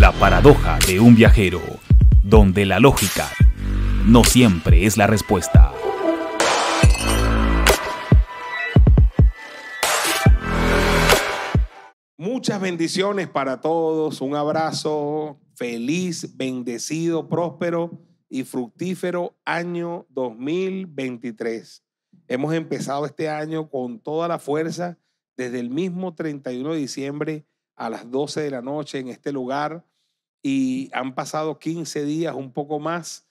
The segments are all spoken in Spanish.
La paradoja de un viajero, donde la lógica no siempre es la respuesta. Muchas bendiciones para todos, un abrazo, feliz, bendecido, próspero y fructífero año 2023. Hemos empezado este año con toda la fuerza desde el mismo 31 de diciembre a las 12 de la noche en este lugar y han pasado 15 días, un poco más,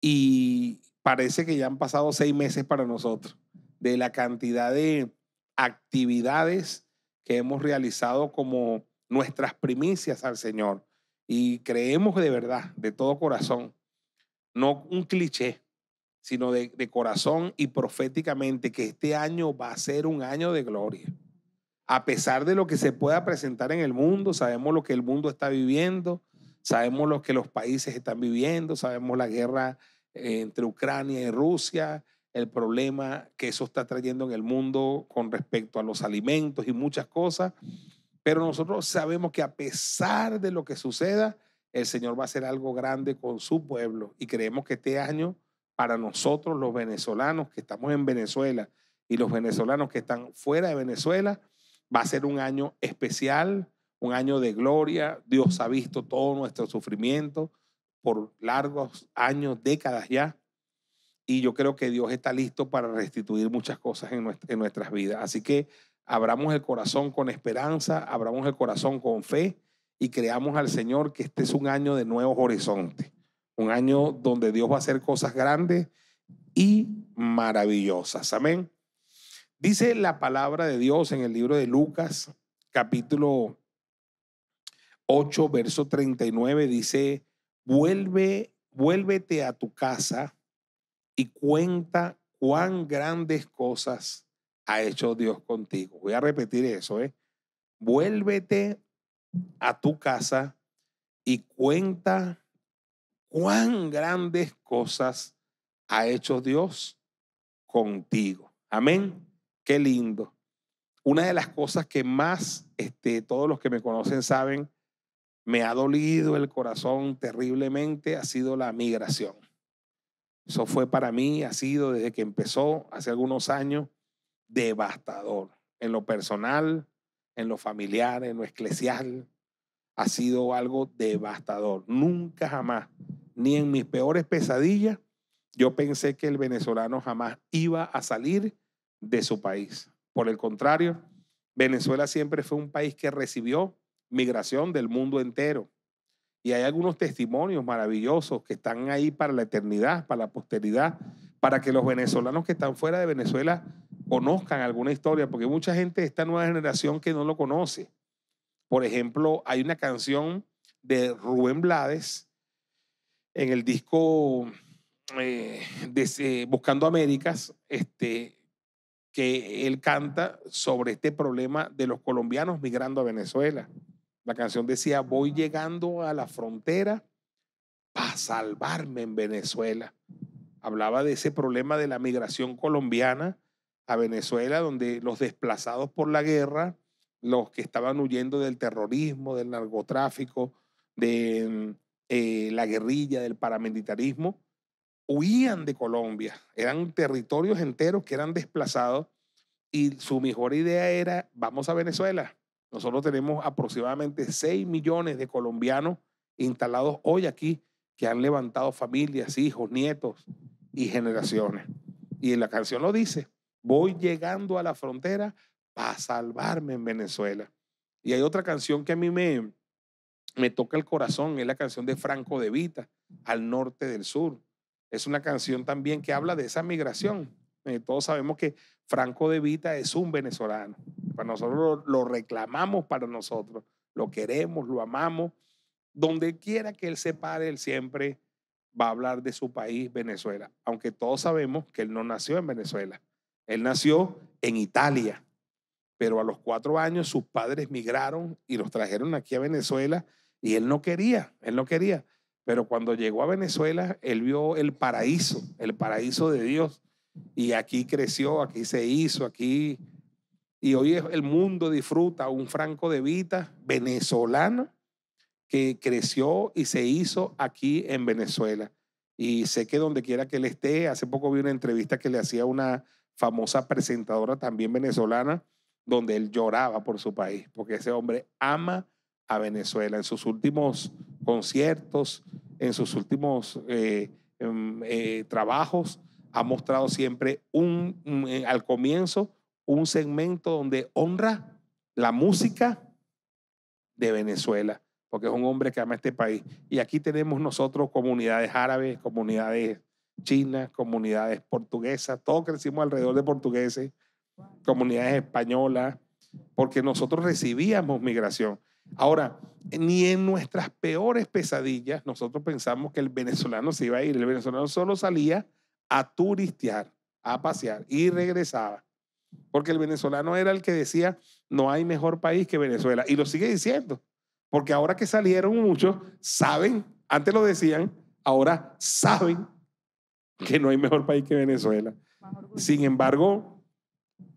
y parece que ya han pasado seis meses para nosotros, de la cantidad de actividades que hemos realizado como nuestras primicias al Señor. Y creemos de verdad, de todo corazón, no un cliché, sino de, de corazón y proféticamente que este año va a ser un año de gloria a pesar de lo que se pueda presentar en el mundo, sabemos lo que el mundo está viviendo, sabemos lo que los países están viviendo, sabemos la guerra eh, entre Ucrania y Rusia, el problema que eso está trayendo en el mundo con respecto a los alimentos y muchas cosas, pero nosotros sabemos que a pesar de lo que suceda, el Señor va a hacer algo grande con su pueblo y creemos que este año para nosotros los venezolanos que estamos en Venezuela y los venezolanos que están fuera de Venezuela, Va a ser un año especial, un año de gloria. Dios ha visto todo nuestro sufrimiento por largos años, décadas ya. Y yo creo que Dios está listo para restituir muchas cosas en, nuestras vidas. Así que abramos el corazón con esperanza, abramos el corazón con fe y creamos al Señor que este es un año de nuevos horizontes, un año donde Dios va a hacer cosas grandes y maravillosas. Amén. Dice la palabra de Dios en el libro de Lucas, capítulo 8, verso 39, dice, vuelve, vuélvete a tu casa y cuenta cuán grandes cosas ha hecho Dios contigo. Voy a repetir eso, ¿eh? Vuélvete a tu casa y cuenta cuán grandes cosas ha hecho Dios contigo. Amén. Qué lindo. Una de las cosas que más este, todos los que me conocen saben, me ha dolido el corazón terriblemente, ha sido la migración. Eso fue para mí, ha sido desde que empezó hace algunos años, devastador. En lo personal, en lo familiar, en lo eclesial, ha sido algo devastador. Nunca jamás, ni en mis peores pesadillas, yo pensé que el venezolano jamás iba a salir de su país. Por el contrario, Venezuela siempre fue un país que recibió migración del mundo entero. Y hay algunos testimonios maravillosos que están ahí para la eternidad, para la posteridad, para que los venezolanos que están fuera de Venezuela conozcan alguna historia, porque mucha gente de esta nueva generación que no lo conoce. Por ejemplo, hay una canción de Rubén Blades en el disco eh, de, eh, Buscando Américas, este, que él canta sobre este problema de los colombianos migrando a Venezuela. La canción decía, voy llegando a la frontera para salvarme en Venezuela. Hablaba de ese problema de la migración colombiana a Venezuela, donde los desplazados por la guerra, los que estaban huyendo del terrorismo, del narcotráfico, de mm, eh, la guerrilla, del paramilitarismo, huían de Colombia, eran territorios enteros que eran desplazados y su mejor idea era, vamos a Venezuela. Nosotros tenemos aproximadamente 6 millones de colombianos instalados hoy aquí que han levantado familias, hijos, nietos y generaciones. Y en la canción lo dice, voy llegando a la frontera para salvarme en Venezuela. Y hay otra canción que a mí me, me toca el corazón, es la canción de Franco de Vita, Al norte del sur. Es una canción también que habla de esa migración. Eh, todos sabemos que Franco de Vita es un venezolano. Para nosotros lo reclamamos para nosotros, lo queremos, lo amamos. Donde quiera que él se pare, él siempre va a hablar de su país, Venezuela. Aunque todos sabemos que él no nació en Venezuela. Él nació en Italia, pero a los cuatro años sus padres migraron y los trajeron aquí a Venezuela y él no quería, él no quería. Pero cuando llegó a Venezuela, él vio el paraíso, el paraíso de Dios. Y aquí creció, aquí se hizo, aquí... Y hoy el mundo disfruta un Franco de Vita venezolano que creció y se hizo aquí en Venezuela. Y sé que donde quiera que él esté, hace poco vi una entrevista que le hacía una famosa presentadora también venezolana, donde él lloraba por su país, porque ese hombre ama a Venezuela. En sus últimos conciertos, en sus últimos eh, em, eh, trabajos, ha mostrado siempre un, eh, al comienzo un segmento donde honra la música de Venezuela, porque es un hombre que ama este país. Y aquí tenemos nosotros comunidades árabes, comunidades chinas, comunidades portuguesas, todos crecimos alrededor de portugueses, comunidades españolas, porque nosotros recibíamos migración. Ahora, ni en nuestras peores pesadillas nosotros pensamos que el venezolano se iba a ir. El venezolano solo salía a turistear, a pasear y regresaba. Porque el venezolano era el que decía, no hay mejor país que Venezuela. Y lo sigue diciendo. Porque ahora que salieron muchos, saben, antes lo decían, ahora saben que no hay mejor país que Venezuela. Sin embargo,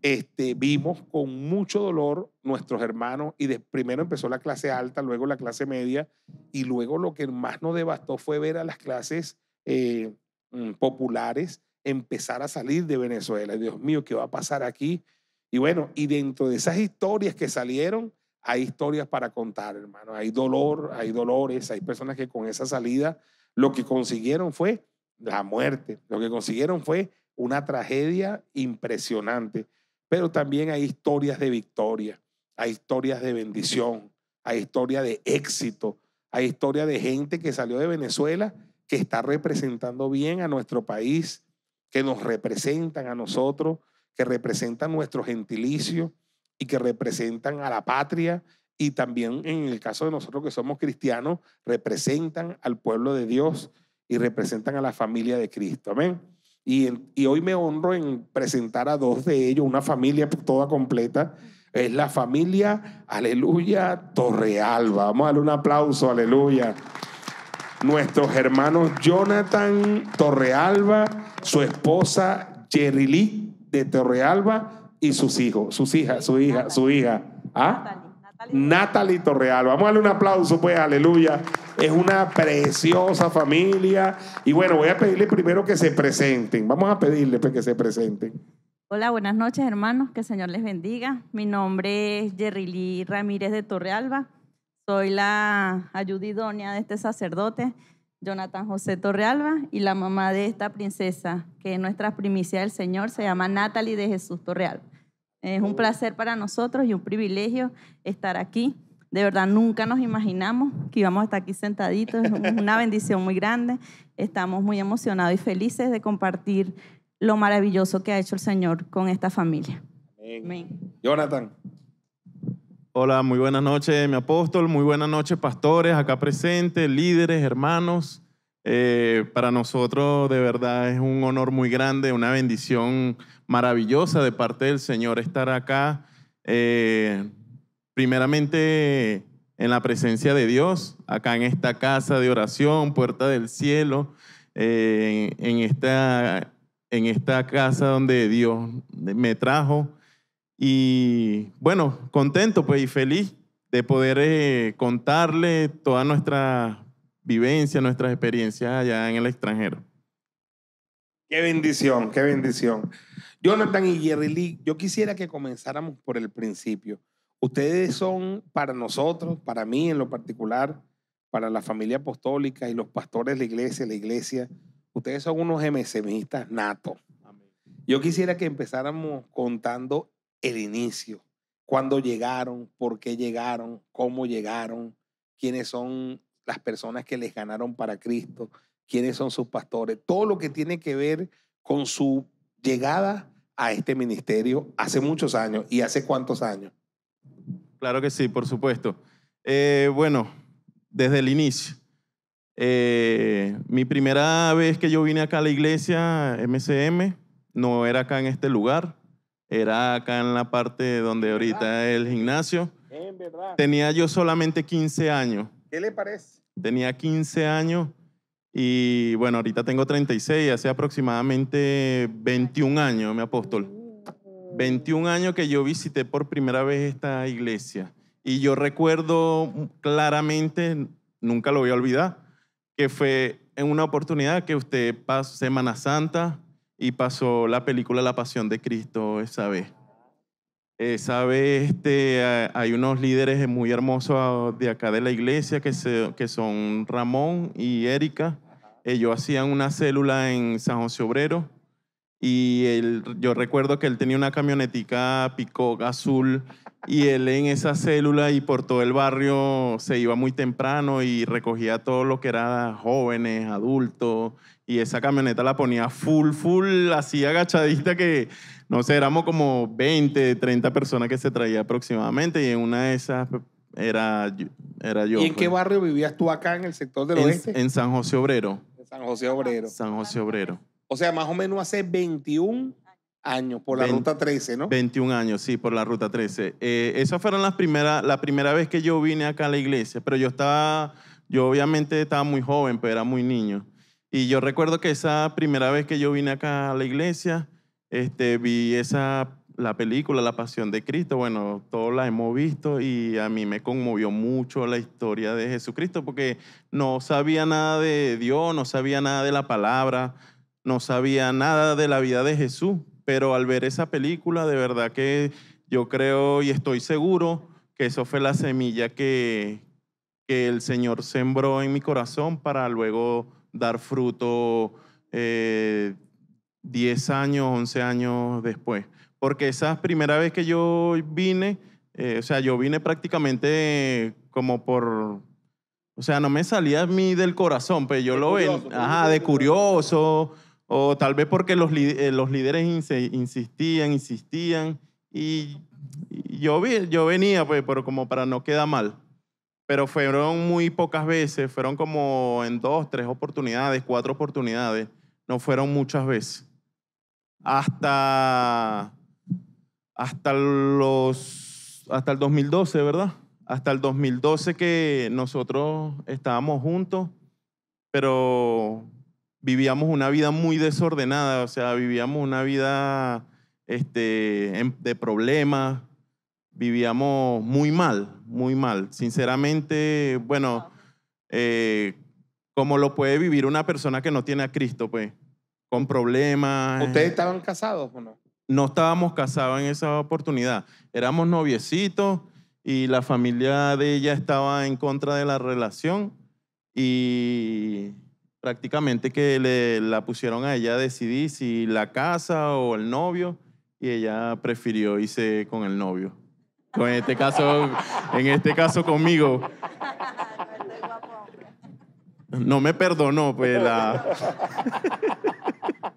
este, vimos con mucho dolor nuestros hermanos y primero empezó la clase alta, luego la clase media y luego lo que más nos devastó fue ver a las clases eh, mm, populares empezar a salir de Venezuela. Dios mío, ¿qué va a pasar aquí? Y bueno, y dentro de esas historias que salieron, hay historias para contar, hermano. Hay dolor, hay dolores, hay personas que con esa salida lo que consiguieron fue la muerte, lo que consiguieron fue una tragedia impresionante, pero también hay historias de victoria, hay historias de bendición, hay historias de éxito, hay historias de gente que salió de Venezuela que está representando bien a nuestro país, que nos representan a nosotros, que representan nuestro gentilicio y que representan a la patria y también en el caso de nosotros que somos cristianos, representan al pueblo de Dios y representan a la familia de Cristo. Amén. Y, hoy me honro en presentar a dos de ellos, una familia toda completa. Es la familia, aleluya, Torrealba. Vamos a darle un aplauso, aleluya. Nuestros hermanos Jonathan Torrealba, su esposa Jerry Lee de Torrealba y sus hijos, sus hijas, su hija, su hija. ¿Ah? Natalie Torrealba. Vamos a darle un aplauso, pues, aleluya es una preciosa familia. Y bueno, voy a pedirle primero que se presenten. Vamos a pedirle pues, que se presenten. Hola, buenas noches hermanos, que el Señor les bendiga. Mi nombre es Jerry Lee Ramírez de Torrealba. Soy la ayudidonia de este sacerdote, Jonathan José Torrealba, y la mamá de esta princesa, que en nuestra primicia del Señor, se llama Natalie de Jesús Torrealba. Es un oh. placer para nosotros y un privilegio estar aquí de verdad, nunca nos imaginamos que íbamos a estar aquí sentaditos. Es una bendición muy grande. Estamos muy emocionados y felices de compartir lo maravilloso que ha hecho el Señor con esta familia. Amén. Jonathan. Hola, muy buenas noches, mi apóstol. Muy buenas noches, pastores acá presentes, líderes, hermanos. Eh, para nosotros de verdad es un honor muy grande, una bendición maravillosa de parte del Señor estar acá. Eh, primeramente en la presencia de Dios, acá en esta casa de oración, puerta del cielo, eh, en, esta, en esta casa donde Dios me trajo. Y bueno, contento pues y feliz de poder eh, contarle toda nuestra vivencia, nuestras experiencias allá en el extranjero. Qué bendición, qué bendición. Jonathan y Jerry Lee, yo quisiera que comenzáramos por el principio. Ustedes son para nosotros, para mí en lo particular, para la familia apostólica y los pastores de la iglesia, la iglesia, ustedes son unos MSMistas natos. Yo quisiera que empezáramos contando el inicio, cuándo llegaron, por qué llegaron, cómo llegaron, quiénes son las personas que les ganaron para Cristo, quiénes son sus pastores, todo lo que tiene que ver con su llegada a este ministerio hace muchos años y hace cuántos años. Claro que sí, por supuesto. Eh, bueno, desde el inicio. Eh, mi primera vez que yo vine acá a la iglesia, MCM, no era acá en este lugar, era acá en la parte donde ahorita es el gimnasio. Tenía yo solamente 15 años. ¿Qué le parece? Tenía 15 años y bueno, ahorita tengo 36, hace aproximadamente 21 años, mi apóstol. 21 años que yo visité por primera vez esta iglesia. Y yo recuerdo claramente, nunca lo voy a olvidar, que fue en una oportunidad que usted pasó Semana Santa y pasó la película La Pasión de Cristo esa vez. Esa vez este, hay unos líderes muy hermosos ah, de acá de la iglesia que, que son Ramón y Erika. Ellos hacían una célula en San José Obrero y él, yo recuerdo que él tenía una camionetica picó azul y él en esa célula y por todo el barrio se iba muy temprano y recogía todo lo que era jóvenes, adultos y esa camioneta la ponía full, full, así agachadita que, no sé, éramos como 20, 30 personas que se traía aproximadamente y en una de esas era, era yo. ¿Y en qué pues. barrio vivías tú acá en el sector del en, oeste? En San José Obrero. En San José Obrero. San José Obrero. O sea, más o menos hace 21 años por la ruta 13, ¿no? 21 años, sí, por la ruta 13. Eh, esas fueron las primeras, la primera vez que yo vine acá a la iglesia, pero yo estaba, yo obviamente estaba muy joven, pero era muy niño. Y yo recuerdo que esa primera vez que yo vine acá a la iglesia, este, vi esa, la película La Pasión de Cristo, bueno, todos la hemos visto y a mí me conmovió mucho la historia de Jesucristo porque no sabía nada de Dios, no sabía nada de la palabra, no sabía nada de la vida de Jesús, pero al ver esa película, de verdad que yo creo y estoy seguro que eso fue la semilla que, que el Señor sembró en mi corazón para luego dar fruto eh, 10 años, 11 años después. Porque esa primera vez que yo vine, eh, o sea, yo vine prácticamente como por... O sea, no me salía a mí del corazón, pero pues yo lo ven, pues, ajá, de curioso o tal vez porque los, eh, los líderes insistían, insistían. Y, yo, vi, yo venía, pues, pero como para no quedar mal. Pero fueron muy pocas veces, fueron como en dos, tres oportunidades, cuatro oportunidades. No fueron muchas veces. Hasta, hasta, los, hasta el 2012, ¿verdad? Hasta el 2012 que nosotros estábamos juntos, pero vivíamos una vida muy desordenada, o sea, vivíamos una vida este, de problemas, vivíamos muy mal, muy mal. Sinceramente, bueno, eh, ¿cómo lo puede vivir una persona que no tiene a Cristo, pues, con problemas. ¿Ustedes eh, estaban casados o no? No estábamos casados en esa oportunidad. Éramos noviecitos y la familia de ella estaba en contra de la relación y prácticamente que le, la pusieron a ella a decidir si la casa o el novio, y ella prefirió irse con el novio. En este caso, en este caso conmigo. No me perdonó, pues la.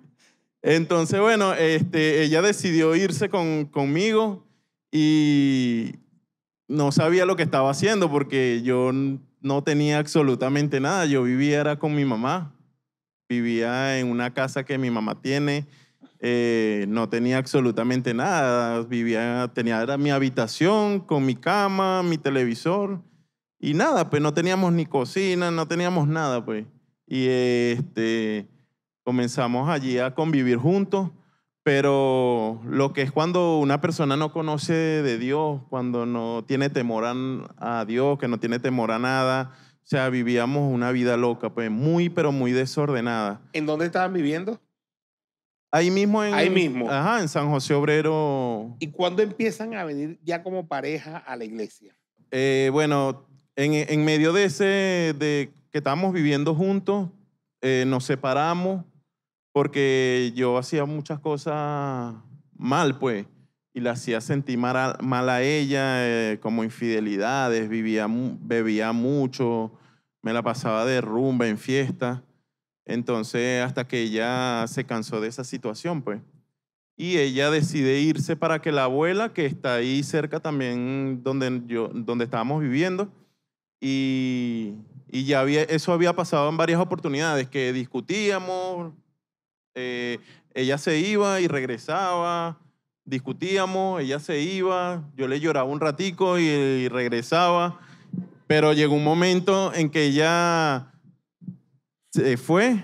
Entonces, bueno, este, ella decidió irse con, conmigo y no sabía lo que estaba haciendo porque yo no tenía absolutamente nada. Yo vivía era con mi mamá. Vivía en una casa que mi mamá tiene. Eh, no tenía absolutamente nada. Vivía, tenía era mi habitación con mi cama, mi televisor y nada, pues no teníamos ni cocina, no teníamos nada, pues. Y este, comenzamos allí a convivir juntos pero lo que es cuando una persona no conoce de Dios, cuando no tiene temor a Dios, que no tiene temor a nada, o sea, vivíamos una vida loca, pues muy, pero muy desordenada. ¿En dónde estaban viviendo? Ahí mismo en... Ahí mismo. Ajá, en San José Obrero. ¿Y cuándo empiezan a venir ya como pareja a la iglesia? Eh, bueno, en, medio de ese, de que estábamos viviendo juntos, eh, nos separamos porque yo hacía muchas cosas mal, pues, y la hacía sentir mal a, ella, eh, como infidelidades, vivía, bebía mucho, me la pasaba de rumba en fiesta. Entonces, hasta que ella se cansó de esa situación, pues. Y ella decide irse para que la abuela, que está ahí cerca también donde, yo, donde estábamos viviendo, y, ya eso había pasado en varias oportunidades, que discutíamos, eh, ella se iba y regresaba, discutíamos, ella se iba, yo le lloraba un ratico y, regresaba, pero llegó un momento en que ella se fue,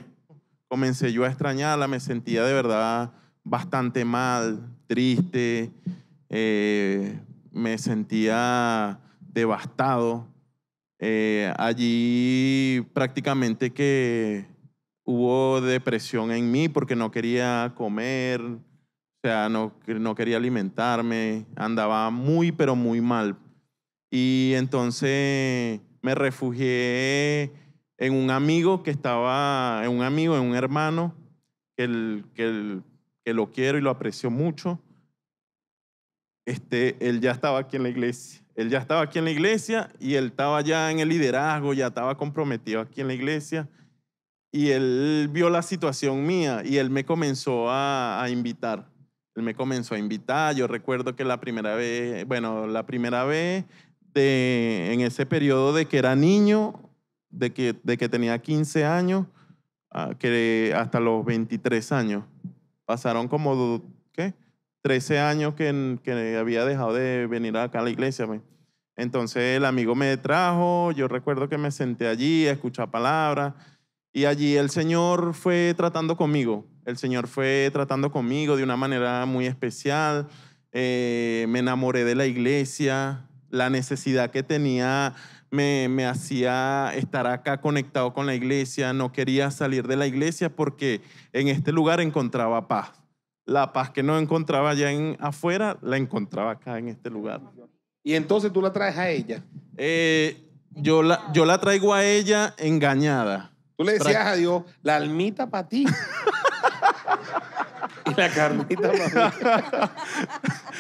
comencé yo a extrañarla, me sentía de verdad bastante mal, triste, eh, me sentía devastado. Eh, allí prácticamente que hubo depresión en mí porque no quería comer, o sea, no, no quería alimentarme, andaba muy, pero muy mal. Y entonces me refugié en un amigo que estaba, en un amigo, en un hermano, que, el, que, el, que lo quiero y lo aprecio mucho. Este, él ya estaba aquí en la iglesia. Él ya estaba aquí en la iglesia y él estaba ya en el liderazgo, ya estaba comprometido aquí en la iglesia. Y él vio la situación mía y él me comenzó a, invitar. Él me comenzó a invitar. Yo recuerdo que la primera vez, bueno, la primera vez de, en ese periodo de que era niño, de que, de que tenía 15 años, ah, que hasta los 23 años. Pasaron como, ¿qué? 13 años que, que había dejado de venir acá a la iglesia. Pues. Entonces el amigo me trajo, yo recuerdo que me senté allí a escuchar palabras y allí el Señor fue tratando conmigo, el Señor fue tratando conmigo de una manera muy especial. Eh, me enamoré de la iglesia, la necesidad que tenía me, hacía estar acá conectado con la iglesia, no quería salir de la iglesia porque en este lugar encontraba paz. La paz que no encontraba allá en, afuera, la encontraba acá en este lugar. ¿Y entonces tú la traes a ella? Eh, yo, la, yo la traigo a ella engañada. Tú le decías a Dios, la almita para ti. y la carnita para mí.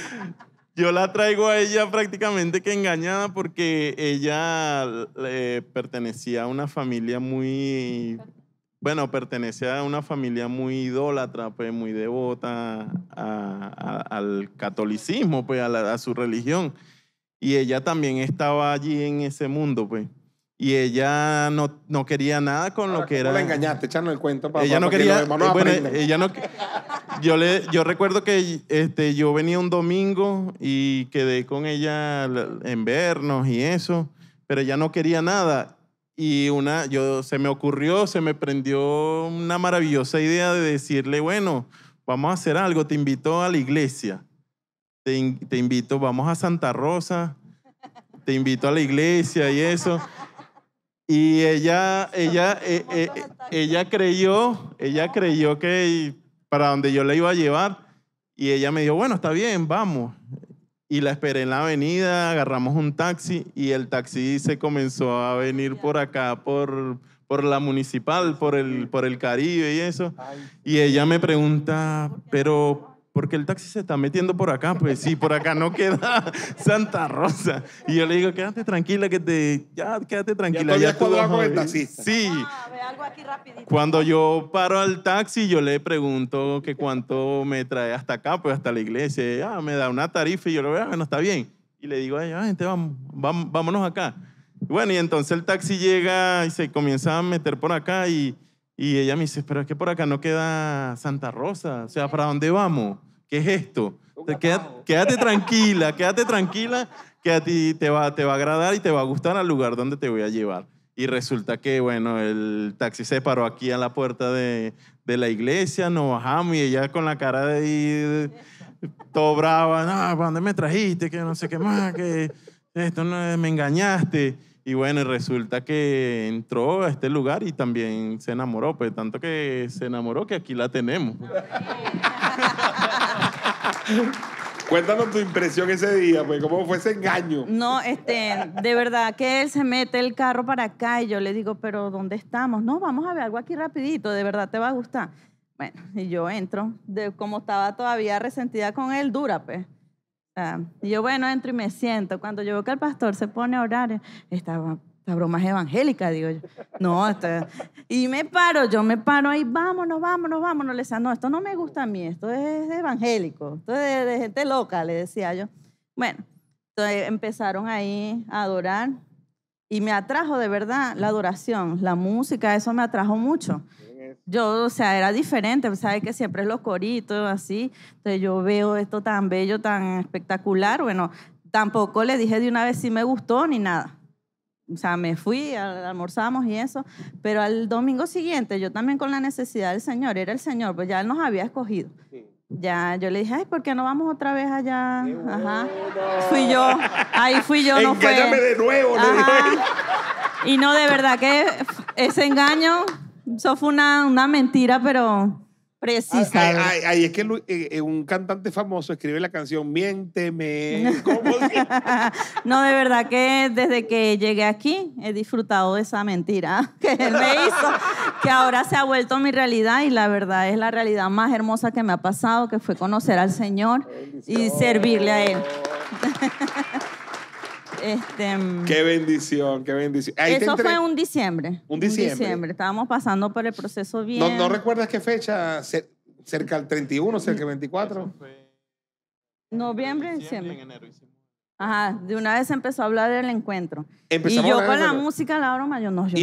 Yo la traigo a ella prácticamente que engañada porque ella eh, pertenecía a una familia muy bueno, pertenecía a una familia muy idólatra, pues muy devota al catolicismo, pues a, su religión. Y ella también estaba allí en ese mundo, pues y ella no, no quería nada con lo que era. era. la engañaste? echando el cuento para, ella no eh, ella no yo le yo recuerdo que este yo venía un domingo y quedé con ella en vernos y eso, pero ella no quería nada y una yo se me ocurrió, se me prendió una maravillosa idea de decirle, bueno, vamos a hacer algo, te invito a la iglesia. Te, te invito, vamos a Santa Rosa. Te invito a la iglesia y eso. Y ella, ella, eh, eh, ella creyó, ella creyó que para donde yo la iba a llevar. Y ella me dijo, bueno, está bien, vamos. Y la esperé en la avenida, agarramos un taxi y el taxi se comenzó a venir por acá, por, por la municipal, por el, por el Caribe y eso. Y ella me pregunta, pero porque el taxi se está metiendo por acá, pues sí, por acá no queda Santa Rosa. Y yo le digo, quédate tranquila, que te, ya, quédate tranquila. Ya, ya puedo el Sí. Ah, cuando yo paro al taxi, yo le pregunto que cuánto me trae hasta acá, pues hasta la iglesia. Ah, me da una tarifa y yo le digo, ah, bueno, está bien. Y le digo ay, gente, vamos, vámonos acá. Bueno, y entonces el taxi llega y se comienza a meter por acá y, y ella me dice, pero es que por acá no queda Santa Rosa, o sea, ¿para dónde vamos? ¿qué es esto? Quédate, quédate, tranquila, quédate tranquila, que a ti te va, te va a agradar y te va a gustar al lugar donde te voy a llevar. Y resulta que, bueno, el taxi se paró aquí a la puerta de, de la iglesia, nos bajamos y ella con la cara de, ahí, todo brava, no, dónde me trajiste? Que no sé qué más, que esto no, me engañaste. Y bueno, resulta que entró a este lugar y también se enamoró, pues tanto que se enamoró que aquí la tenemos. Cuéntanos tu impresión ese día, pues, ¿cómo fue ese engaño? No, este, de verdad que él se mete el carro para acá y yo le digo, pero ¿dónde estamos? No, vamos a ver algo aquí rapidito, de verdad te va a gustar. Bueno, y yo entro, de, como estaba todavía resentida con él, dura, pues y yo, bueno, entro y me siento. Cuando yo veo que el pastor se pone a orar, estaba broma es evangélica, digo yo. No, y me paro, yo me paro ahí, vámonos, vámonos, vámonos. Le decía, no, esto no me gusta a mí, esto es evangélico, esto es de, de gente loca, le decía yo. Bueno, entonces empezaron ahí a adorar y me atrajo de verdad la adoración, la música, eso me atrajo mucho yo, o sea, era diferente, sabes que siempre es los coritos, así. Entonces yo veo esto tan bello, tan espectacular. Bueno, tampoco le dije de una vez si me gustó ni nada. O sea, me fui, almorzamos y eso. Pero al domingo siguiente, yo también con la necesidad del Señor, era el Señor, pues ya Él nos había escogido. Ya, yo le dije, ay, ¿por qué no vamos otra vez allá? Ajá. Fui yo, ahí fui yo, no fue. de nuevo, Ajá. Y no, de verdad que ese engaño eso fue una, una mentira, pero precisa. ahí es que eh, eh, un cantante famoso escribe la canción Miénteme. ¿Cómo no, de verdad que desde que llegué aquí he disfrutado de esa mentira que él me hizo, que ahora se ha vuelto mi realidad y la verdad es la realidad más hermosa que me ha pasado, que fue conocer al Señor y servirle a Él. Este, mm, qué bendición, qué bendición. eso fue un diciembre. Un diciembre. Estábamos pasando por el proceso bien. ¿No, recuerdas qué fecha? ¿Cerca del 31, cerca del 24? Noviembre, diciembre. Ajá, de una vez empezó a hablar del encuentro. y yo con la música, la broma, yo no, me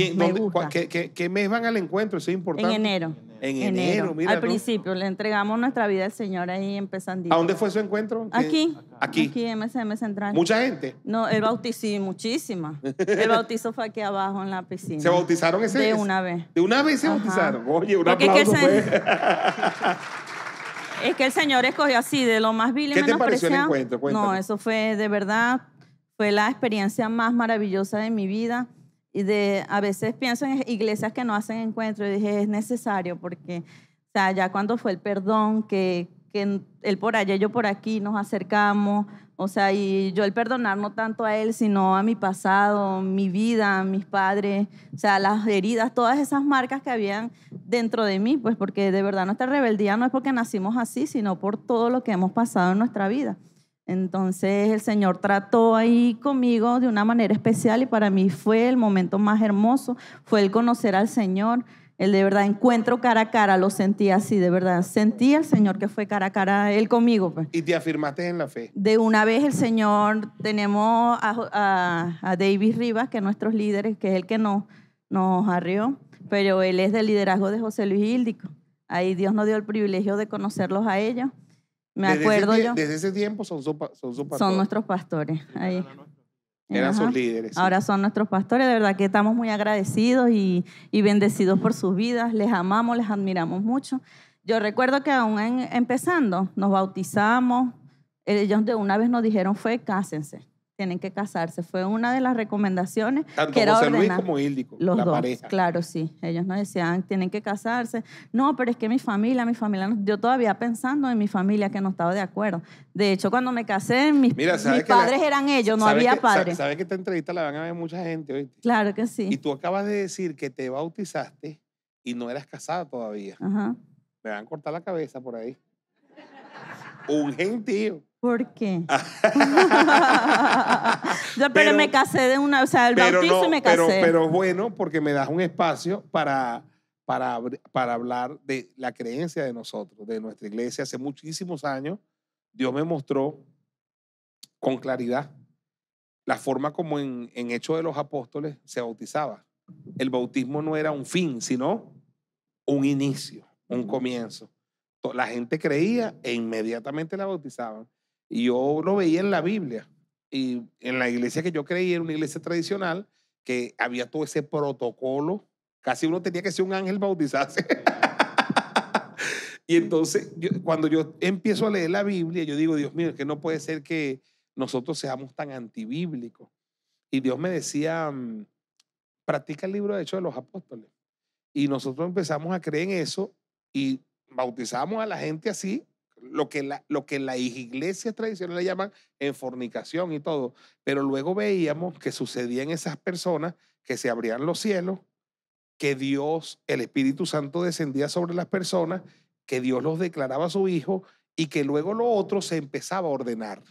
qué, mes van al encuentro? Eso es importante. En enero. En enero, Al principio, le entregamos nuestra vida al Señor ahí empezando. ¿A dónde fue su encuentro? Aquí. Aquí. Aquí, MCM Central. ¿Mucha gente? No, el bautizó muchísima. El bautizo fue aquí abajo en la piscina. ¿Se bautizaron ese? De una vez. ¿De una vez se bautizaron? Oye, un aplauso pues. es que, el Señor escogió así, de lo más vil y ¿Qué te pareció el encuentro? No, eso fue de verdad, fue la experiencia más maravillosa de mi vida y de, a veces pienso en iglesias que no hacen encuentro y dije, es necesario porque, o sea, ya cuando fue el perdón, que, que él por allá, yo por aquí, nos acercamos, o sea, y yo el perdonar no tanto a él, sino a mi pasado, mi vida, mis padres, o sea, las heridas, todas esas marcas que habían dentro de mí, pues porque de verdad nuestra rebeldía no es porque nacimos así, sino por todo lo que hemos pasado en nuestra vida. Entonces el Señor trató ahí conmigo de una manera especial y para mí fue el momento más hermoso, fue el conocer al Señor, el de verdad encuentro cara a cara, lo sentí así, de verdad, sentí al Señor que fue cara a cara Él conmigo. Pues. Y te afirmaste en la fe. De una vez el Señor, tenemos a, David Rivas, que es nuestros líderes, que es el que nos, nos arrió, pero él es del liderazgo de José Luis Hildico, Ahí Dios nos dio el privilegio de conocerlos a ellos. Me acuerdo yo. Desde ese tiempo son, nuestros pastores. Ahí. Eran sus líderes. Ahora son nuestros pastores. De verdad que estamos muy agradecidos y, bendecidos por sus vidas. Les amamos, les admiramos mucho. Yo recuerdo que aún empezando, nos bautizamos. Ellos de una vez nos dijeron fue cásense tienen que casarse. Fue una de las recomendaciones que era José Luis los dos, Claro, sí. Ellos nos decían, tienen que casarse. No, pero es que mi familia, mi familia, yo todavía pensando en mi familia que no estaba de acuerdo. De hecho, cuando me casé, mis, mis padres eran ellos, no había padres. Sabes que esta entrevista la van a ver mucha gente hoy. Claro que sí. Y tú acabas de decir que te bautizaste y no eras casada todavía. Ajá. Me van a cortar la cabeza por ahí. Un gentío. ¿Por qué? yo, pero, me casé de una, o sea, el bautismo me casé. Pero, pero bueno, porque me das un espacio para, para, hablar de la creencia de nosotros, de nuestra iglesia. Hace muchísimos años, Dios me mostró con claridad la forma como en, en Hechos de los Apóstoles se bautizaba. El bautismo no era un fin, sino un inicio, un comienzo. La gente creía e inmediatamente la bautizaban. Y yo lo veía en la Biblia. Y en la iglesia que yo creí, era una iglesia tradicional, que había todo ese protocolo. Casi uno tenía que ser un ángel bautizarse. y entonces, cuando yo empiezo a leer la Biblia, yo digo, Dios mío, es que no puede ser que nosotros seamos tan antibíblicos. Y Dios me decía, mm, practica el libro de Hechos de los Apóstoles. Y nosotros empezamos a creer en eso y bautizamos a la gente así lo que, la, lo que las iglesias tradicionales llaman en fornicación y todo. Pero luego veíamos que sucedía en esas personas que se abrían los cielos, que Dios, el Espíritu Santo descendía sobre las personas, que Dios los declaraba su hijo y que luego lo otro se empezaba a ordenar.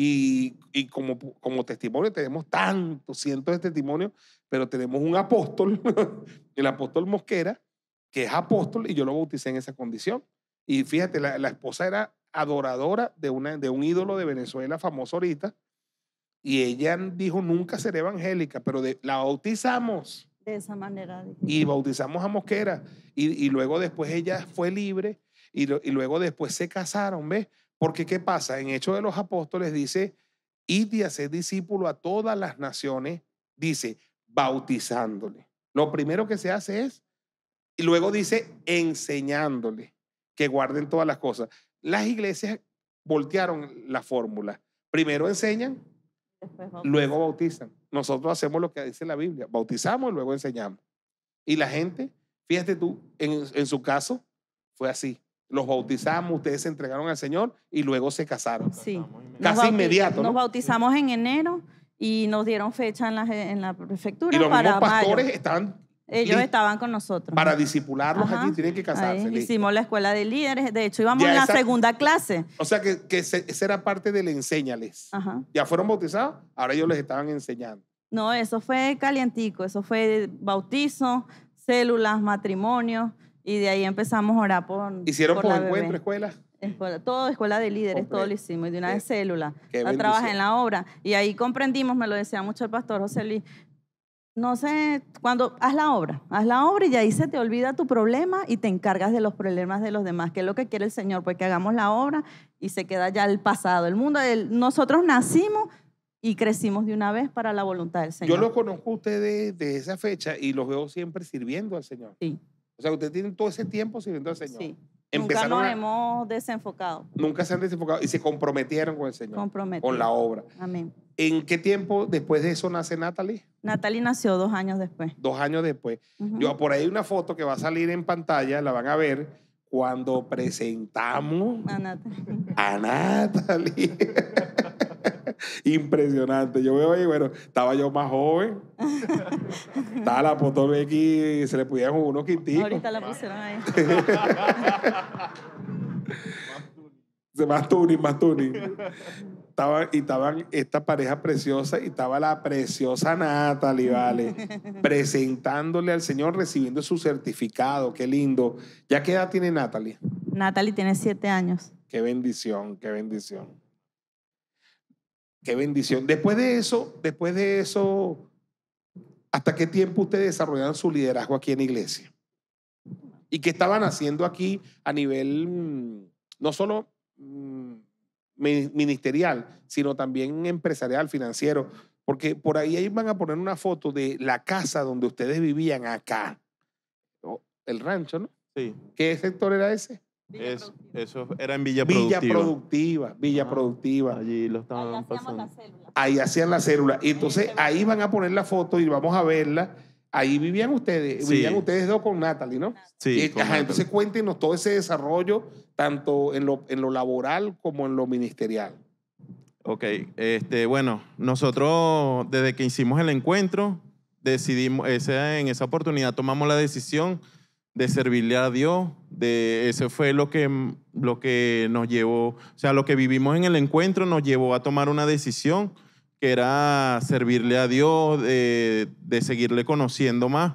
Y, como, como testimonio tenemos tantos cientos de testimonios, pero tenemos un apóstol, el apóstol Mosquera, que es apóstol y yo lo bauticé en esa condición. Y fíjate, la, esposa era adoradora de, una, de un ídolo de Venezuela famoso ahorita. Y ella dijo, nunca seré evangélica, pero la bautizamos. De esa manera. Y bautizamos a Mosquera. Y, luego después ella fue libre y, y, luego después se casaron, ¿ves? Porque ¿qué pasa? En Hechos de los Apóstoles dice, id y hacer discípulo a todas las naciones, dice, bautizándole. Lo primero que se hace es, y luego dice, enseñándole que guarden todas las cosas. Las iglesias voltearon la fórmula. Primero enseñan, luego bautizan. Nosotros hacemos lo que dice la Biblia, bautizamos y luego enseñamos. Y la gente, fíjate tú, en, su caso fue así. Los bautizamos, ustedes se entregaron al Señor y luego se casaron. Sí. Casi inmediato. Nos bautizamos en enero y nos dieron fecha en la, en la prefectura. Y los pastores ellos estaban con nosotros. Para disipularlos aquí tienen que casarse. hicimos la escuela de líderes. De hecho, íbamos en la segunda clase. O sea que, que era parte del enséñales. Ya fueron bautizados, ahora ellos les estaban enseñando. No, eso fue calientico. Eso fue bautizo, células, matrimonio. Y de ahí empezamos a orar por. Hicieron por encuentro, escuelas. Escuela- todo escuela de líderes, todo lo hicimos, y de una de célula. trabajé en la obra. Y ahí comprendimos, me lo decía mucho el pastor José Luis, no sé, cuando haz la obra, haz la obra y ahí se te olvida tu problema y te encargas de los problemas de los demás, que es lo que quiere el Señor, pues que hagamos la obra y se queda ya el pasado, el mundo. nosotros nacimos y crecimos de una vez para la voluntad del Señor. Yo los conozco a ustedes desde esa fecha y los veo siempre sirviendo al Señor. Sí. O sea, ustedes tienen todo ese tiempo sirviendo al Señor. Sí nunca nos hemos desenfocado. Nunca se han desenfocado y se comprometieron con el Señor, con la obra. Amén. ¿En qué tiempo después de eso nace Natalie? Natalie nació dos años después. Dos años después. Yo por ahí hay una foto que va a salir en pantalla, la van a ver cuando presentamos a Natalie. A Natalie. Impresionante. Yo veo ahí, bueno, estaba yo más joven. estaba la de aquí se le pudieron unos quintitos. Ahorita la pusieron ahí. más tuning, más tuning. Estaban, y estaban esta pareja preciosa y estaba la preciosa Natalie, vale, presentándole al Señor, recibiendo su certificado. Qué lindo. ¿Ya qué edad tiene Natalie? Natalie tiene siete años. Qué bendición, qué bendición. Qué bendición. Después de eso, después de eso, ¿hasta qué tiempo ustedes desarrollaron su liderazgo aquí en iglesia? ¿Y qué estaban haciendo aquí a nivel, mm, no solo mm, ministerial, sino también empresarial, financiero? Porque por ahí van a poner una foto de la casa donde ustedes vivían acá. Oh, el rancho, ¿no? Sí. ¿Qué sector era ese? Es, eso era en Villa Productiva. Villa Productiva, Villa Productiva. Allí lo estaban ahí pasando. Ahí hacían la célula. Y entonces ahí van a poner la foto y vamos a verla. Ahí vivían ustedes, vivían ustedes dos con Natalie, ¿no? Sí. entonces cuéntenos todo ese desarrollo, tanto en lo, laboral como en lo ministerial. Ok, este, bueno, nosotros desde que hicimos el encuentro, decidimos, en esa oportunidad tomamos la decisión de servirle a Dios, de eso fue lo que, lo que nos llevó, o sea, lo que vivimos en el encuentro nos llevó a tomar una decisión que era servirle a Dios, de, seguirle conociendo más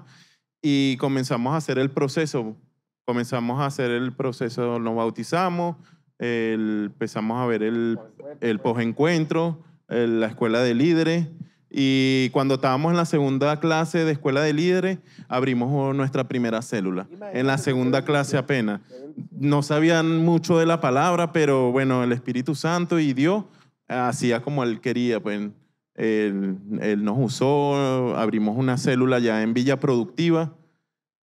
y comenzamos a hacer el proceso, comenzamos a hacer el proceso, nos bautizamos, empezamos a ver el, el posencuentro, la escuela de líderes. Y cuando estábamos en la segunda clase de escuela de líderes, abrimos nuestra primera célula. En la segunda clase apenas. No sabían mucho de la palabra, pero bueno, el Espíritu Santo y Dios hacía como Él quería. Pues, él, nos usó, abrimos una célula ya en Villa Productiva,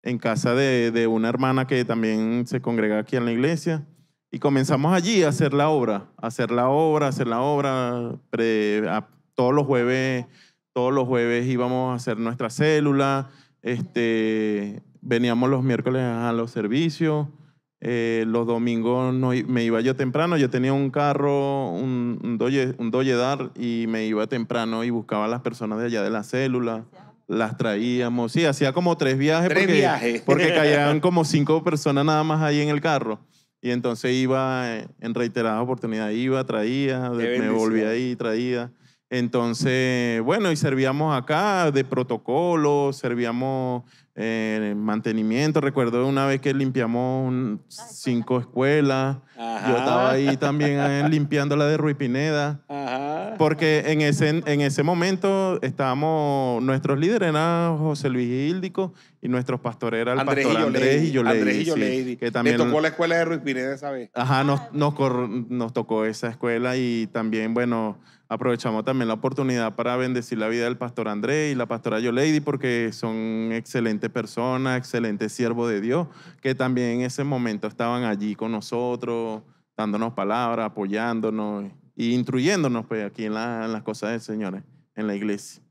en casa de, una hermana que también se congrega aquí en la iglesia. Y comenzamos allí a hacer la obra, hacer la obra, hacer la obra, pre, todos los jueves, todos los jueves íbamos a hacer nuestra célula, este, veníamos los miércoles a los servicios, eh, los domingos me iba yo temprano, yo tenía un carro, un, un, un doyedar y me iba temprano y buscaba a las personas de allá de la célula las traíamos. Sí, hacía como tres viajes. ¿Tres porque, viajes? Porque caían como cinco personas nada más ahí en el carro. Y entonces iba en reiteradas oportunidades, iba, traía, me volvía ahí, traía. Entonces, bueno, y servíamos acá de protocolo, servíamos eh, mantenimiento, recuerdo una vez que limpiamos ah, cinco escuelas, yo estaba ahí también eh, limpiando la de Ruy Pineda, porque en ese, en ese momento estábamos, nuestros líderes eran José Luis Hildico y nuestros pastores el pastor Andrés y Yolady. Andrés y tocó la escuela de Ruy Pineda esa vez. Ajá, nos, nos tocó esa escuela y también, bueno, aprovechamos también la oportunidad para bendecir la vida del pastor Andrés y la pastora Yolady porque son excelentes persona, excelente siervo de Dios, que también en ese momento estaban allí con nosotros, dándonos palabras, apoyándonos e instruyéndonos pues, aquí en, las cosas del Señor, eh, en la iglesia.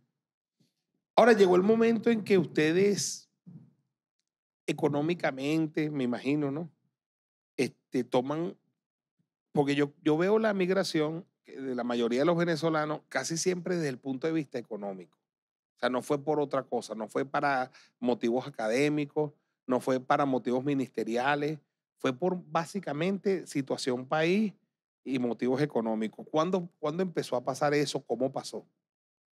Ahora llegó el momento en que ustedes económicamente, me imagino, ¿no? Este, toman, porque yo, yo veo la migración eh, de la mayoría de los venezolanos casi siempre desde el punto de vista económico. O sea, no fue por otra cosa, no fue para motivos académicos, no fue para motivos ministeriales, fue por básicamente situación país y motivos económicos. ¿Cuándo, empezó a pasar eso? ¿Cómo pasó?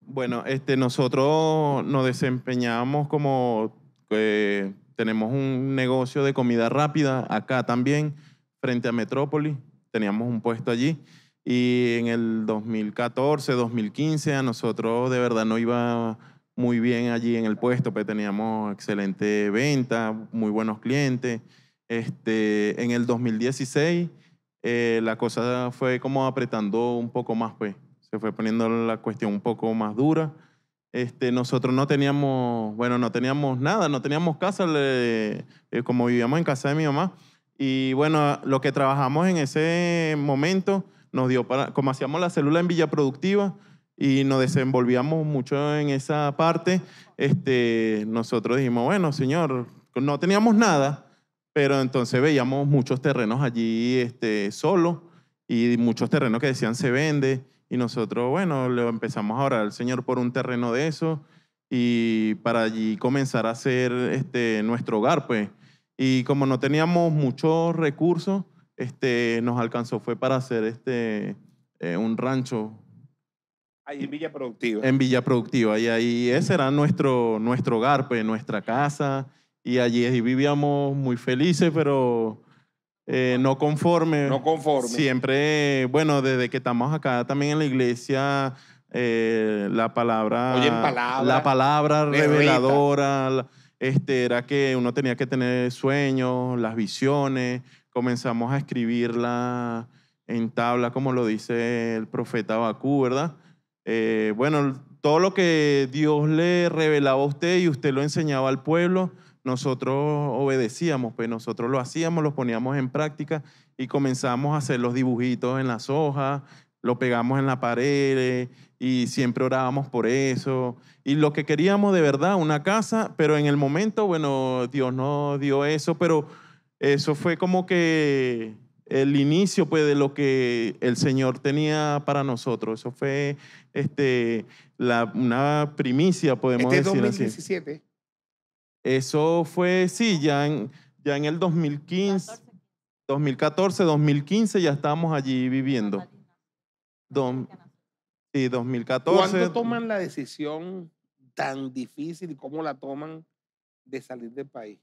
Bueno, este, nosotros nos desempeñamos como eh, tenemos un negocio de comida rápida acá también, frente a Metrópolis. Teníamos un puesto allí. Y en el 2014, 2015, a nosotros de verdad no iba muy bien allí en el puesto, pues teníamos excelente venta, muy buenos clientes. Este, en el 2016 eh, la cosa fue como apretando un poco más, pues se fue poniendo la cuestión un poco más dura. Este, nosotros no teníamos, bueno, no teníamos nada, no teníamos casa, eh, como vivíamos en casa de mi mamá. Y bueno, lo que trabajamos en ese momento nos dio para, como hacíamos la célula en Villa Productiva, y nos desenvolvíamos mucho en esa parte, este, nosotros dijimos, bueno, señor, no teníamos nada, pero entonces veíamos muchos terrenos allí este, solos y muchos terrenos que decían se vende y nosotros, bueno, lo empezamos a orar al Señor por un terreno de eso y para allí comenzar a hacer este, nuestro hogar, pues. Y como no teníamos muchos recursos, este, nos alcanzó fue para hacer este, eh, un rancho Ahí en Villa Productiva. En Villa Productiva. Y ahí ese era nuestro, nuestro hogar, pues, nuestra casa. Y allí vivíamos muy felices, pero eh, no conforme. No conforme. Siempre, bueno, desde que estamos acá también en la iglesia, eh, la palabra. La palabra reveladora. este, era que uno tenía que tener sueños, las visiones. Comenzamos a escribirla en tabla, como lo dice el profeta Bakú, ¿verdad? Eh, bueno, todo lo que Dios le revelaba a usted y usted lo enseñaba al pueblo, nosotros obedecíamos, pues nosotros lo hacíamos, lo poníamos en práctica y comenzamos a hacer los dibujitos en las hojas, lo pegamos en la pared y siempre orábamos por eso. Y lo que queríamos de verdad, una casa, pero en el momento, bueno, Dios no dio eso, pero eso fue como que el inicio pues, de lo que el Señor tenía para nosotros. Eso fue este, la, una primicia, podemos este decir 2017. Eso fue, sí, ya en, ya en el 2015, 2014, 2015 ya estábamos allí viviendo. y sí, 2014. ¿Cuándo toman la decisión tan difícil y cómo la toman de salir del país?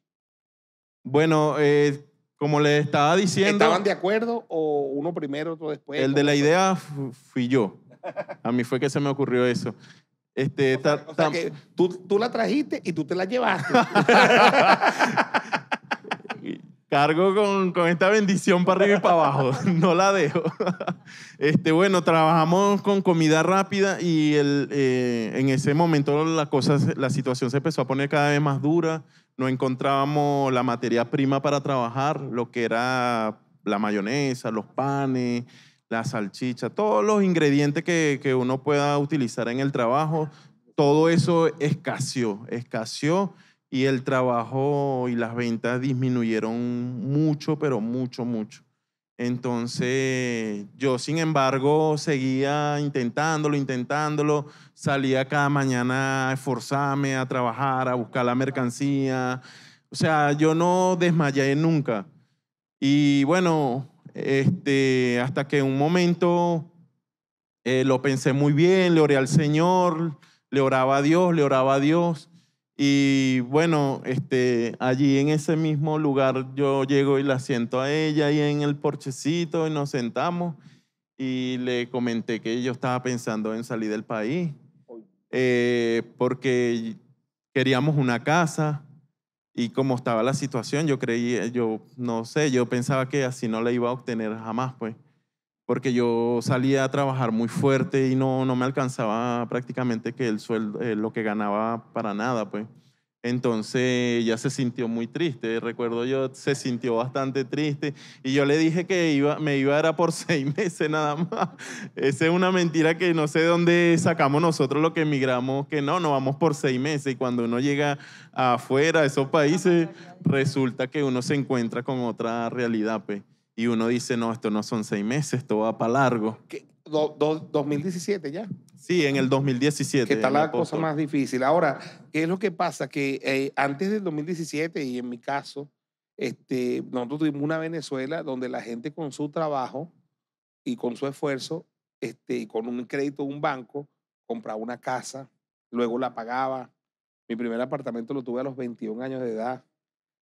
Bueno, eh, como les estaba diciendo. ¿Estaban de acuerdo o uno primero, otro después? El de la idea fui yo. A mí fue que se me ocurrió eso. Este, tú, la trajiste y tú te la llevaste. Cargo con, esta bendición para arriba y para abajo, no la dejo. Este, bueno, trabajamos con comida rápida y eh, en ese momento la, la situación se empezó a poner cada vez más dura, no encontrábamos la materia prima para trabajar, lo que era la mayonesa, los panes, la salchicha, todos los ingredientes que, uno pueda utilizar en el trabajo, todo eso escaseó, escaseó y el trabajo y las ventas disminuyeron mucho, pero mucho, mucho. Entonces, yo sin embargo seguía intentándolo, intentándolo, salía cada mañana a esforzarme, a trabajar, a buscar la mercancía. O sea, yo no desmayé nunca. Y bueno, este, hasta que un momento eh, lo pensé muy bien, le oré al Señor, le oraba a Dios, le oraba a Dios. Y bueno, este, allí en ese mismo lugar yo llego y la siento a ella y en el porchecito y nos sentamos y le comenté que yo estaba pensando en salir del país eh, porque queríamos una casa y como estaba la situación, yo creí, yo no sé, yo pensaba que así no la iba a obtener jamás, pues. Porque yo salía a trabajar muy fuerte y no, no me alcanzaba prácticamente que el sueldo, eh, lo que ganaba para nada, pues. Entonces ella se sintió muy triste, recuerdo yo, se sintió bastante triste y yo le dije que iba, me iba a dar por seis meses nada más. Esa es una mentira que no sé dónde sacamos nosotros lo que emigramos, que no, no vamos por seis meses y cuando uno llega afuera a esos países resulta que uno se encuentra con otra realidad. Pues. Y uno dice, no, esto no son seis meses, esto va para largo. 2017 ya. Sí, en el 2017. Que está la cosa más difícil. Ahora, ¿qué es lo que pasa? Que eh, antes del 2017, y en mi caso, este, nosotros tuvimos una Venezuela donde la gente con su trabajo y con su esfuerzo este, y con un crédito de un banco compraba una casa, luego la pagaba. Mi primer apartamento lo tuve a los 21 años de edad.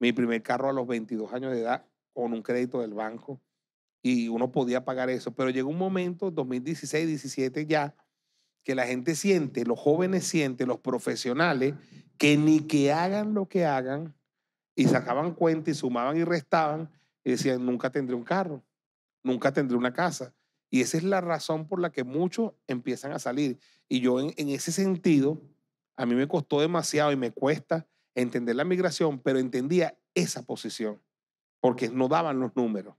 Mi primer carro a los 22 años de edad con un crédito del banco. Y uno podía pagar eso. Pero llegó un momento, 2016, 17 ya, que la gente siente, los jóvenes sienten, los profesionales, que ni que hagan lo que hagan, y sacaban cuenta y sumaban y restaban, y decían, nunca tendré un carro, nunca tendré una casa. Y esa es la razón por la que muchos empiezan a salir. Y yo en, en ese sentido, a mí me costó demasiado y me cuesta entender la migración, pero entendía esa posición, porque no daban los números.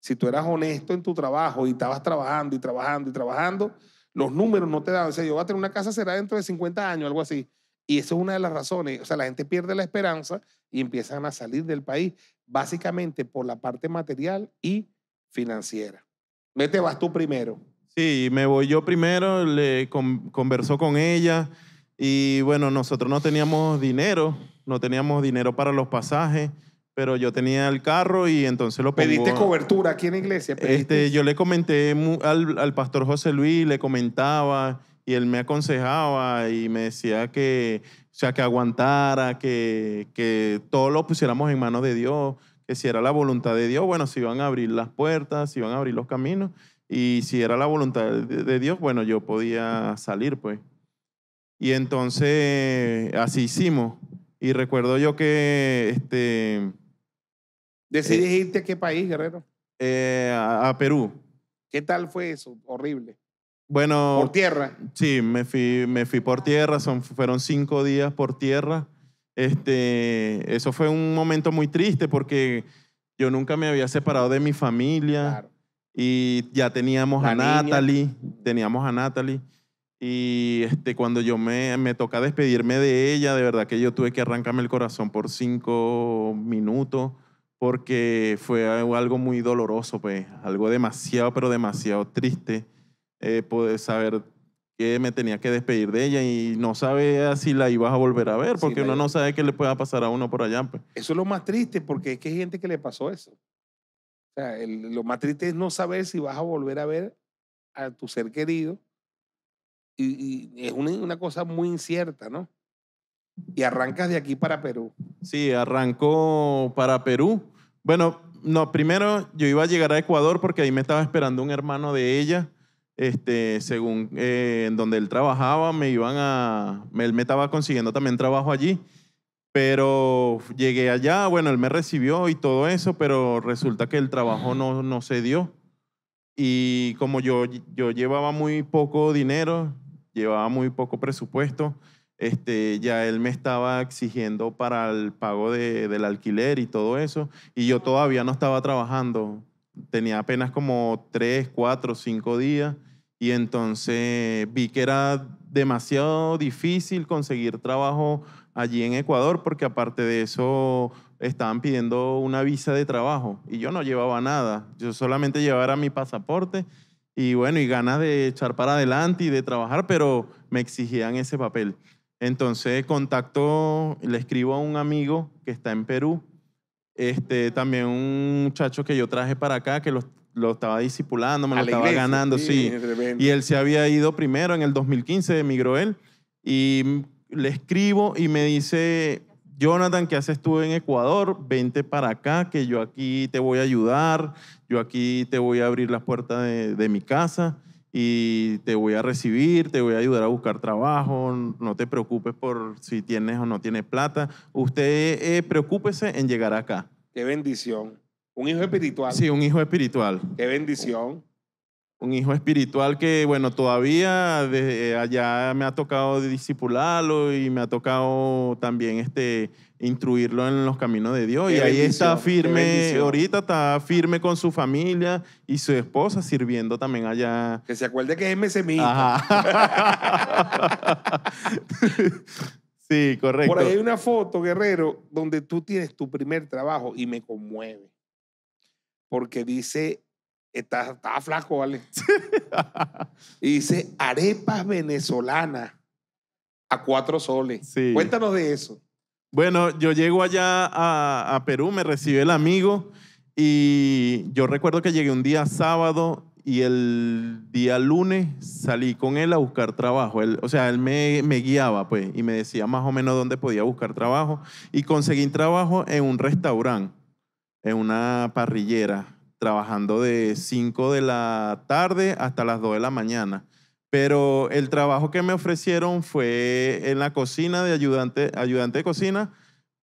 Si tú eras honesto en tu trabajo y estabas trabajando y trabajando y trabajando, los números no te dan. O sea, yo voy a tener una casa, será dentro de 50 años, algo así. Y eso es una de las razones. O sea, la gente pierde la esperanza y empiezan a salir del país, básicamente por la parte material y financiera. Vete, vas tú primero. Sí, me voy yo primero, le conversó con ella y bueno, nosotros no teníamos dinero, no teníamos dinero para los pasajes pero yo tenía el carro y entonces lo pongo, ¿Pediste cobertura aquí en la iglesia? Este, yo le comenté al, pastor José Luis, le comentaba y él me aconsejaba y me decía que, o que aguantara, que, que todo lo pusiéramos en manos de Dios, que si era la voluntad de Dios, bueno, si iban a abrir las puertas, si iban a abrir los caminos y si era la voluntad de, de Dios, bueno, yo podía salir, pues. Y entonces así hicimos. Y recuerdo yo que este, eh, ¿Decidiste a qué país, Guerrero? Eh, a, Perú. ¿Qué tal fue eso? Horrible. Bueno. ¿Por tierra? Sí, me fui, me fui por tierra. Son, fueron cinco días por tierra. Este, eso fue un momento muy triste porque yo nunca me había separado de mi familia. Y ya teníamos a Natalie. Teníamos a Natalie. Y este, cuando yo me, me toca despedirme de ella, de verdad que yo tuve que arrancarme el corazón por cinco minutos porque fue algo muy doloroso, pues, algo demasiado, pero demasiado triste, eh, poder saber que me tenía que despedir de ella y no sabía si la ibas a volver a ver, porque uno no sabe qué le pueda pasar a uno por allá. Pues. Eso es lo más triste, porque es que hay gente que le pasó eso. O sea, lo más triste es no saber si vas a volver a ver a tu ser querido. Y, es una, cosa muy incierta, ¿no? Y arrancas de aquí para Perú. Sí, arrancó para Perú. Bueno, no, primero yo iba a llegar a Ecuador porque ahí me estaba esperando un hermano de ella. Este, según eh, en donde él trabajaba, me iban a. Él me estaba consiguiendo también trabajo allí. Pero llegué allá, bueno, él me recibió y todo eso, pero resulta que el trabajo no, se dio. Y como yo llevaba muy poco dinero, llevaba muy poco presupuesto, este, ya él me estaba exigiendo para el pago del alquiler y todo eso, y yo todavía no estaba trabajando, tenía apenas como tres, cuatro, cinco días, y entonces vi que era demasiado difícil conseguir trabajo allí en Ecuador, porque aparte de eso estaban pidiendo una visa de trabajo y yo no llevaba nada, yo solamente llevaba mi pasaporte y bueno, y ganas de echar para adelante y de trabajar, pero me exigían ese papel. Entonces contacto, le escribo a un amigo que está en Perú, este, también un muchacho que yo traje para acá, que lo, estaba disipulando, me lo estaba ganando, sí. Y él se había ido primero en el 2015, emigró él, y le escribo y me dice, Jonathan, ¿qué haces tú en Ecuador? Vente para acá, que yo aquí te voy a ayudar, yo aquí te voy a abrir las puertas de mi casa y te voy a recibir, te voy a ayudar a buscar trabajo, no te preocupes por si tienes o no tienes plata. Usted eh, preocúpese en llegar acá. Qué bendición. Un hijo espiritual. Sí, un hijo espiritual. Qué bendición. Un hijo espiritual que, bueno, todavía desde allá me ha tocado discipularlo y me ha tocado también este, instruirlo en los caminos de Dios. y ahí está firme, ahorita está firme con su familia y su esposa sirviendo también allá. Que se acuerde que es MSMI. sí, correcto. Por ahí hay una foto, Guerrero, donde tú tienes tu primer trabajo y me conmueve. Porque dice, estaba flaco, ¿vale? y dice, arepas venezolanas a cuatro soles. Cuéntanos de eso. Bueno, yo llego allá a, Perú, me recibe el amigo y yo recuerdo que llegué un día sábado y el día lunes salí con él a buscar trabajo. o sea, él me, guiaba, pues, y me decía más o menos dónde podía buscar trabajo. Y conseguí trabajo en un restaurante, en una parrillera, trabajando de 5 de la tarde hasta las 2 de la mañana. Pero el trabajo que me ofrecieron fue en la cocina de ayudante, ayudante de cocina,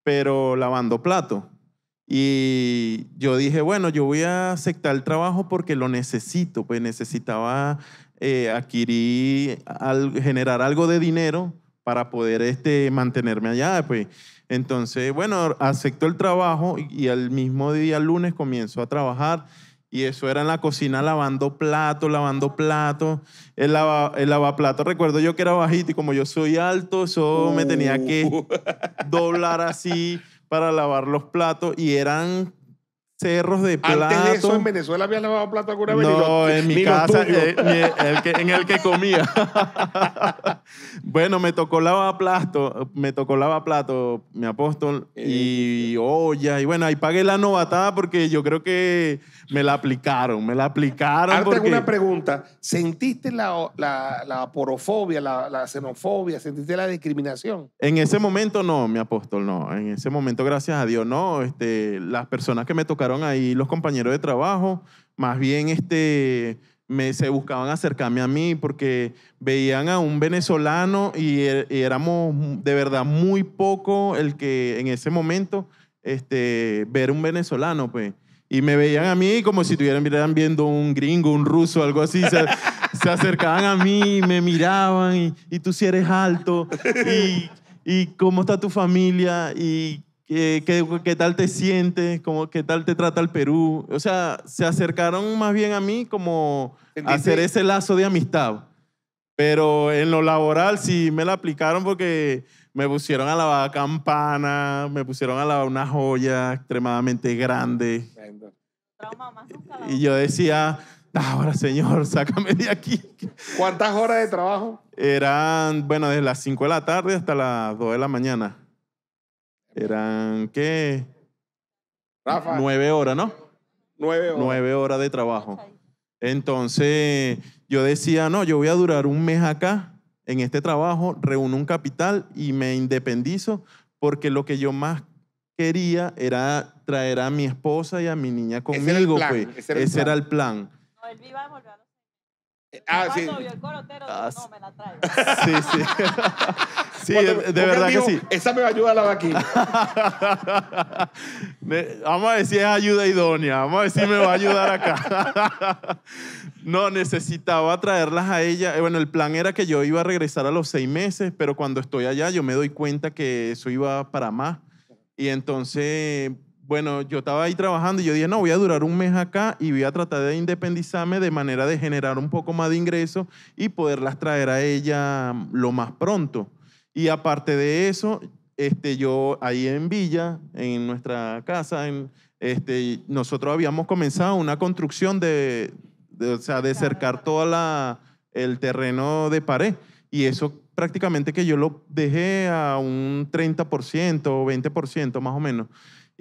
pero lavando plato. Y yo dije, bueno, yo voy a aceptar el trabajo porque lo necesito, pues necesitaba eh, adquirir, generar algo de dinero para poder este, mantenerme allá. Pues. Entonces, bueno, acepto el trabajo y, y al mismo día, lunes, comienzo a trabajar y eso era en la cocina lavando plato, lavando plato. El, lava, el lavaplato, recuerdo yo que era bajito y como yo soy alto, eso me tenía que uh. doblar así para lavar los platos. Y eran cerros de plata. Antes eso, en Venezuela había lavado plata alguna vez. No, en mi casa, eh, en el que comía. bueno, me tocó plato me tocó plato mi apóstol, eh, y olla. Y bueno, ahí pagué la novatada porque yo creo que me la aplicaron, me la aplicaron. tengo una pregunta. ¿Sentiste la, la, porofobia, la, la xenofobia? ¿Sentiste la discriminación? En ese momento no, mi apóstol, no. En ese momento, gracias a Dios, no. Este, las personas que me tocaron ahí los compañeros de trabajo, más bien este, me, se buscaban acercarme a mí porque veían a un venezolano er, y, éramos de verdad muy poco el que en ese momento este, ver un venezolano, pues. Y me veían a mí como si estuvieran viendo un gringo, un ruso, algo así. Se, acercaban a mí, me miraban, y, tú si eres alto, y, y, cómo está tu familia, y eh, ¿Qué, qué, tal te sientes? como ¿Qué tal te trata el Perú? O sea, se acercaron más bien a mí como a hacer ese lazo de amistad. Pero en lo laboral sí me la aplicaron porque me pusieron a lavar campana, me pusieron a lavar una joya extremadamente grande. Y yo decía, ah, ahora señor, sácame de aquí. ¿Cuántas horas de trabajo? Eran, bueno, desde las 5 de la tarde hasta las 2 de la mañana. Eran, ¿qué? Nueve horas, ¿no? Nueve horas. Nueve horas de trabajo. Entonces, yo decía, no, yo voy a durar un mes acá, en este trabajo, reúno un capital y me independizo, porque lo que yo más quería era traer a mi esposa y a mi niña conmigo. Ese era el plan. Pues". Ese era el plan. Eh, ah, sí. el ah, no, me la Sí, sí. sí, de, verdad que sí. Esa me va a ayudar a la vaquita. vamos a ver si es ayuda idónea. Vamos a ver si me va a ayudar acá. no, necesitaba traerlas a ella. Eh, bueno, el plan era que yo iba a regresar a los seis meses, pero cuando estoy allá yo me doy cuenta que eso iba para más. Y entonces bueno, yo estaba ahí trabajando y yo dije, no, voy a durar un mes acá y voy a tratar de independizarme de manera de generar un poco más de ingresos y poderlas traer a ella lo más pronto. Y aparte de eso, este, yo ahí en Villa, en nuestra casa, en, este, nosotros habíamos comenzado una construcción de, o sea, de cercar todo el terreno de pared. Y eso prácticamente que yo lo dejé a un 30% o 20% más o menos.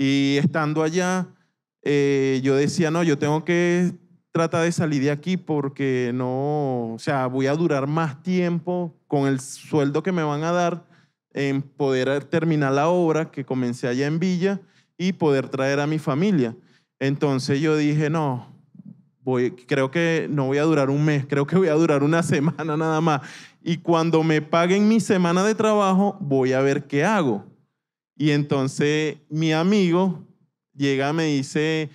Y estando allá, eh, yo decía, no, yo tengo que tratar de salir de aquí porque no, o sea, voy a durar más tiempo con el sueldo que me van a dar en poder terminar la obra que comencé allá en Villa y poder traer a mi familia. Entonces yo dije, no, voy, creo que no voy a durar un mes, creo que voy a durar una semana nada más. Y cuando me paguen mi semana de trabajo, voy a ver qué hago. Y entonces mi amigo llega y me dice,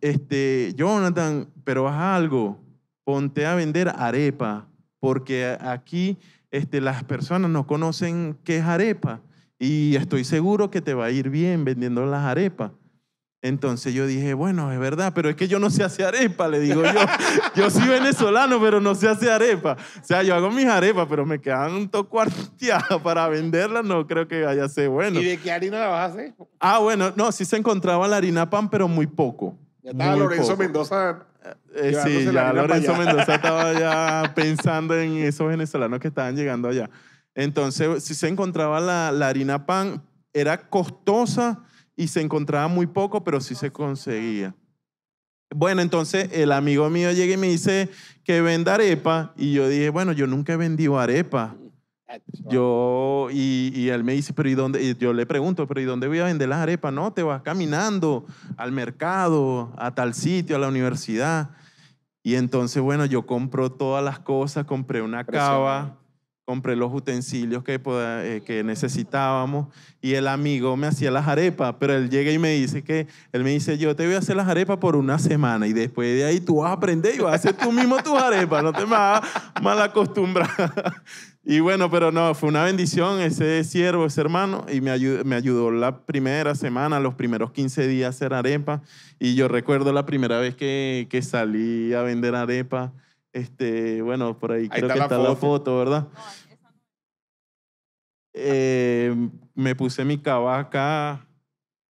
este, Jonathan, pero haz algo, ponte a vender arepa, porque aquí este, las personas no conocen qué es arepa y estoy seguro que te va a ir bien vendiendo las arepas. Entonces yo dije, bueno, es verdad, pero es que yo no sé hacer arepa, le digo yo. Yo soy venezolano, pero no sé hacer arepa. O sea, yo hago mis arepas, pero me quedan un toco arteadas para venderlas, no creo que vaya a ser bueno. ¿Y de qué harina la vas a hacer? Ah, bueno, no, sí se encontraba la harina pan, pero muy poco. Ya estaba Lorenzo Mendoza. Eh, eh, sí, ya Lorenzo Mendoza estaba ya pensando en esos venezolanos que estaban llegando allá. Entonces, si se encontraba la harina pan, era costosa y se encontraba muy poco, pero sí se conseguía. Bueno, entonces el amigo mío llega y me dice que venda arepa y yo dije, bueno, yo nunca he vendido arepa. Yo, y, él me dice, pero ¿y dónde? yo le pregunto, pero ¿y dónde voy a vender las arepas? No, te vas caminando al mercado, a tal sitio, a la universidad. Y entonces, bueno, yo compro todas las cosas, compré una cava, compré los utensilios que, eh, que necesitábamos y el amigo me hacía las arepas, pero él llega y me dice que, él me dice, yo te voy a hacer las arepas por una semana y después de ahí tú vas a aprender y vas a hacer tú mismo tus arepas, no te vas a mal y bueno, pero no, fue una bendición ese siervo, ese hermano, y me ayudó, la primera semana, los primeros 15 días a hacer arepas, y yo recuerdo la primera vez que, que salí a vender arepas este, bueno, por ahí, creo que está la foto, ¿verdad? Eh, me puse mi cabaca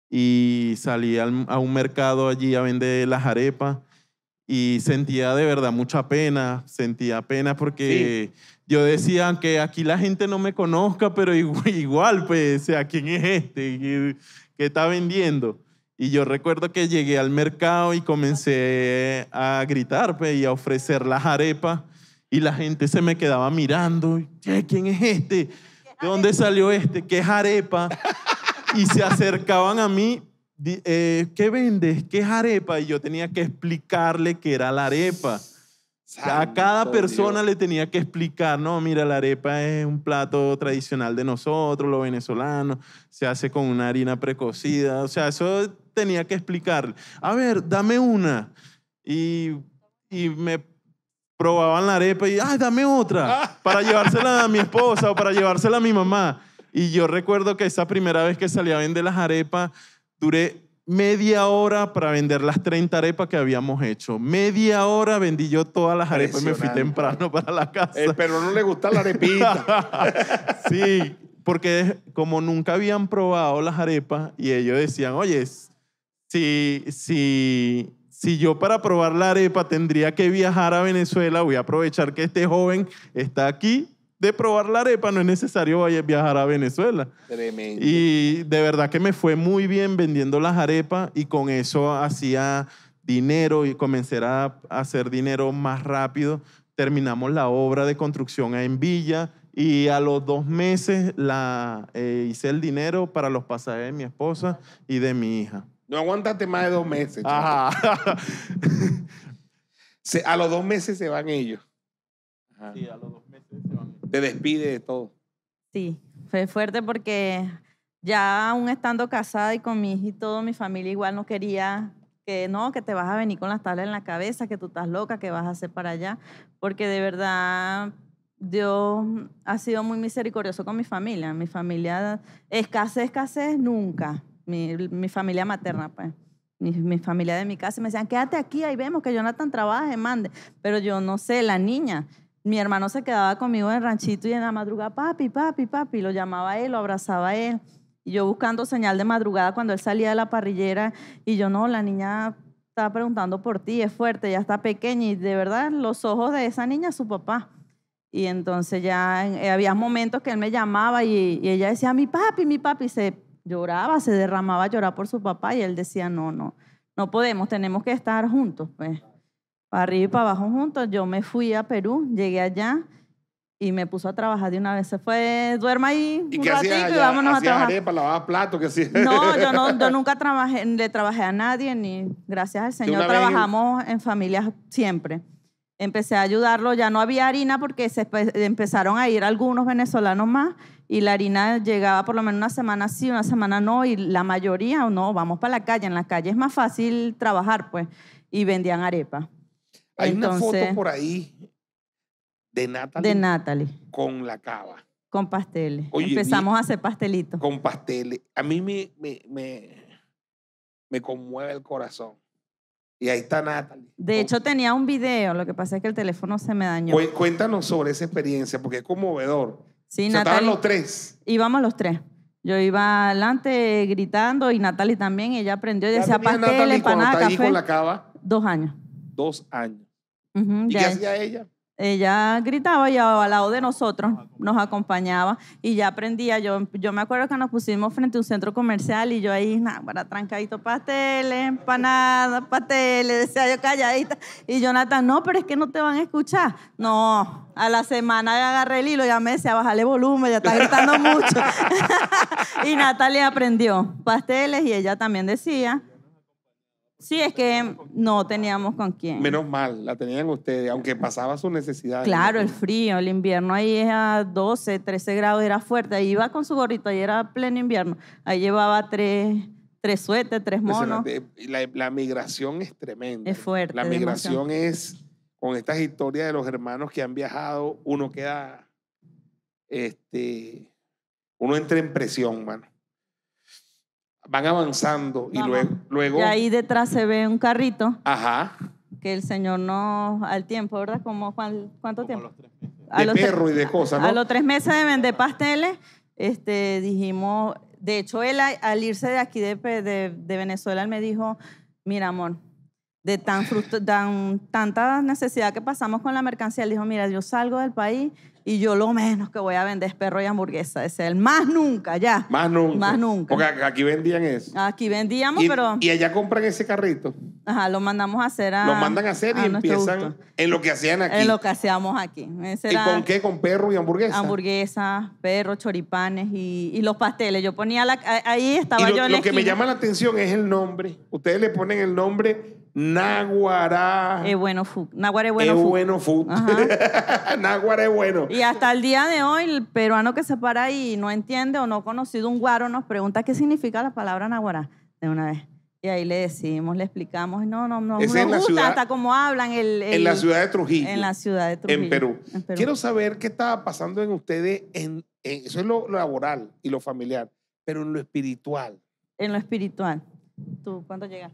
y salí a un mercado allí a vender las arepas y sentía de verdad mucha pena, sentía pena porque yo decía, que aquí la gente no me conozca, pero igual, pues, sea, ¿quién es este ¿Qué está vendiendo? Y yo recuerdo que llegué al mercado y comencé a gritar y a ofrecer las arepas y la gente se me quedaba mirando. ¿Quién es este? ¿De dónde salió este? ¿Qué es arepa? Y se acercaban a mí. Eh, ¿Qué vendes? ¿Qué es arepa? Y yo tenía que explicarle que era la arepa. A cada persona le tenía que explicar, no, mira, la arepa es un plato tradicional de nosotros, los venezolanos, se hace con una harina precocida, o sea, eso tenía que explicar. A ver, dame una. Y, y me probaban la arepa y, ay, dame otra para llevársela a mi esposa o para llevársela a mi mamá. Y yo recuerdo que esa primera vez que salí a vender las arepas, duré media hora para vender las 30 arepas que habíamos hecho. Media hora vendí yo todas las arepas y me fui temprano para la casa. Eh, pero no le gusta la arepita. sí, porque como nunca habían probado las arepas y ellos decían, oye, si, si, yo para probar la arepa tendría que viajar a Venezuela, voy a aprovechar que este joven está aquí. De probar la arepa no es necesario viajar a Venezuela. Tremendo. Y de verdad que me fue muy bien vendiendo las arepas y con eso hacía dinero y comencé a hacer dinero más rápido. Terminamos la obra de construcción en Villa y a los dos meses eh, hice el dinero para los pasajes de mi esposa y de mi hija. No aguantaste más de dos meses. a los dos meses se van ellos. Sí, a los dos meses se van. Te despide de todo. Sí, fue fuerte porque ya aún estando casada y con mi hija y todo, mi familia igual no quería que no, que te vas a venir con las tablas en la cabeza, que tú estás loca, que vas a hacer para allá, porque de verdad Dios ha sido muy misericordioso con mi familia. Mi familia, escasez, escasez, nunca mi, familia materna, pues. Mi, familia de mi casa, me decían, quédate aquí, ahí vemos que Jonathan trabaje, eh, mande. Pero yo no sé, la niña, mi hermano se quedaba conmigo en el ranchito y en la madrugada, papi, papi, papi, lo llamaba él, lo abrazaba él. Y yo buscando señal de madrugada cuando él salía de la parrillera y yo no, la niña estaba preguntando por ti, es fuerte, ya está pequeña y de verdad los ojos de esa niña, su papá. Y entonces ya eh, había momentos que él me llamaba y, ella decía, mi papi, mi papi, se lloraba, se derramaba a llorar por su papá y él decía, no, no, no podemos, tenemos que estar juntos, pues, para arriba y para abajo juntos. Yo me fui a Perú, llegué allá y me puso a trabajar de una vez. Se fue, duerma ahí un ratito y vámonos a trabajar. plato, que No, yo no, nunca trabajé, le trabajé a nadie, ni gracias al Señor trabajamos en familia siempre empecé a ayudarlo, ya no había harina porque se empezaron a ir algunos venezolanos más y la harina llegaba por lo menos una semana sí, una semana no y la mayoría no, vamos para la calle, en la calle es más fácil trabajar pues y vendían arepa. Hay una foto por ahí de Natalie. De Natalie. Con la cava. Con pasteles. Empezamos a hacer pastelitos. Con pasteles. A mí me, me, me conmueve el corazón y ahí está Natalie. De hecho, tenía un video, lo que pasa es que el teléfono se me dañó. Cuéntanos sobre esa experiencia, porque es conmovedor. Sí, O estaban los tres. Íbamos los tres. Yo iba adelante gritando y Natalie también, ella aprendió, y decía pastel, cuando empanada, está con la cava? Dos años. Dos años. ¿Y qué hacía ella? ella gritaba y al lado de nosotros nos acompañaba y ya aprendía. Yo, yo me acuerdo que nos pusimos frente a un centro comercial y yo ahí, nada, para trancadito, pasteles, empanadas, pasteles, decía yo calladita. Y Jonathan, no, pero es que no te van a escuchar. No, a la semana agarré el hilo y ya me decía, bájale volumen, ya está gritando mucho. y Natalia aprendió pasteles y ella también decía. Sí, es que no teníamos con quién. Menos mal, la tenían ustedes, aunque pasaba su necesidad. Claro, el frío, el invierno ahí es a 12, 13 grados, era fuerte. Ahí iba con su gorrito, ahí era pleno invierno. Ahí llevaba tres, tres suéteres, tres monos. La, migración es tremenda. Es fuerte. La migración es, con estas historias de los hermanos que han viajado, uno queda, este, uno entra en presión, mano van avanzando y luego, luego... Y ahí detrás se ve un carrito. Ajá. Que el Señor no, al tiempo, ¿verdad? Como, ¿Cuánto tiempo? A los de perro y de cosas, ¿no? A los tres meses de vender pasteles, este, dijimos... De hecho, él al irse de aquí de, de, Venezuela, él me dijo, mira, amor, de tan, tan tanta necesidad que pasamos con la mercancía, él dijo, mira, yo salgo del país, y yo lo menos que voy a vender es perro y hamburguesa Es el Más nunca, ya. Más nunca. Más nunca. Porque aquí vendían eso. Aquí vendíamos, pero. Y allá compran ese carrito. Ajá, lo mandamos a hacer a. Lo mandan a hacer y empiezan en lo que hacían aquí. En lo que hacíamos aquí. ¿Y con qué? ¿Con perro y hamburguesa? Hamburguesas, perro, choripanes y, y, los pasteles. Yo ponía la. Ahí estaba lo, yo Lo que me llama la atención es el nombre. Ustedes le ponen el nombre Naguará. Es bueno food. es bueno Es bueno es bueno. Y hasta el día de hoy, el peruano que se para y no entiende o no ha conocido un guaro nos pregunta qué significa la palabra Naguará de una vez. Y ahí le decimos, le explicamos, no, no, no, es gusta hasta cómo hablan. en la ciudad de Trujillo. En la ciudad de Trujillo. En Perú. Quiero saber qué estaba pasando en ustedes, en, eso es lo laboral y lo familiar, pero en lo espiritual. En lo espiritual. ¿Tú cuándo llegas?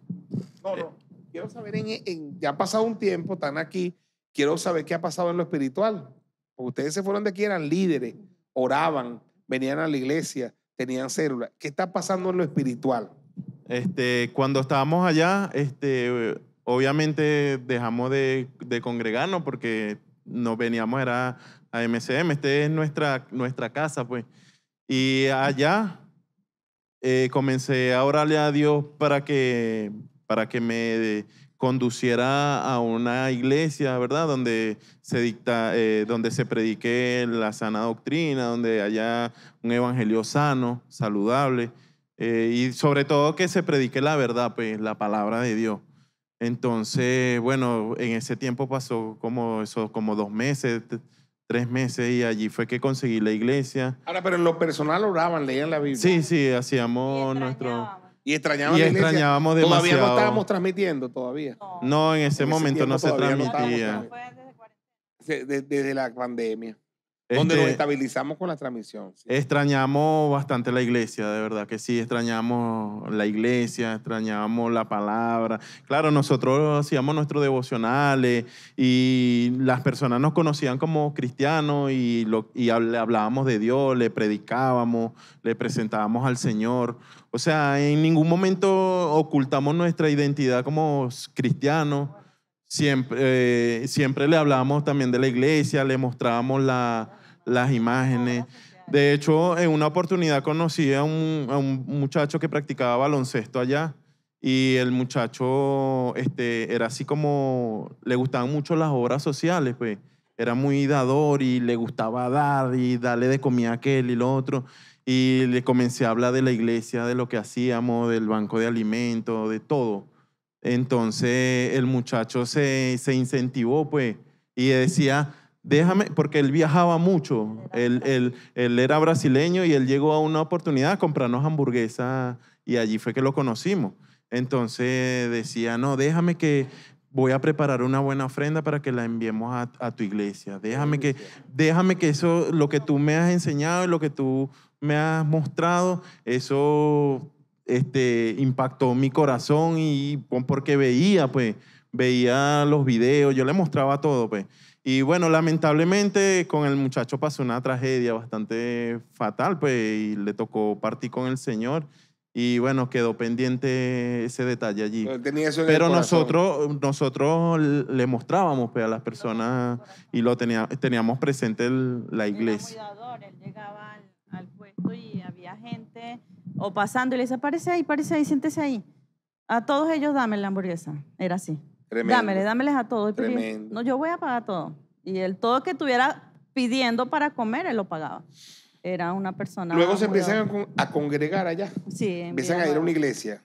No, no quiero saber, en, ya ha pasado un tiempo, están aquí, quiero saber qué ha pasado en lo espiritual. ustedes se fueron de aquí, eran líderes, oraban, venían a la iglesia, tenían células. ¿Qué está pasando en lo espiritual? Este, cuando estábamos allá, este, obviamente dejamos de, congregarnos porque no veníamos era a MCM, esta es nuestra, nuestra casa, pues. Y allá eh, comencé a orarle a Dios para que para que me conduciera a una iglesia, ¿verdad? Donde se dicta, eh, donde se predique la sana doctrina, donde haya un evangelio sano, saludable, eh, y sobre todo que se predique la verdad, pues la palabra de Dios. Entonces, bueno, en ese tiempo pasó como eso, como dos meses, tres meses y allí fue que conseguí la iglesia. Ahora, pero en lo personal oraban, leían la Biblia. Sí, sí, hacíamos nuestro... Y extrañábamos, de demasiado. Todavía no estábamos transmitiendo, todavía. No, en ese momento no se transmitía. desde la pandemia. Donde este, estabilizamos con la transmisión. Extrañamos bastante la iglesia, de verdad que sí, extrañamos la iglesia, extrañamos la palabra. Claro, nosotros hacíamos nuestros devocionales y las personas nos conocían como cristianos y, lo, y hablábamos de Dios, le predicábamos, le presentábamos al Señor. O sea, en ningún momento ocultamos nuestra identidad como cristianos Siempre, eh, siempre le hablábamos también de la iglesia, le mostrábamos las imágenes. De hecho, en una oportunidad conocí a un, muchacho que practicaba baloncesto allá y el muchacho este, era así como, le gustaban mucho las obras sociales, pues era muy dador y le gustaba dar y darle de comida a aquel y lo otro. Y le comencé a hablar de la iglesia, de lo que hacíamos, del banco de alimentos, de todo. Entonces el muchacho se, incentivó, pues, y decía, déjame, porque él viajaba mucho, él, era brasileño y él llegó a una oportunidad a comprarnos hamburguesa y allí fue que lo conocimos. Entonces decía, no, déjame que voy a preparar una buena ofrenda para que la enviemos a, tu iglesia. Déjame que, déjame que eso, lo que tú me has enseñado y lo que tú me has mostrado, eso este, impactó mi corazón y porque veía, pues, veía los videos, yo le mostraba todo, pues. Y bueno, lamentablemente con el muchacho pasó una tragedia bastante fatal, pues, y le tocó partir con el Señor. Y bueno, quedó pendiente ese detalle allí. Pero nosotros, nosotros le mostrábamos pues, a las personas y lo tenía, teníamos presente la iglesia. llegaba o pasando y le dice, parece ahí, parece ahí, siéntese ahí. A todos ellos dame la hamburguesa. Era así. Tremendo. Dámeles, dámeles a todos. No, yo voy a pagar todo. Y el todo que estuviera pidiendo para comer, él lo pagaba. Era una persona. Luego se empiezan a, congregar allá. Sí. Empiezan a ir a una iglesia.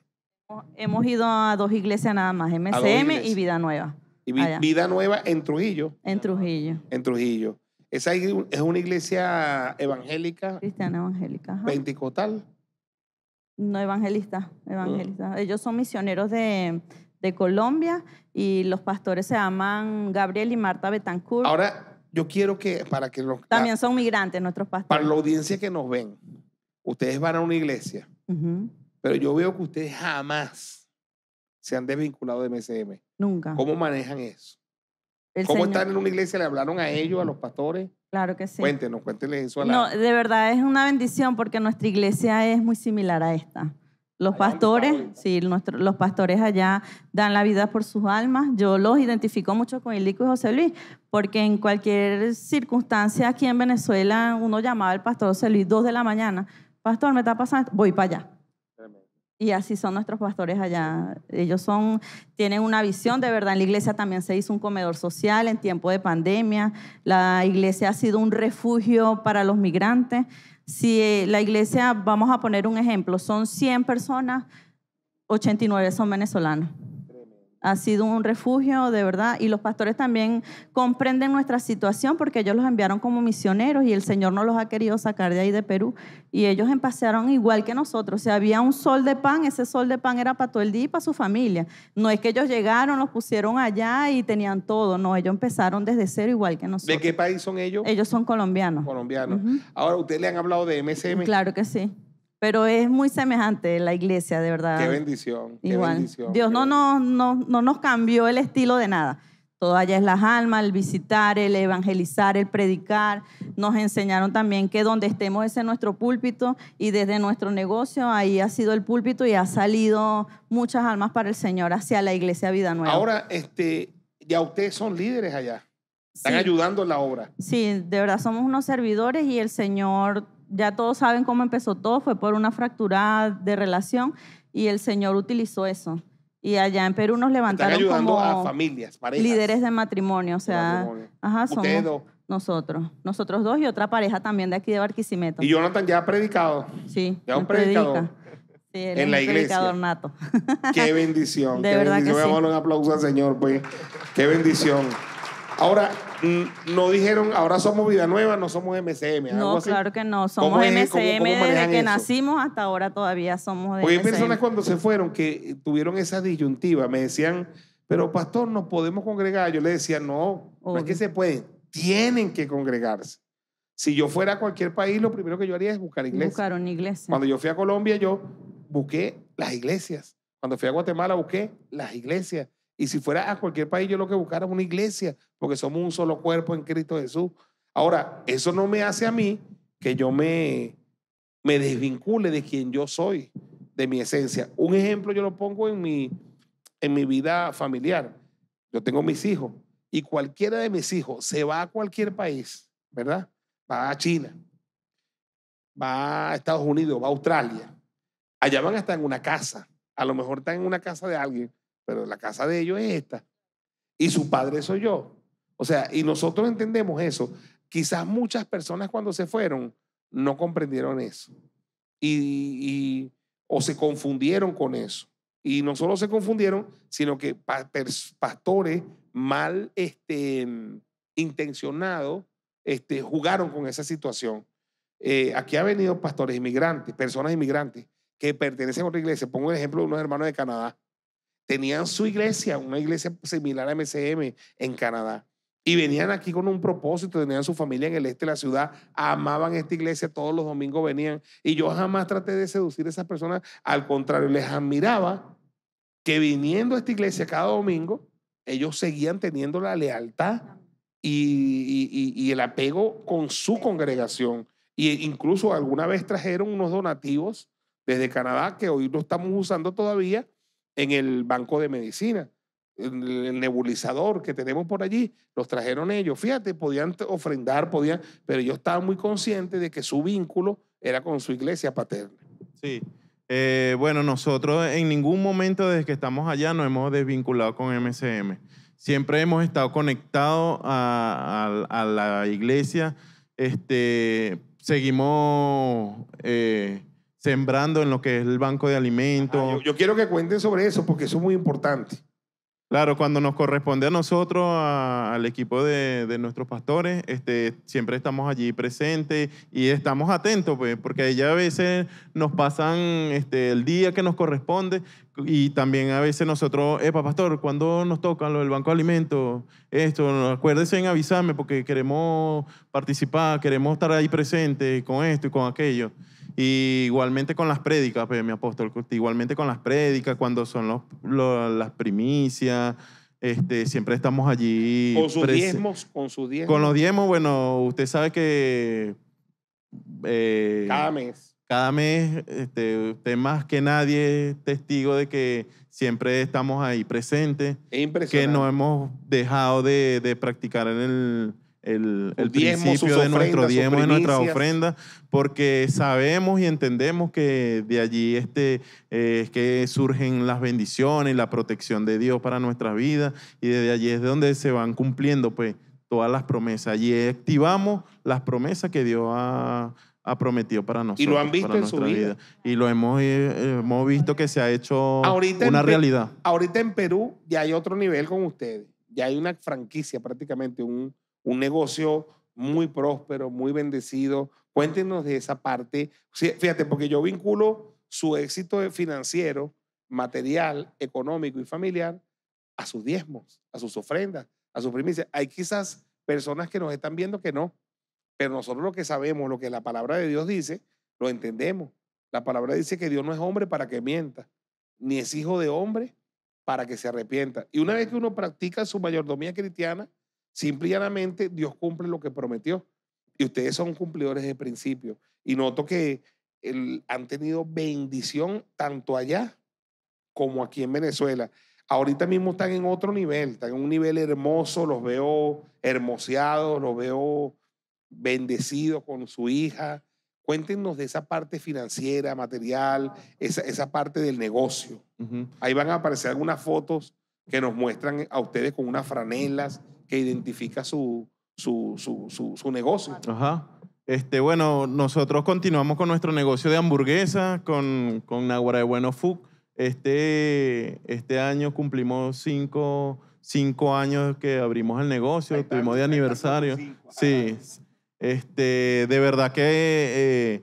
Hemos ido a dos iglesias nada más, MCM y Vida Nueva. Y Vida Nueva en Trujillo. En Trujillo. En Trujillo. Esa es una iglesia evangélica. Cristiana evangélica. Ajá. Pentecostal. No evangelistas, evangelistas. Mm. Ellos son misioneros de, de, Colombia y los pastores se llaman Gabriel y Marta Betancourt. Ahora, yo quiero que, para que los... También son migrantes nuestros pastores. Para la audiencia que nos ven, ustedes van a una iglesia, pero yo veo que ustedes jamás se han desvinculado de MSM. Nunca. ¿Cómo manejan eso? ¿Cómo están en una iglesia? ¿Le hablaron a ellos, a los pastores? Claro que sí. Cuéntenos, cuéntenles eso a la... No, de verdad es una bendición porque nuestra iglesia es muy similar a esta. Los pastores, sí, nuestro, los pastores allá dan la vida por sus almas. Yo los identifico mucho con Ilico y José Luis, porque en cualquier circunstancia aquí en Venezuela uno llamaba al pastor José Luis dos de la mañana. Pastor, me está pasando, voy para allá. Y así son nuestros pastores allá. Ellos son, tienen una visión de verdad. En la iglesia también se hizo un comedor social en tiempo de pandemia. La iglesia ha sido un refugio para los migrantes. Si eh, la iglesia, vamos a poner un ejemplo, son 100 personas, 89 son venezolanos ha sido un refugio de verdad y los pastores también comprenden nuestra situación porque ellos los enviaron como misioneros y el Señor no los ha querido sacar de ahí de Perú y ellos empasearon igual que nosotros. O había un sol de pan, ese sol de pan era para todo el día y para su familia. No es que ellos llegaron, los pusieron allá y tenían todo, no, ellos empezaron desde cero igual que nosotros. ¿De qué país son ellos? Ellos son colombianos. Colombianos. Ahora, ¿ustedes le han hablado de MSM? Claro que sí. Pero es muy semejante la iglesia, de verdad. Qué bendición. Qué bendición Dios no, no, no nos cambió el estilo de nada. Todo allá es las almas, el visitar, el evangelizar, el predicar. Nos enseñaron también que donde estemos es en nuestro púlpito y desde nuestro negocio ahí ha sido el púlpito y ha salido muchas almas para el Señor hacia la iglesia Vida Nueva. Ahora, este, ya ustedes son líderes allá. Están ayudando en la obra. Sí, de verdad somos unos servidores y el Señor ya todos saben cómo empezó todo, fue por una fractura de relación y el Señor utilizó eso. Y allá en Perú nos levantaron ayudando como a familias, parejas. líderes de matrimonio, o sea, Ajá, somos nosotros, nosotros dos y otra pareja también de aquí de Barquisimeto. Y Jonathan ya ha predicado. Sí, ya un predicado en la iglesia. Qué bendición. De qué verdad bendición. que sí. un aplauso al Señor, pues. Qué bendición. Ahora, no dijeron, ahora somos Vida Nueva, no somos MCM. no, claro que no, somos MCM desde que nacimos hasta ahora todavía somos de Hoy hay personas cuando se fueron que tuvieron esa disyuntiva, me decían, pero pastor, no podemos congregar? Yo le decía, no, ¿por qué se pueden, tienen que congregarse. Si yo fuera a cualquier país, lo primero que yo haría es buscar iglesia. Buscaron una iglesia. Cuando yo fui a Colombia, yo busqué las iglesias. Cuando fui a Guatemala, busqué las iglesias. Y si fuera a cualquier país, yo lo que buscara es una iglesia, porque somos un solo cuerpo en Cristo Jesús. Ahora, eso no me hace a mí que yo me, me desvincule de quien yo soy, de mi esencia. Un ejemplo yo lo pongo en mi, en mi vida familiar. Yo tengo mis hijos y cualquiera de mis hijos se va a cualquier país, ¿verdad? Va a China, va a Estados Unidos, va a Australia. Allá van a en una casa. A lo mejor están en una casa de alguien pero la casa de ellos es esta. Y su padre soy yo. O sea, y nosotros entendemos eso. Quizás muchas personas cuando se fueron no comprendieron eso. Y, o se confundieron con eso. Y no solo se confundieron, sino que pastores mal este, intencionados este, jugaron con esa situación. Eh, aquí ha venido pastores inmigrantes, personas inmigrantes que pertenecen a otra iglesia. Pongo el ejemplo de unos hermanos de Canadá tenían su iglesia, una iglesia similar a MCM en Canadá. Y venían aquí con un propósito, tenían su familia en el este de la ciudad, amaban esta iglesia, todos los domingos venían. Y yo jamás traté de seducir a esas personas, al contrario, les admiraba que viniendo a esta iglesia cada domingo, ellos seguían teniendo la lealtad y, el apego con su congregación. Y incluso alguna vez trajeron unos donativos desde Canadá, que hoy no estamos usando todavía, en el banco de medicina. El, nebulizador que tenemos por allí, los trajeron ellos. Fíjate, podían ofrendar, podían, pero yo estaba muy consciente de que su vínculo era con su iglesia paterna. Sí. Eh, bueno, nosotros en ningún momento desde que estamos allá nos hemos desvinculado con MCM. Siempre hemos estado conectados a, la iglesia. Este, seguimos eh, sembrando en lo que es el banco de alimentos. yo, quiero que cuenten sobre eso porque eso es muy importante. Claro, cuando nos corresponde a nosotros, al equipo de, nuestros pastores, este, siempre estamos allí presentes y estamos atentos, pues, porque ya a veces nos pasan este, el día que nos corresponde y también a veces nosotros, epa, pastor, cuando nos toca lo del Banco de Alimentos, esto, acuérdense en avisarme porque queremos participar, queremos estar ahí presentes con esto y con aquello. Y igualmente con las prédicas, pues, mi apóstol, igualmente con las prédicas, cuando son las primicias, este, siempre estamos allí. Con sus diezmos, con sus diezmos. los diezmos, bueno, usted sabe que... Eh, cada mes. Cada mes, este, usted más que nadie es testigo de que siempre estamos ahí presentes. Que no hemos dejado de practicar en el el, el, de nuestro ofrenda de nuestra ofrenda, porque sabemos y entendemos que de allí este, eh, que surgen las bendiciones, la protección de Dios para nuestra vida y desde allí es donde se van cumpliendo pues, todas las promesas. Allí activamos las promesas que Dios ha, prometido para nosotros. Y lo han visto en su vida? Y lo hemos, eh, hemos visto que se ha hecho una realidad. Ahorita en Perú ya hay otro nivel con ustedes. Ya hay una franquicia prácticamente, un, un negocio muy próspero, muy bendecido. Cuéntenos de esa parte. Fíjate, porque yo vinculo su éxito financiero, material, económico y familiar a sus diezmos, a sus ofrendas, a sus primicias. Hay quizás personas que nos están viendo que no, pero nosotros lo que sabemos, lo que la palabra de Dios dice, lo entendemos. La palabra dice que Dios no es hombre para que mienta, ni es hijo de hombre para que se arrepienta. Y una vez que uno practica su mayordomía cristiana, Simple y llanamente, Dios cumple lo que prometió. Y ustedes son cumplidores de principio. Y noto que han tenido bendición tanto allá como aquí en Venezuela. Ahorita mismo están en otro nivel, están en un nivel hermoso, los veo hermoseados, los veo bendecidos con su hija. Cuéntenos de esa parte financiera, material, esa, parte del negocio. Ahí van a aparecer algunas fotos que nos muestran a ustedes con unas franelas que identifica su, su, negocio. Ajá. Este, bueno, nosotros continuamos con nuestro negocio de hamburguesas con, con de Bueno Food. Este, este año cumplimos cinco, cinco años que abrimos el negocio, tuvimos de aniversario. Sí, este, de verdad que eh,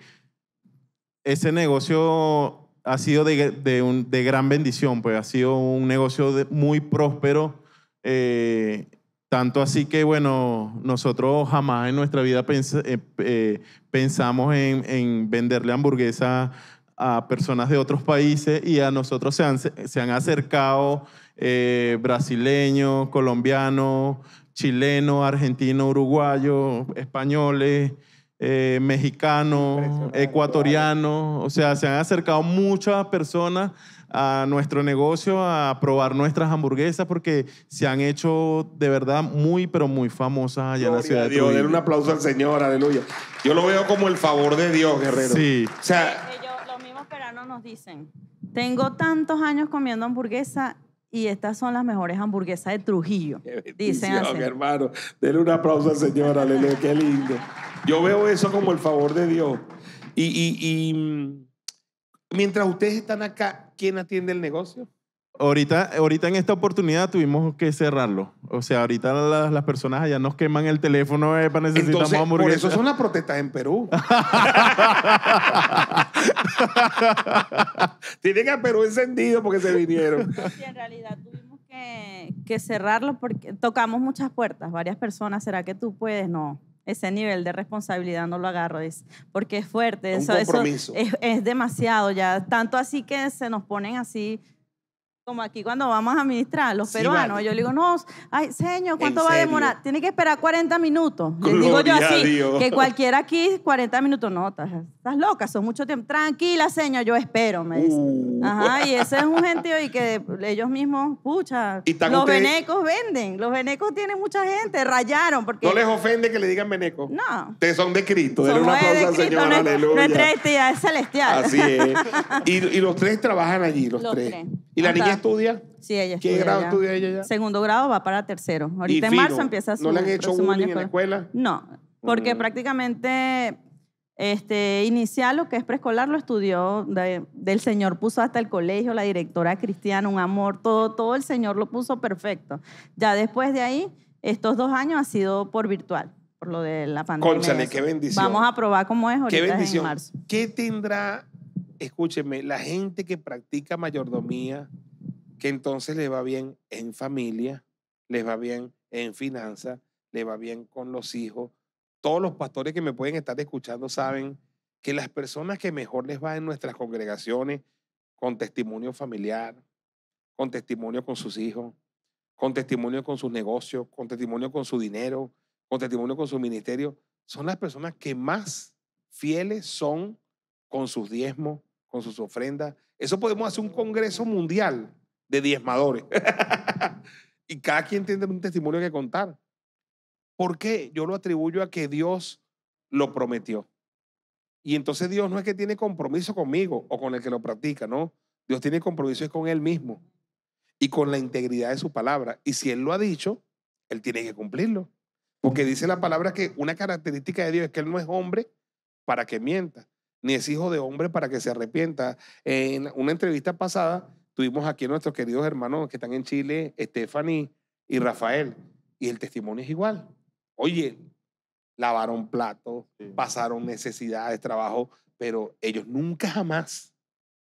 ese negocio ha sido de, gran bendición, pues ha sido un negocio muy próspero. Eh, tanto así que, bueno, nosotros jamás en nuestra vida eh, eh, pensamos en, venderle hamburguesa a personas de otros países y a nosotros se han, acercado eh, brasileños, colombianos, chilenos, argentinos, uruguayos, españoles, mexicanos, ecuatorianos. O sea, se han acercado muchas personas a nuestro negocio a probar nuestras hamburguesas porque se han hecho de verdad muy, pero muy famosas allá en la ciudad. de Dios, denle un aplauso al Señor, aleluya. Yo lo veo como el favor de Dios, guerrero. Sí. O sea, los mismos peranos nos dicen, tengo tantos años comiendo hamburguesa y estas son las mejores hamburguesas de Trujillo. Qué dicen así. hermano. Denle un aplauso al Señor, aleluya, qué lindo. Yo veo eso como el favor de Dios. y, y, y mm, Mientras ustedes están acá, ¿quién atiende el negocio? Ahorita, ahorita en esta oportunidad tuvimos que cerrarlo. O sea, ahorita las, personas allá nos queman el teléfono eh, para necesitamos Por eso son las protestas en Perú. Tienen a Perú encendido porque se vinieron. Sí, en realidad tuvimos que cerrarlo porque tocamos muchas puertas. Varias personas, ¿será que tú puedes? No ese nivel de responsabilidad no lo agarro, es, porque es fuerte, eso, es, demasiado ya, tanto así que se nos ponen así como aquí cuando vamos a ministrar, los peruanos, yo le digo, no, ay, señor, ¿cuánto va a demorar? Tiene que esperar 40 minutos. Les digo yo así, que cualquiera aquí, 40 minutos, no, estás, loca, son mucho tiempo. Tranquila, señor, yo espero, me dice. Uh. Ajá, y ese es un gentío y que ellos mismos, pucha, los venecos venden, los venecos tienen mucha gente, rayaron. porque... No les ofende que le digan veneco No. Te son de Cristo, denle un aplauso al Señor, no, es tres no es celestial. Así es. Y, los tres trabajan allí, los, tres. Y la estudia? Sí, ella ¿Qué grado estudia ella ya? Segundo grado va para tercero. Ahorita en marzo empieza su ¿No le han en la escuela? No, porque mm. prácticamente este, inicial, lo que es preescolar, lo estudió del señor, puso hasta el colegio, la directora cristiana, un amor, todo, todo el señor lo puso perfecto. Ya después de ahí, estos dos años ha sido por virtual, por lo de la pandemia. Conchale, qué bendición. Vamos a probar cómo es ahorita en marzo. ¿Qué tendrá, escúcheme, la gente que practica mayordomía, entonces les va bien en familia, les va bien en finanzas, les va bien con los hijos. Todos los pastores que me pueden estar escuchando saben que las personas que mejor les va en nuestras congregaciones, con testimonio familiar, con testimonio con sus hijos, con testimonio con sus negocios, con testimonio con su dinero, con testimonio con su ministerio, son las personas que más fieles son con sus diezmos, con sus ofrendas. Eso podemos hacer un congreso mundial de diezmadores. y cada quien tiene un testimonio que contar. ¿Por qué? Yo lo atribuyo a que Dios lo prometió. Y entonces Dios no es que tiene compromiso conmigo o con el que lo practica, no. Dios tiene compromiso con Él mismo y con la integridad de su palabra. Y si Él lo ha dicho, Él tiene que cumplirlo. Porque dice la palabra que una característica de Dios es que Él no es hombre para que mienta, ni es hijo de hombre para que se arrepienta. En una entrevista pasada Tuvimos aquí a nuestros queridos hermanos que están en Chile, Stephanie y Rafael, y el testimonio es igual. Oye, lavaron platos, pasaron necesidades, trabajo, pero ellos nunca jamás,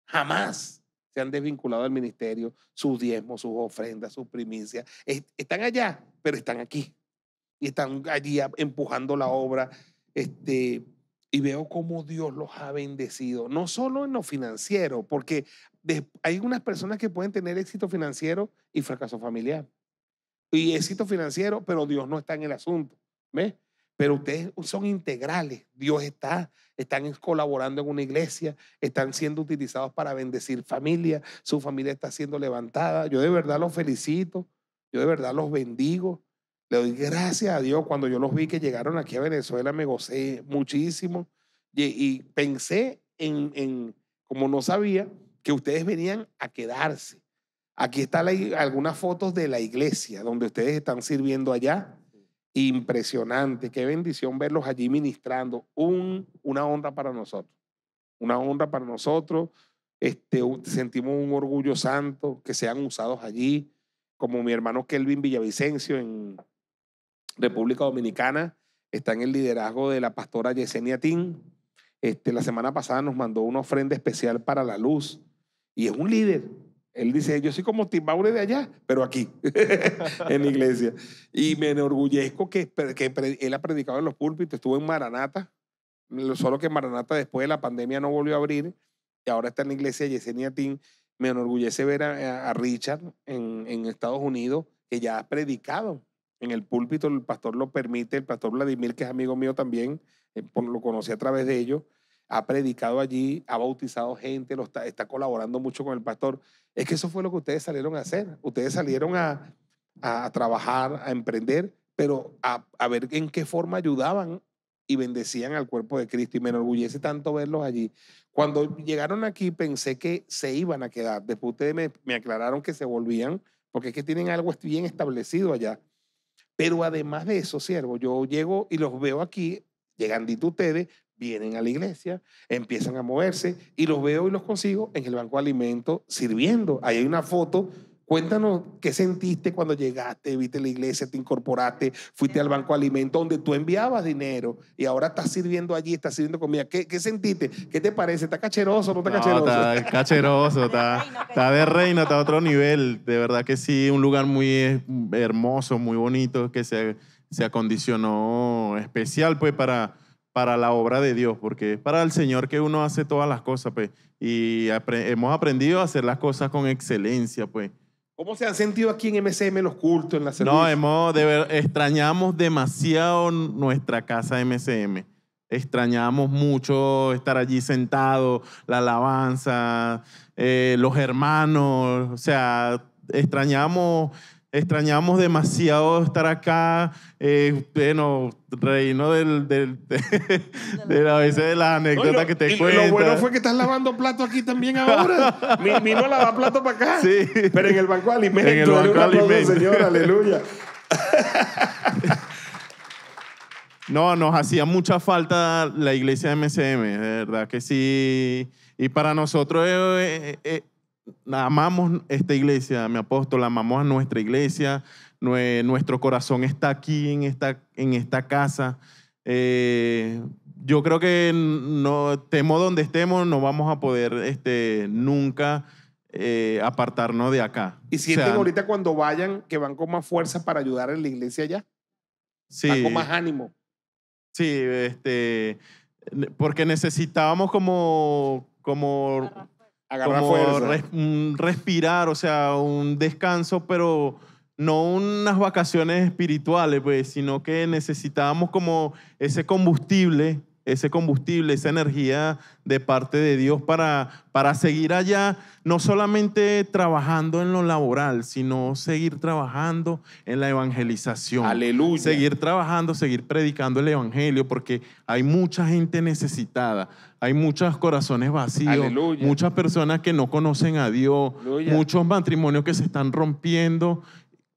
jamás se han desvinculado del ministerio, sus diezmos, sus ofrendas, sus primicias. Están allá, pero están aquí. Y están allí empujando la obra. Este, y veo cómo Dios los ha bendecido, no solo en lo financiero, porque hay unas personas que pueden tener éxito financiero y fracaso familiar. Y éxito financiero, pero Dios no está en el asunto. ¿Ves? Pero ustedes son integrales. Dios está, están colaborando en una iglesia, están siendo utilizados para bendecir familia, su familia está siendo levantada. Yo de verdad los felicito, yo de verdad los bendigo. Le doy gracias a Dios. Cuando yo los vi que llegaron aquí a Venezuela, me gocé muchísimo. Y, pensé en, como no sabía, que ustedes venían a quedarse. Aquí están algunas fotos de la iglesia donde ustedes están sirviendo allá. Impresionante, qué bendición verlos allí ministrando. Un, una honra para nosotros, una honra para nosotros. Este, sentimos un orgullo santo que sean usados allí, como mi hermano Kelvin Villavicencio en, República Dominicana, está en el liderazgo de la pastora Yesenia Tin. Este, la semana pasada nos mandó una ofrenda especial para la luz y es un líder. Él dice, yo soy como Timbaure de allá, pero aquí, en la iglesia. Y me enorgullezco que, que él ha predicado en los púlpitos, estuvo en Maranata, solo que Maranata después de la pandemia no volvió a abrir y ahora está en la iglesia Yesenia Tin. Me enorgullece ver a, Richard en Estados Unidos, que ya ha predicado en el púlpito, el pastor lo permite, el pastor Vladimir, que es amigo mío también, eh, lo conocí a través de ellos, ha predicado allí, ha bautizado gente, lo está, está, colaborando mucho con el pastor. Es que eso fue lo que ustedes salieron a hacer. Ustedes salieron a, a trabajar, a emprender, pero a, a, ver en qué forma ayudaban y bendecían al cuerpo de Cristo. Y me enorgullece tanto verlos allí. Cuando llegaron aquí pensé que se iban a quedar. Después ustedes me, me aclararon que se volvían, porque es que tienen algo bien establecido allá. Pero además de eso, siervo, yo llego y los veo aquí, llegandito ustedes, vienen a la iglesia, empiezan a moverse y los veo y los consigo en el banco de alimentos sirviendo. Ahí hay una foto Cuéntanos qué sentiste cuando llegaste, viste la iglesia, te incorporaste, fuiste al banco de alimentos donde tú enviabas dinero y ahora estás sirviendo allí, estás sirviendo comida. ¿Qué, sentiste? ¿Qué te parece? ¿Está cacheroso o no está no, cacheroso? Está cacheroso, está, de reina, está a otro nivel. De verdad que sí, un lugar muy eh, hermoso, muy bonito, que se, se acondicionó especial pues para, para la obra de Dios, porque es para el Señor que uno hace todas las cosas, pues, y hemos aprendido a hacer las cosas con excelencia, pues. ¿Cómo se han sentido aquí en MCM los cultos, en la servicio? No, hemos, extrañamos demasiado nuestra casa MCM. Extrañamos mucho estar allí sentado, la alabanza, eh, los hermanos, o sea, extrañamos extrañamos demasiado estar acá, eh, bueno, reino del, del de, la de las anécdotas que te cuento. Lo bueno fue que estás lavando plato aquí también ahora. Mi, mi no lava plato para acá. Sí. Pero en el banco de En el banco de Señor, aleluya. No, nos hacía mucha falta la iglesia de MCM, de verdad que sí. Y para nosotros es... Eh, eh, amamos esta iglesia, mi apóstol, amamos a nuestra iglesia, nuestro corazón está aquí en esta, en esta casa. Eh, yo creo que no, temo donde estemos, no vamos a poder este, nunca eh, apartarnos de acá. ¿Y sienten ahorita cuando vayan que van con más fuerza para ayudar en la iglesia allá? Sí. con más ánimo. Sí, este, porque necesitábamos como, como Agarrar como respirar, o sea, un descanso, pero no unas vacaciones espirituales, pues, sino que necesitábamos como ese combustible ese combustible, esa energía de parte de Dios para, para seguir allá, no solamente trabajando en lo laboral, sino seguir trabajando en la evangelización. Aleluya. Seguir trabajando, seguir predicando el Evangelio, porque hay mucha gente necesitada, hay muchos corazones vacíos, muchas personas que no conocen a Dios, muchos matrimonios que se están rompiendo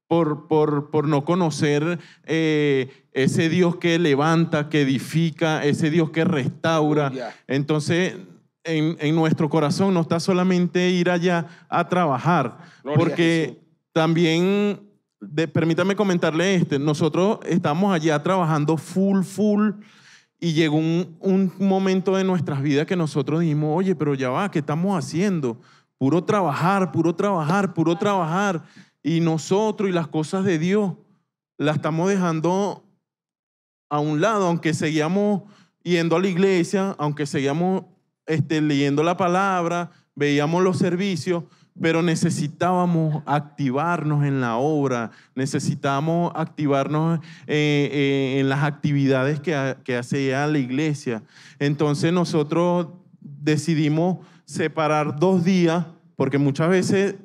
por, por, por no conocer. Eh, ese Dios que levanta, que edifica, ese Dios que restaura. Entonces, en, nuestro corazón no está solamente ir allá a trabajar, porque también, permítame comentarle este, nosotros estamos allá trabajando full, full. Y llegó un, un momento de nuestras vidas que nosotros dijimos, oye, pero ya va, ¿qué estamos haciendo? Puro trabajar, puro trabajar, puro trabajar. Y nosotros y las cosas de Dios las estamos dejando a un lado, aunque seguíamos yendo a la iglesia, aunque seguíamos este, leyendo la palabra, veíamos los servicios, pero necesitábamos activarnos en la obra, necesitábamos activarnos eh, eh, en las actividades que, que hacía la iglesia. Entonces nosotros decidimos separar dos días, porque muchas veces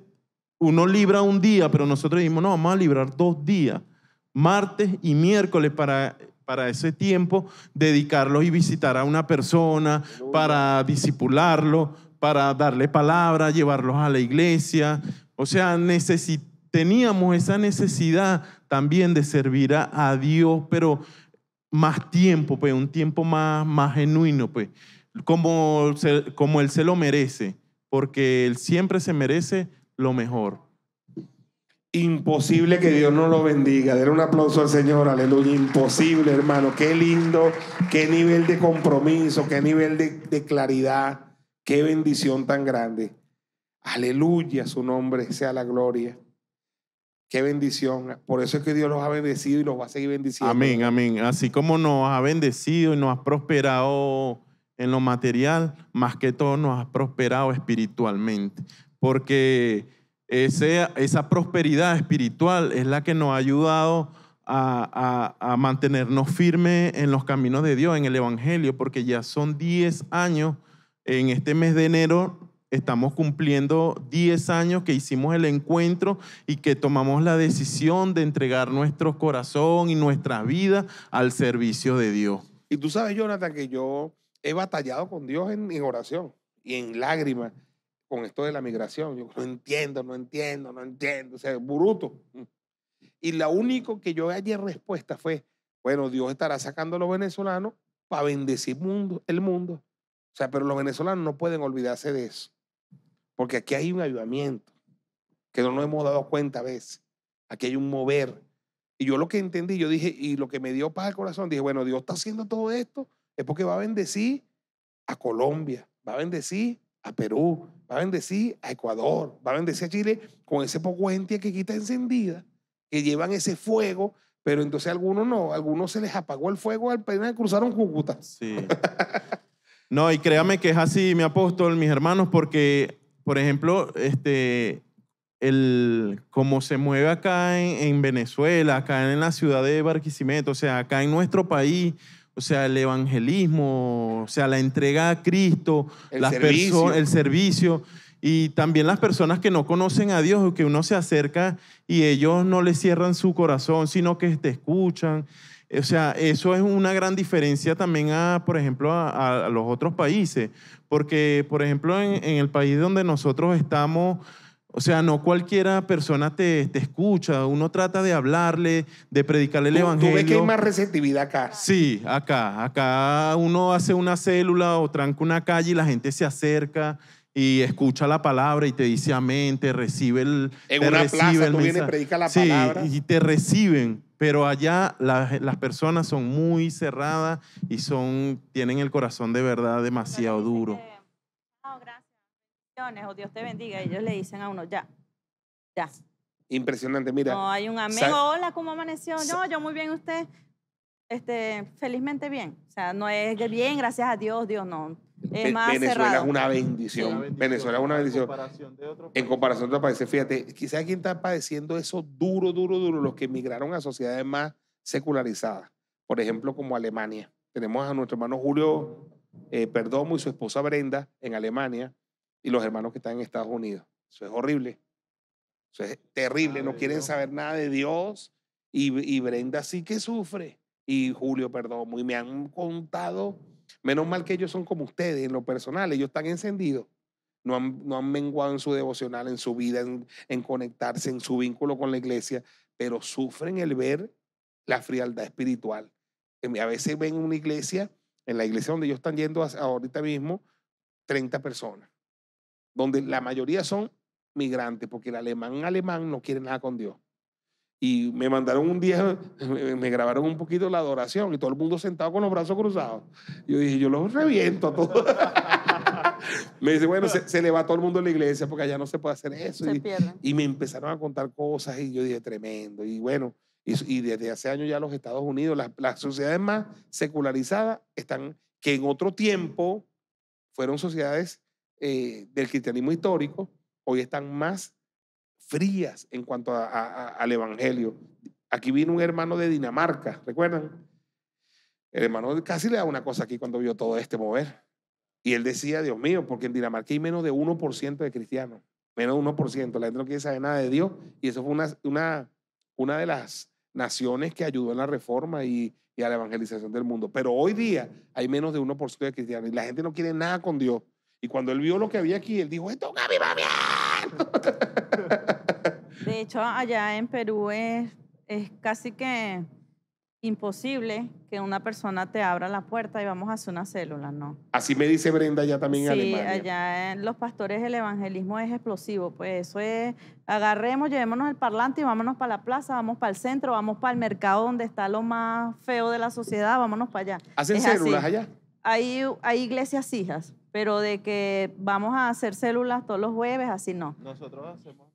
uno libra un día, pero nosotros dijimos, no, vamos a librar dos días, martes y miércoles, para para ese tiempo, dedicarlos y visitar a una persona, para disipularlo, para darle palabra, llevarlos a la iglesia. O sea, teníamos esa necesidad también de servir a, Dios, pero más tiempo, pues, un tiempo más, más genuino, pues, como, como Él se lo merece, porque Él siempre se merece lo mejor. Imposible que Dios no lo bendiga. Denle un aplauso al Señor, aleluya. Imposible, hermano. Qué lindo, qué nivel de compromiso, qué nivel de, de claridad, qué bendición tan grande. Aleluya, su nombre sea la gloria. Qué bendición. Por eso es que Dios los ha bendecido y los va a seguir bendiciendo. Amén, amén. Así como nos ha bendecido y nos ha prosperado en lo material, más que todo nos ha prosperado espiritualmente. Porque esa prosperidad espiritual es la que nos ha ayudado a, mantenernos firmes en los caminos de Dios, en el Evangelio, porque ya son 10 años, en este mes de enero estamos cumpliendo 10 años que hicimos el encuentro y que tomamos la decisión de entregar nuestro corazón y nuestra vida al servicio de Dios. Y tú sabes, Jonathan, que yo he batallado con Dios en, en oración y en lágrimas con esto de la migración. Yo no entiendo, no entiendo, no entiendo. O sea, bruto. Y lo único que yo hallé respuesta fue, bueno, Dios estará sacando a los venezolanos para bendecir mundo, el mundo. O sea, pero los venezolanos no pueden olvidarse de eso. Porque aquí hay un ayudamiento que no nos hemos dado cuenta a veces. Aquí hay un mover. Y yo lo que entendí, yo dije, y lo que me dio paz al corazón, dije, bueno, Dios está haciendo todo esto, es porque va a bendecir a Colombia, va a bendecir a Perú, va a bendecir a Ecuador, va a bendecir a Chile con ese poco gente que quita encendida, que llevan ese fuego, pero entonces algunos no, algunos se les apagó el fuego al que cruzaron Cúcuta. Sí. No, y créame que es así, mi apóstol, mis hermanos, porque, por ejemplo, este, el, como se mueve acá en Venezuela, acá en la ciudad de Barquisimeto, o sea, acá en nuestro país, o sea, el evangelismo, o sea, la entrega a Cristo, el, servicio. el servicio. Y también las personas que no conocen a Dios, o que uno se acerca y ellos no le cierran su corazón, sino que te escuchan. O sea, eso es una gran diferencia también a, por ejemplo, a, los otros países. Porque, por ejemplo, en el país donde nosotros estamos, o sea, no cualquiera persona te, te escucha, uno trata de hablarle, de predicarle el evangelio. Tú ves que hay más receptividad acá. Sí, acá. Acá uno hace una célula o tranca una calle y la gente se acerca y escucha la palabra y te dice amén, te recibe el. En una plaza tú vienes y predicas la sí, Y te reciben, pero allá las personas son muy cerradas y son, tienen el corazón de verdad demasiado duro o Dios te bendiga, ellos le dicen a uno, ya, ya. Impresionante, mira. No, hay un amigo, hola, ¿cómo amaneció? No, yo muy bien, usted, este, felizmente bien. O sea, no es bien, gracias a Dios, Dios no. Es más Venezuela es una bendición. Venezuela es una bendición. En comparación de otros países, fíjate, quizá quien está padeciendo eso duro, duro, duro, los que emigraron a sociedades más secularizadas. Por ejemplo, como Alemania. Tenemos a nuestro hermano Julio eh, Perdomo y su esposa Brenda en Alemania y los hermanos que están en Estados Unidos. Eso es horrible. Eso es terrible. no quieren saber nada de Dios. Y, Brenda sí que sufre. Y Julio, perdón, y me han contado. Menos mal que ellos son como ustedes en lo personal. Ellos están encendidos. No han, no han menguado en su devocional, en su vida, en, en conectarse, en su vínculo con la iglesia. Pero sufren el ver la frialdad espiritual. Eh, a veces ven una iglesia, en la iglesia donde ellos están yendo ahorita mismo, 30 personas donde la mayoría son migrantes, porque el alemán alemán no quiere nada con Dios. Y me mandaron un día, me grabaron un poquito la adoración y todo el mundo sentado con los brazos cruzados. Yo dije, yo los reviento a todos. me dice, bueno, se, le va todo el mundo a la iglesia porque allá no se puede hacer eso. y, y, me empezaron a contar cosas y yo dije, tremendo. Y bueno, y, desde hace años ya los Estados Unidos, las, las sociedades más secularizadas están, que en otro tiempo fueron sociedades eh, del cristianismo histórico hoy están más frías en cuanto al Evangelio. Aquí vino un hermano de Dinamarca, ¿recuerdan? El hermano casi le da una cosa aquí cuando vio todo este mover. Y él decía, Dios mío, porque en Dinamarca hay menos de 1% de cristianos, menos de 1%, la gente no quiere saber nada de Dios. Y eso fue una, una, una de las naciones que ayudó en la reforma y, y a la evangelización del mundo. Pero hoy día hay menos de 1% de cristianos y la gente no quiere nada con Dios. Y cuando él vio lo que había aquí, él dijo, esto es va De hecho, allá en Perú es, es casi que imposible que una persona te abra la puerta y vamos a hacer una célula, ¿no? Así me dice Brenda ya también allá en los pastores el evangelismo es explosivo, pues eso es, agarremos, llevémonos el parlante y vámonos para la plaza, vamos para el centro, vamos para el mercado donde está lo más feo de la sociedad, vámonos para allá. ¿Hacen células allá? Hay, hay iglesias hijas pero de que vamos a hacer células todos los jueves, así no. Nosotros hacemos.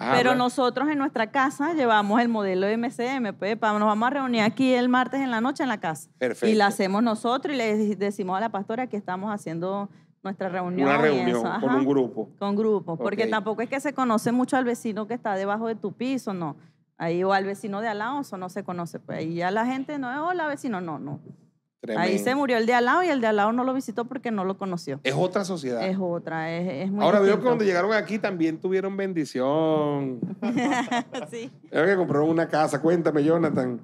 Ah, pero nosotros en nuestra casa llevamos el modelo MCM, pues nos vamos a reunir aquí el martes en la noche en la casa. Perfecto. Y la hacemos nosotros y le decimos a la pastora que estamos haciendo nuestra reunión. Una reunión con un grupo. Con grupo porque tampoco es que se conoce mucho al vecino que está debajo de tu piso, no. Ahí o al vecino de Alonso no se conoce. Pues ahí ya la gente no es, hola vecino, no, no. Ahí se murió el de al lado y el de al lado no lo visitó porque no lo conoció. Es otra sociedad. Es otra, es, Ahora cuando llegaron aquí también tuvieron bendición. sí. Veo que compraron una casa, cuéntame Jonathan,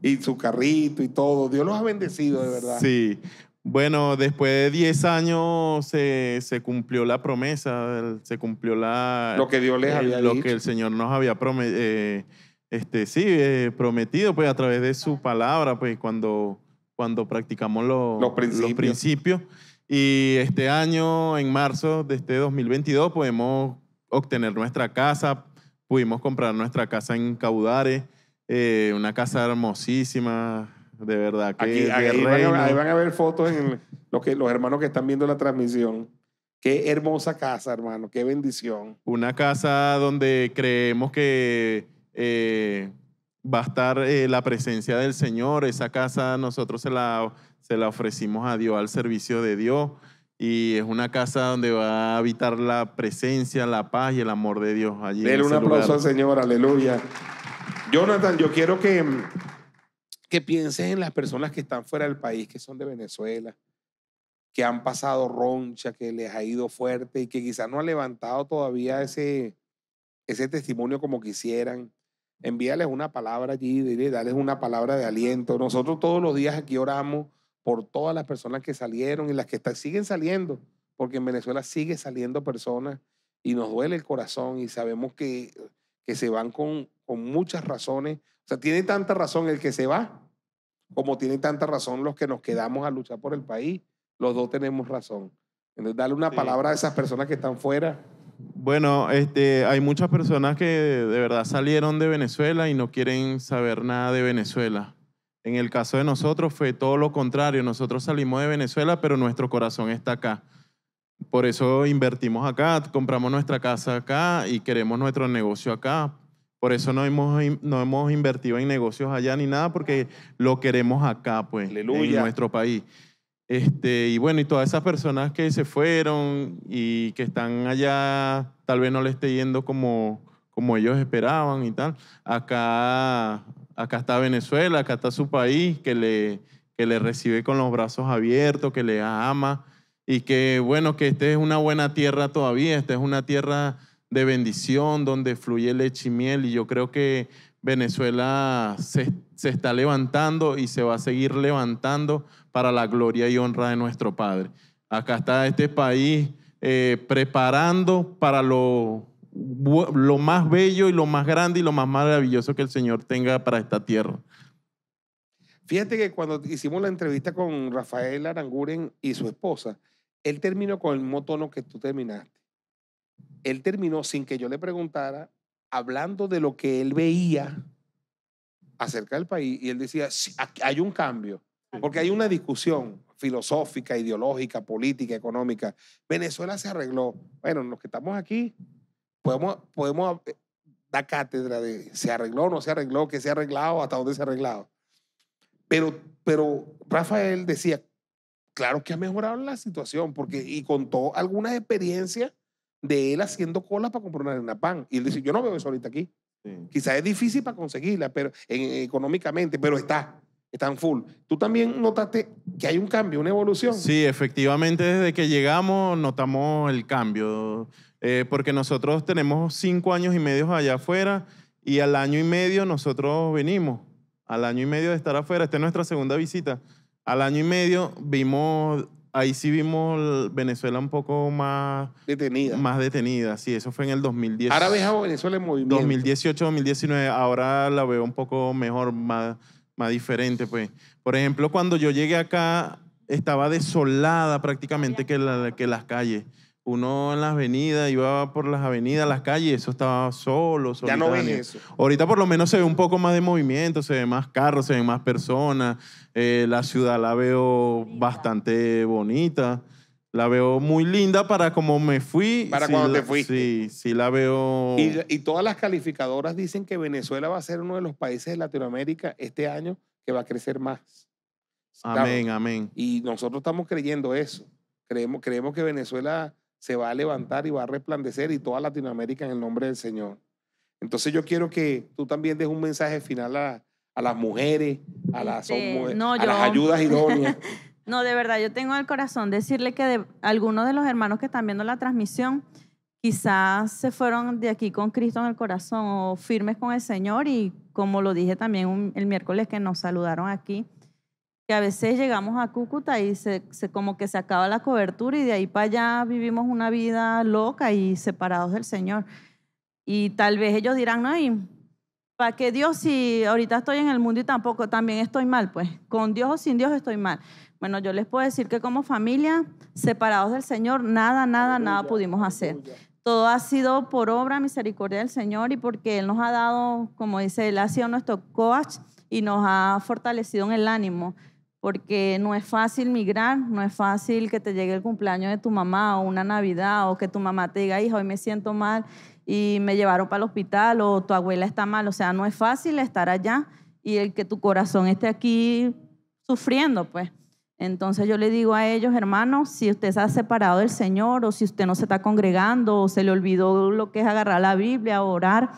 y su carrito y todo. Dios los ha bendecido, de verdad. Sí. Bueno, después de 10 años se, cumplió la promesa, se cumplió la... Lo que Dios les había había Lo que el Señor nos había prometido, eh, este, sí, eh, prometido, pues a través de su palabra, pues cuando cuando practicamos los, principios. los, principios. Y este año, en marzo de este 2022, podemos obtener nuestra casa, pudimos comprar nuestra casa en Caudare, eh, una casa hermosísima, de verdad. Que Aquí, ahí, van a, ver fotos en los, que, los hermanos que están viendo la transmisión. Qué hermosa casa, hermano, qué bendición. Una casa donde creemos que eh, va a estar eh, la presencia del Señor. Esa casa nosotros se la, se la ofrecimos a Dios, al servicio de Dios. Y es una casa donde va a habitar la presencia, la paz y el amor de Dios allí. Denle un aplauso al Señor, aleluya. Jonathan, yo quiero que, mm, que pienses en las personas que están fuera del país, que son de Venezuela, que han pasado roncha, que les ha ido fuerte y que quizás no han levantado todavía ese, ese testimonio como quisieran envíales una palabra allí, dile, una palabra de aliento. Nosotros todos los días aquí oramos por todas las personas que salieron y las que están, siguen saliendo, porque en Venezuela sigue saliendo personas y nos duele el corazón y sabemos que, que se van con, muchas razones. O sea, tiene tanta razón el que se va, como tiene tanta razón los que nos quedamos a luchar por el país. Los dos tenemos razón. Entonces, darle una palabra a esas personas que están fuera bueno, este, hay muchas personas que de verdad salieron de Venezuela y no quieren saber nada de Venezuela. En el caso de nosotros fue todo lo contrario. Nosotros salimos de Venezuela, pero nuestro corazón está acá. Por eso invertimos acá, compramos nuestra casa acá y queremos nuestro negocio acá. Por eso no hemos, no hemos invertido en negocios allá ni nada, porque lo queremos acá, pues, Aleluya. en nuestro país. Este, y bueno, y todas esas personas que se fueron y que están allá, tal vez no les esté yendo como, ellos esperaban y tal. Acá, acá está Venezuela, acá está su país, que le, que le recibe con los brazos abiertos, que le ama y que bueno, que esta es una buena tierra todavía, esta es una tierra de bendición donde fluye leche y miel y yo creo que Venezuela se, se está levantando y se va a seguir levantando para la gloria y honra de nuestro Padre. Acá está este país eh, preparando para lo, lo más bello y lo más grande y lo más maravilloso que el Señor tenga para esta tierra. Fíjate que cuando hicimos la entrevista con Rafael Aranguren y su esposa, él terminó con el mismo tono que tú terminaste. Él terminó sin que yo le preguntara, hablando de lo que él veía acerca del país, y él decía, hay un cambio. Porque hay una discusión filosófica, ideológica, política, económica. Venezuela se arregló. Bueno, los que estamos aquí podemos, podemos eh, dar cátedra de se arregló, no se arregló, qué se ha arreglado, hasta dónde se ha arreglado. Pero, pero Rafael decía, claro que ha mejorado la situación, porque, y contó algunas experiencias de él haciendo colas para comprar una pan. Y él dice, yo no veo eso ahorita aquí. Sí. Quizás es difícil para conseguirla pero, económicamente, pero está están full. Tú también notaste que hay un cambio, una evolución. Sí, efectivamente, desde que llegamos notamos el cambio, eh, porque nosotros tenemos cinco años y medio allá afuera y al año y medio nosotros venimos, al año y medio de estar afuera, esta es nuestra segunda visita, al año y medio vimos, ahí sí vimos Venezuela un poco más... Detenida. Más detenida, sí, eso fue en el 2010. Ahora veo a Venezuela en movimiento. 2018, 2019, ahora la veo un poco mejor, más más diferente, pues. Por ejemplo, cuando yo llegué acá, estaba desolada prácticamente que, que las calles. Uno en las avenidas, iba por las avenidas, las calles, eso estaba solo. Ya no ven eso. Ahorita por lo menos se ve un poco más de movimiento, se ve más carros, se ven más personas. Eh, la ciudad la veo bastante bonita. La veo muy linda para como me fui. Para cuando te fuiste. Sí, sí la veo. Y, y, todas las calificadoras dicen que Venezuela va a ser uno de los países de Latinoamérica este año que va a crecer más. Amén, amén. Y nosotros estamos creyendo eso. Creemos, creemos que Venezuela se va a levantar y va a resplandecer y toda Latinoamérica en el nombre del Señor. Entonces yo quiero que tú también des un mensaje final a, a las mujeres, a las, este, a las ayudas idóneas. No, de verdad, yo tengo el corazón decirle que algunos de los hermanos que están viendo la transmisión quizás se fueron de aquí con Cristo en el corazón o firmes con el Señor y como lo dije también el miércoles que nos saludaron aquí, que a veces llegamos a Cúcuta y se, como que se acaba la cobertura y de ahí para allá vivimos una vida loca y separados del Señor. Y tal vez ellos dirán, no, y ¿Para qué Dios si ahorita estoy en el mundo y tampoco también estoy mal? Pues con Dios o sin Dios estoy mal. Bueno, yo les puedo decir que como familia, separados del Señor, nada, nada, nada pudimos hacer. Todo ha sido por obra, misericordia del Señor y porque Él nos ha dado, como dice, Él ha sido nuestro coach y nos ha fortalecido en el ánimo, porque no es fácil migrar, no es fácil que te llegue el cumpleaños de tu mamá o una Navidad o que tu mamá te diga, hijo, hoy me siento mal y me llevaron para el hospital o tu abuela está mal, o sea, no es fácil estar allá y el que tu corazón esté aquí sufriendo, pues. Entonces yo le digo a ellos, hermanos, si usted se ha separado del Señor o si usted no se está congregando o se le olvidó lo que es agarrar la Biblia, orar,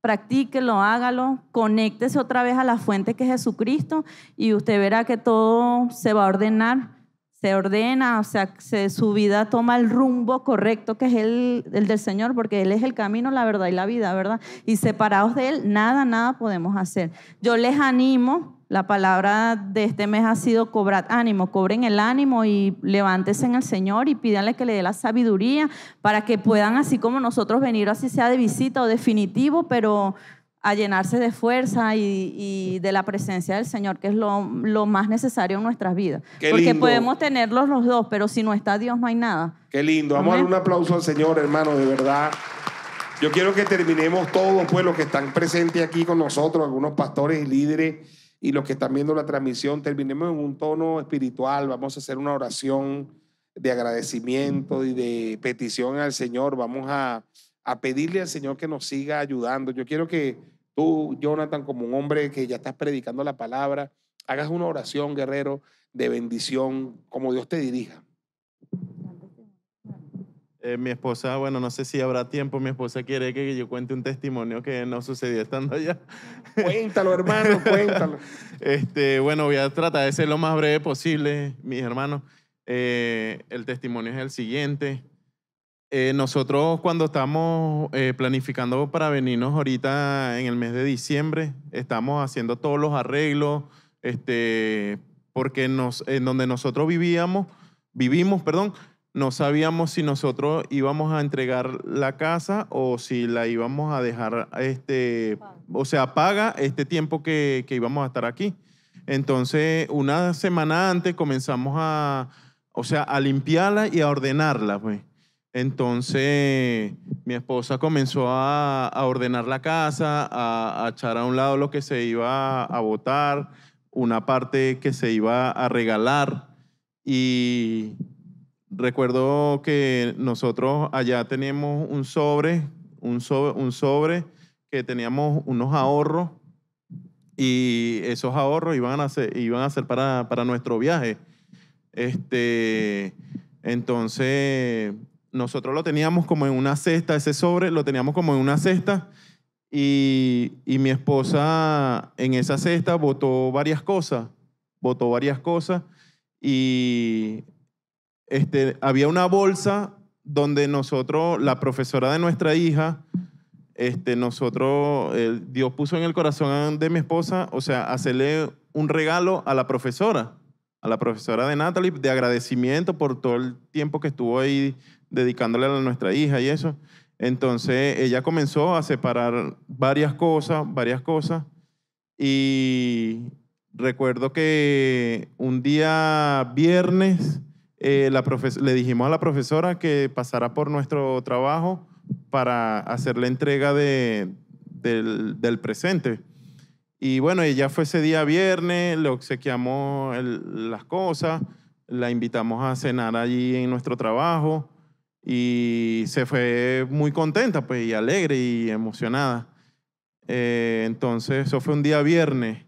practíquelo, hágalo, conéctese otra vez a la fuente que es Jesucristo y usted verá que todo se va a ordenar, se ordena, o sea, su vida toma el rumbo correcto que es el, el del Señor, porque Él es el camino, la verdad y la vida, ¿verdad? Y separados de Él, nada, nada podemos hacer. Yo les animo la palabra de este mes ha sido cobrad ánimo, cobren el ánimo y levántense en el Señor y pídanle que le dé la sabiduría para que puedan, así como nosotros, venir así sea de visita o definitivo, pero a llenarse de fuerza y, de la presencia del Señor, que es lo, más necesario en nuestras vidas. Porque podemos tenerlos los dos, pero si no está Dios no hay nada. Qué lindo. Vamos a darle un aplauso al Señor, hermano, de verdad. Yo quiero que terminemos todos, pues, los que están presentes aquí con nosotros, algunos pastores y líderes y los que están viendo la transmisión, terminemos en un tono espiritual, vamos a hacer una oración de agradecimiento y de petición al Señor, vamos a, a pedirle al Señor que nos siga ayudando. Yo quiero que tú, Jonathan, como un hombre que ya estás predicando la palabra, hagas una oración, guerrero, de bendición, como Dios te dirija. Eh, mi esposa, bueno, no sé si habrá tiempo, mi esposa quiere que yo cuente un testimonio que no sucedió estando allá. Cuéntalo, hermano, cuéntalo. Este, bueno, voy a tratar de ser lo más breve posible, mis hermanos. Eh, el testimonio es el siguiente. Eh, nosotros cuando estamos planificando para venirnos ahorita en el mes de diciembre, estamos haciendo todos los arreglos, este, porque nos, en donde nosotros vivíamos, vivimos, perdón, no sabíamos si nosotros íbamos a entregar la casa o si la íbamos a dejar, este, o sea, paga este tiempo que, íbamos a estar aquí. Entonces, una semana antes comenzamos a, o sea, a limpiarla y a ordenarla, pues. Entonces, mi esposa comenzó a, ordenar la casa, a, a, echar a un lado lo que se iba a botar, una parte que se iba a regalar y Recuerdo que nosotros allá teníamos un sobre, un sobre, un sobre que teníamos unos ahorros y esos ahorros iban a ser, iban a ser para, para nuestro viaje. Este, entonces, nosotros lo teníamos como en una cesta, ese sobre lo teníamos como en una cesta y mi esposa en esa cesta votó varias cosas, votó varias cosas y este, había una bolsa donde nosotros, la profesora de nuestra hija, este, nosotros, Dios puso en el corazón de mi esposa, o sea, hacerle un regalo a la profesora, a la profesora de Natalie, de agradecimiento por todo el tiempo que estuvo ahí dedicándole a nuestra hija y eso. Entonces ella comenzó a separar varias cosas, varias cosas, y recuerdo que un día viernes, eh, le dijimos a la profesora que pasara por nuestro trabajo para hacer la entrega de, del, presente. Y bueno, ella fue ese día viernes, le obsequiamos las cosas, la invitamos a cenar allí en nuestro trabajo y se fue muy contenta pues, y alegre y emocionada. Eh, entonces, eso fue un día viernes.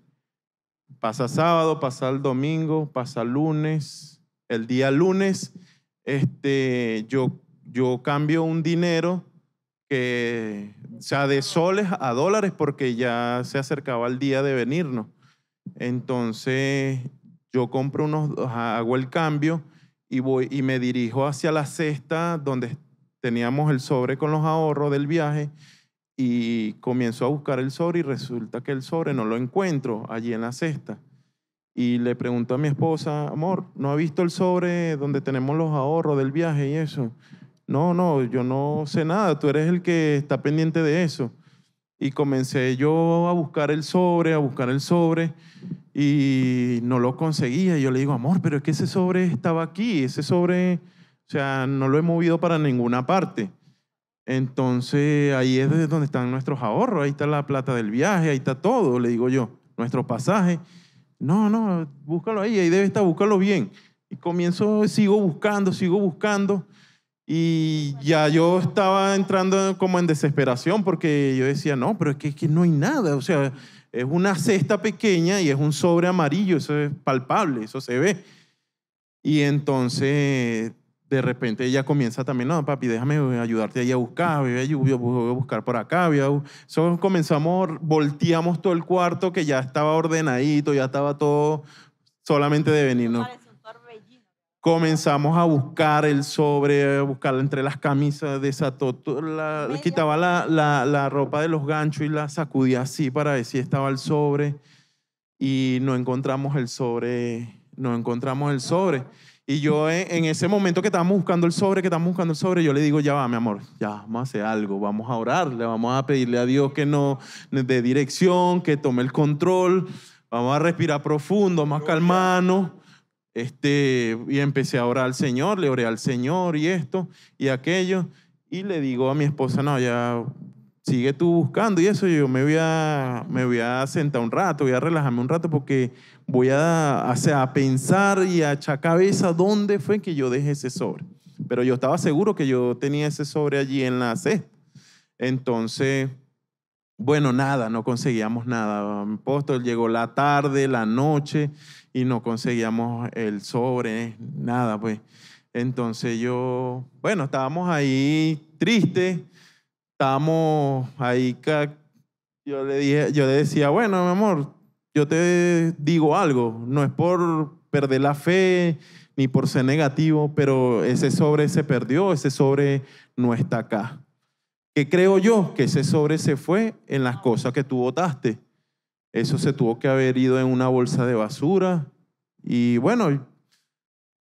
Pasa sábado, pasa el domingo, pasa lunes, el día lunes, este, yo, yo cambio un dinero que, o sea, de soles a dólares porque ya se acercaba el día de venirnos. Entonces, yo compro unos, hago el cambio y, voy, y me dirijo hacia la cesta donde teníamos el sobre con los ahorros del viaje y comienzo a buscar el sobre y resulta que el sobre no lo encuentro allí en la cesta y le pregunto a mi esposa, amor, ¿no ha visto el sobre donde tenemos los ahorros del viaje y eso? No, no, yo no sé nada, tú eres el que está pendiente de eso. Y comencé yo a buscar el sobre, a buscar el sobre, y no lo conseguía. Y yo le digo, amor, pero es que ese sobre estaba aquí, ese sobre, o sea, no lo he movido para ninguna parte. Entonces ahí es donde están nuestros ahorros, ahí está la plata del viaje, ahí está todo, le digo yo, nuestro pasaje. No, no, búscalo ahí, ahí debe estar, búscalo bien. Y comienzo, sigo buscando, sigo buscando. Y ya yo estaba entrando como en desesperación porque yo decía, no, pero es que, no hay nada. O sea, es una cesta pequeña y es un sobre amarillo, eso es palpable, eso se ve. Y entonces de repente ella comienza también, no, papi, déjame ayudarte ahí a buscar, voy a, voy a buscar por acá, voy a... comenzamos, volteamos todo el cuarto que ya estaba ordenadito, ya estaba todo solamente de venirnos. Comenzamos a buscar el sobre, a buscar entre las camisas, desató, la, quitaba la, la ropa de los ganchos y la sacudía así para ver si estaba el sobre. Y no encontramos el sobre, no encontramos el sobre. Y yo en, ese momento que estábamos buscando el sobre, que estábamos buscando el sobre, yo le digo, ya va, mi amor, ya vamos a hacer algo, vamos a orar, le vamos a pedirle a Dios que nos dé dirección, que tome el control, vamos a respirar profundo, más calmarnos. Este, y empecé a orar al Señor, le oré al Señor y esto y aquello. Y le digo a mi esposa, no, ya sigue tú buscando y eso, yo me voy a, me voy a sentar un rato, voy a relajarme un rato porque voy a, a pensar y a echar cabeza dónde fue que yo dejé ese sobre. Pero yo estaba seguro que yo tenía ese sobre allí en la cesta. Entonces, bueno, nada, no conseguíamos nada. Apóstol, llegó la tarde, la noche y no conseguíamos el sobre, nada, pues. Entonces yo, bueno, estábamos ahí tristes, estábamos ahí. Yo le, dije, yo le decía, bueno, mi amor, yo te digo algo, no es por perder la fe ni por ser negativo, pero ese sobre se perdió, ese sobre no está acá. ¿Qué creo yo? Que ese sobre se fue en las cosas que tú votaste. Eso se tuvo que haber ido en una bolsa de basura y bueno,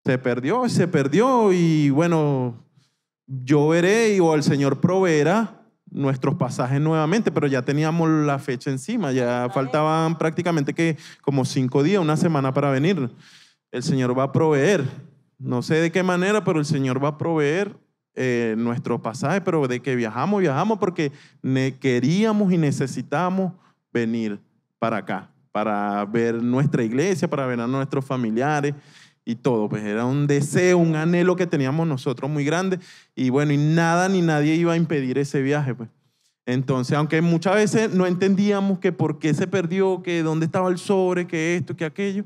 se perdió, se perdió y bueno, yo veré o el Señor proveerá nuestros pasajes nuevamente, pero ya teníamos la fecha encima, ya faltaban prácticamente que como cinco días, una semana para venir. El Señor va a proveer, no sé de qué manera, pero el Señor va a proveer eh, nuestro pasaje, pero de que viajamos, viajamos porque queríamos y necesitamos venir para acá, para ver nuestra iglesia, para ver a nuestros familiares y todo. Pues era un deseo, un anhelo que teníamos nosotros muy grande y bueno, y nada ni nadie iba a impedir ese viaje. Pues. Entonces, aunque muchas veces no entendíamos que por qué se perdió, que dónde estaba el sobre, que esto, que aquello,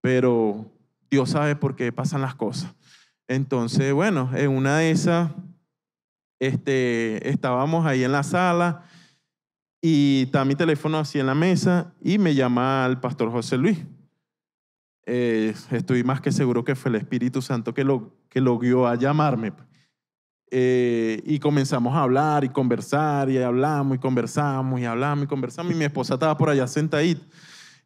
pero Dios sabe por qué pasan las cosas. Entonces, bueno, en una de esas este, estábamos ahí en la sala y está mi teléfono así en la mesa y me llama el pastor José Luis eh, estoy más que seguro que fue el Espíritu Santo que lo, que lo guió a llamarme. Eh, y comenzamos a hablar y conversar y hablamos y conversamos y hablamos y conversamos y mi esposa estaba por allá sentadita.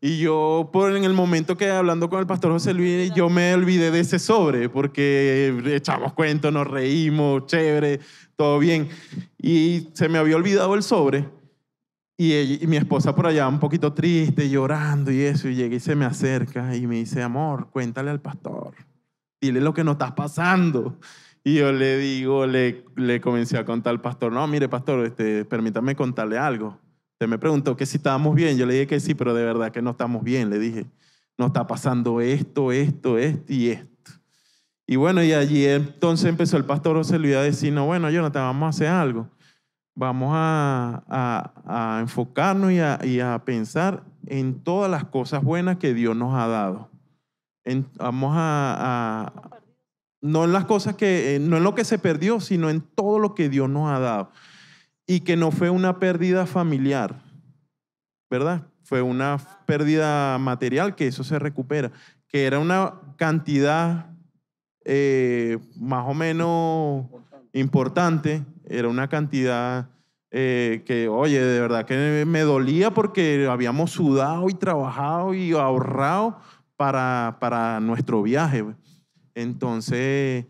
Y yo, por en el momento que hablando con el pastor José Luis, yo me olvidé de ese sobre, porque echamos cuentos, nos reímos, chévere, todo bien. Y se me había olvidado el sobre. Y, mi esposa por allá un poquito triste, llorando y eso, y llega y se me acerca y me dice, amor, cuéntale al pastor, dile lo que nos estás pasando. Y yo le digo, le, le comencé a contar al pastor, no, mire pastor, este, permítame contarle algo. Usted me preguntó que si estábamos bien, yo le dije que sí, pero de verdad que no estamos bien, le dije, nos está pasando esto, esto, esto y esto. Y bueno, y allí entonces empezó el pastor José Luis a decir, no, bueno, yo no te vamos a hacer algo vamos a, enfocarnos y a, pensar en todas las cosas buenas que Dios nos ha dado. vamos a, no en las cosas que, eh, no en lo que se perdió, sino en todo lo que Dios nos ha dado. Y que no fue una pérdida familiar, ¿verdad? Fue una pérdida material, que eso se recupera, que era una cantidad eh, más o menos importante era una cantidad eh, que, oye, de verdad que me dolía porque habíamos sudado y trabajado y ahorrado para, para nuestro viaje. Entonces,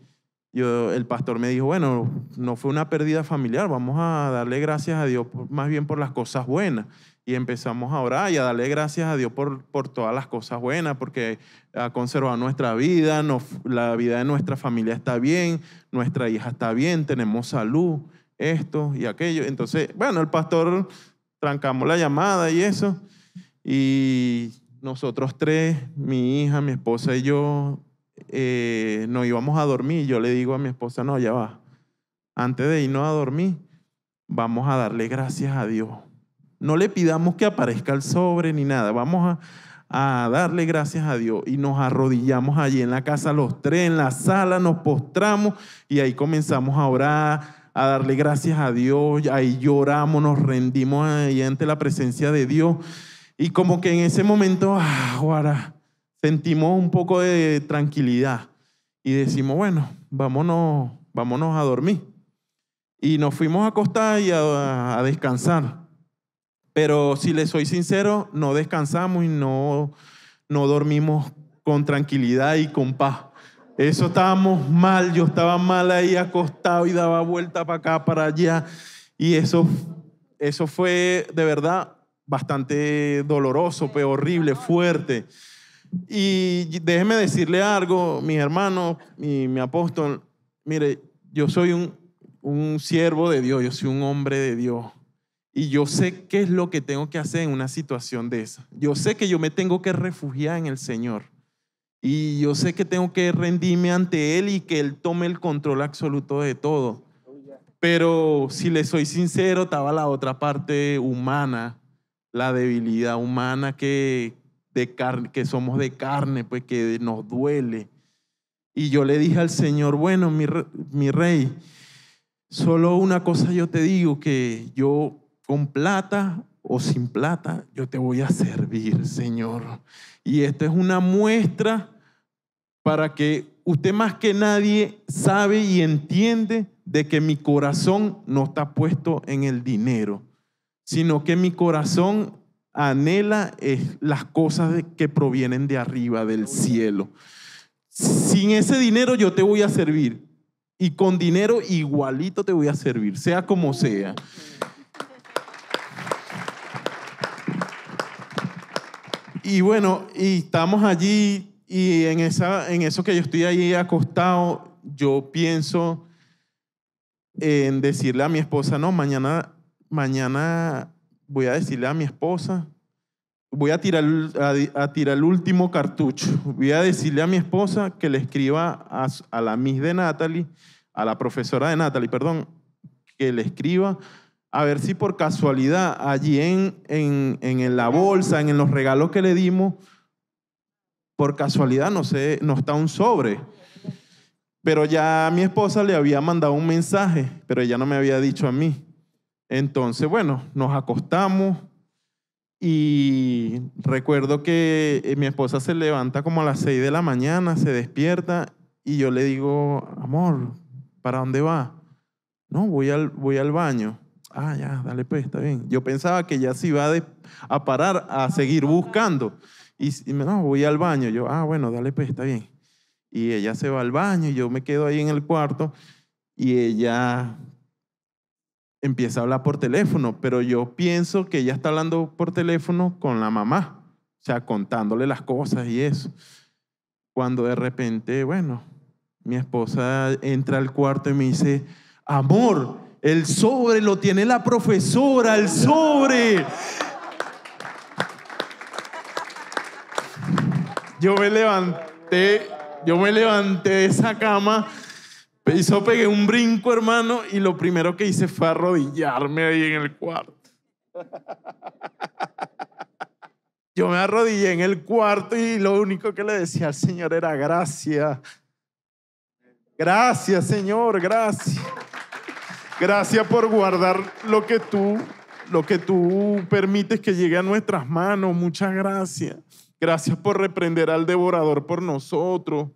yo, el pastor me dijo, bueno, no fue una pérdida familiar, vamos a darle gracias a Dios más bien por las cosas buenas y empezamos a orar y a darle gracias a Dios por, por todas las cosas buenas, porque ha conservado nuestra vida, la vida de nuestra familia está bien, nuestra hija está bien, tenemos salud, esto y aquello. Entonces, bueno, el pastor trancamos la llamada y eso, y nosotros tres, mi hija, mi esposa y yo, no eh, nos íbamos a dormir. Yo le digo a mi esposa, no, ya va, antes de irnos a dormir, vamos a darle gracias a Dios no le pidamos que aparezca el sobre ni nada. Vamos a, darle gracias a Dios y nos arrodillamos allí en la casa los tres, en la sala, nos postramos y ahí comenzamos a orar, a darle gracias a Dios, ahí lloramos, nos rendimos ahí ante la presencia de Dios. Y como que en ese momento, ahora sentimos un poco de tranquilidad y decimos, bueno, vámonos, vámonos a dormir. Y nos fuimos a acostar y a descansar. Pero si le soy sincero, no descansamos y no, no dormimos con tranquilidad y con paz. Eso estábamos mal, yo estaba mal ahí acostado y daba vuelta para acá, para allá. Y eso, eso fue de verdad bastante doloroso, pero horrible, fuerte. Y déjeme decirle algo, mis hermanos y mi apóstol, mire, yo soy un, un siervo de Dios, yo soy un hombre de Dios. Y yo sé qué es lo que tengo que hacer en una situación de esa. Yo sé que yo me tengo que refugiar en el Señor. Y yo sé que tengo que rendirme ante Él y que Él tome el control absoluto de todo. Pero si le soy sincero, estaba la otra parte humana, la debilidad humana que, de que somos de carne, pues que nos duele. Y yo le dije al Señor, bueno, mi, mi rey, solo una cosa yo te digo, que yo con plata o sin plata, yo te voy a servir, Señor. Y esta es una muestra para que usted más que nadie sabe y entiende de que mi corazón no está puesto en el dinero, sino que mi corazón anhela eh, las cosas que provienen de arriba, del cielo. Sin ese dinero yo te voy a servir y con dinero igualito te voy a servir, sea como sea. y bueno, y estamos allí y en, esa, en eso que yo estoy ahí acostado, yo pienso en decirle a mi esposa, no, mañana, mañana voy a decirle a mi esposa, voy a tirar, a, tirar el último cartucho, voy a decirle a mi esposa que le escriba a, a la Miss de Natalie, a la profesora de Natalie, perdón, que le escriba a ver si por casualidad allí en, en, en la bolsa, en, los regalos que le dimos, por casualidad no sé, no está un sobre. Pero ya mi esposa le había mandado un mensaje, pero ella no me había dicho a mí. Entonces, bueno, nos acostamos y recuerdo que eh, mi esposa se levanta como a las seis de la mañana, se despierta y yo le digo, amor, ¿para dónde va? No, voy al, voy al baño ah, ya, dale pues, está bien. Yo pensaba que ya se iba a, parar a seguir buscando. Y, me no, voy al baño. Yo, ah, bueno, dale pues, está bien. Y ella se va al baño y yo me quedo ahí en el cuarto y ella empieza a hablar por teléfono, pero yo pienso que ella está hablando por teléfono con la mamá, o sea, contándole las cosas y eso. Cuando de repente, bueno, mi esposa entra al cuarto y me dice, amor, el sobre lo tiene la profesora, el sobre. Yo me levanté, yo me levanté de esa cama, hizo pegué un brinco, hermano, y lo primero que hice fue arrodillarme ahí en el cuarto. Yo me arrodillé en el cuarto y lo único que le decía al Señor era gracias. Gracias, Señor, gracias. Gracias por guardar lo que tú lo que tú permites que llegue a nuestras manos. Muchas gracias. Gracias por reprender al devorador por nosotros,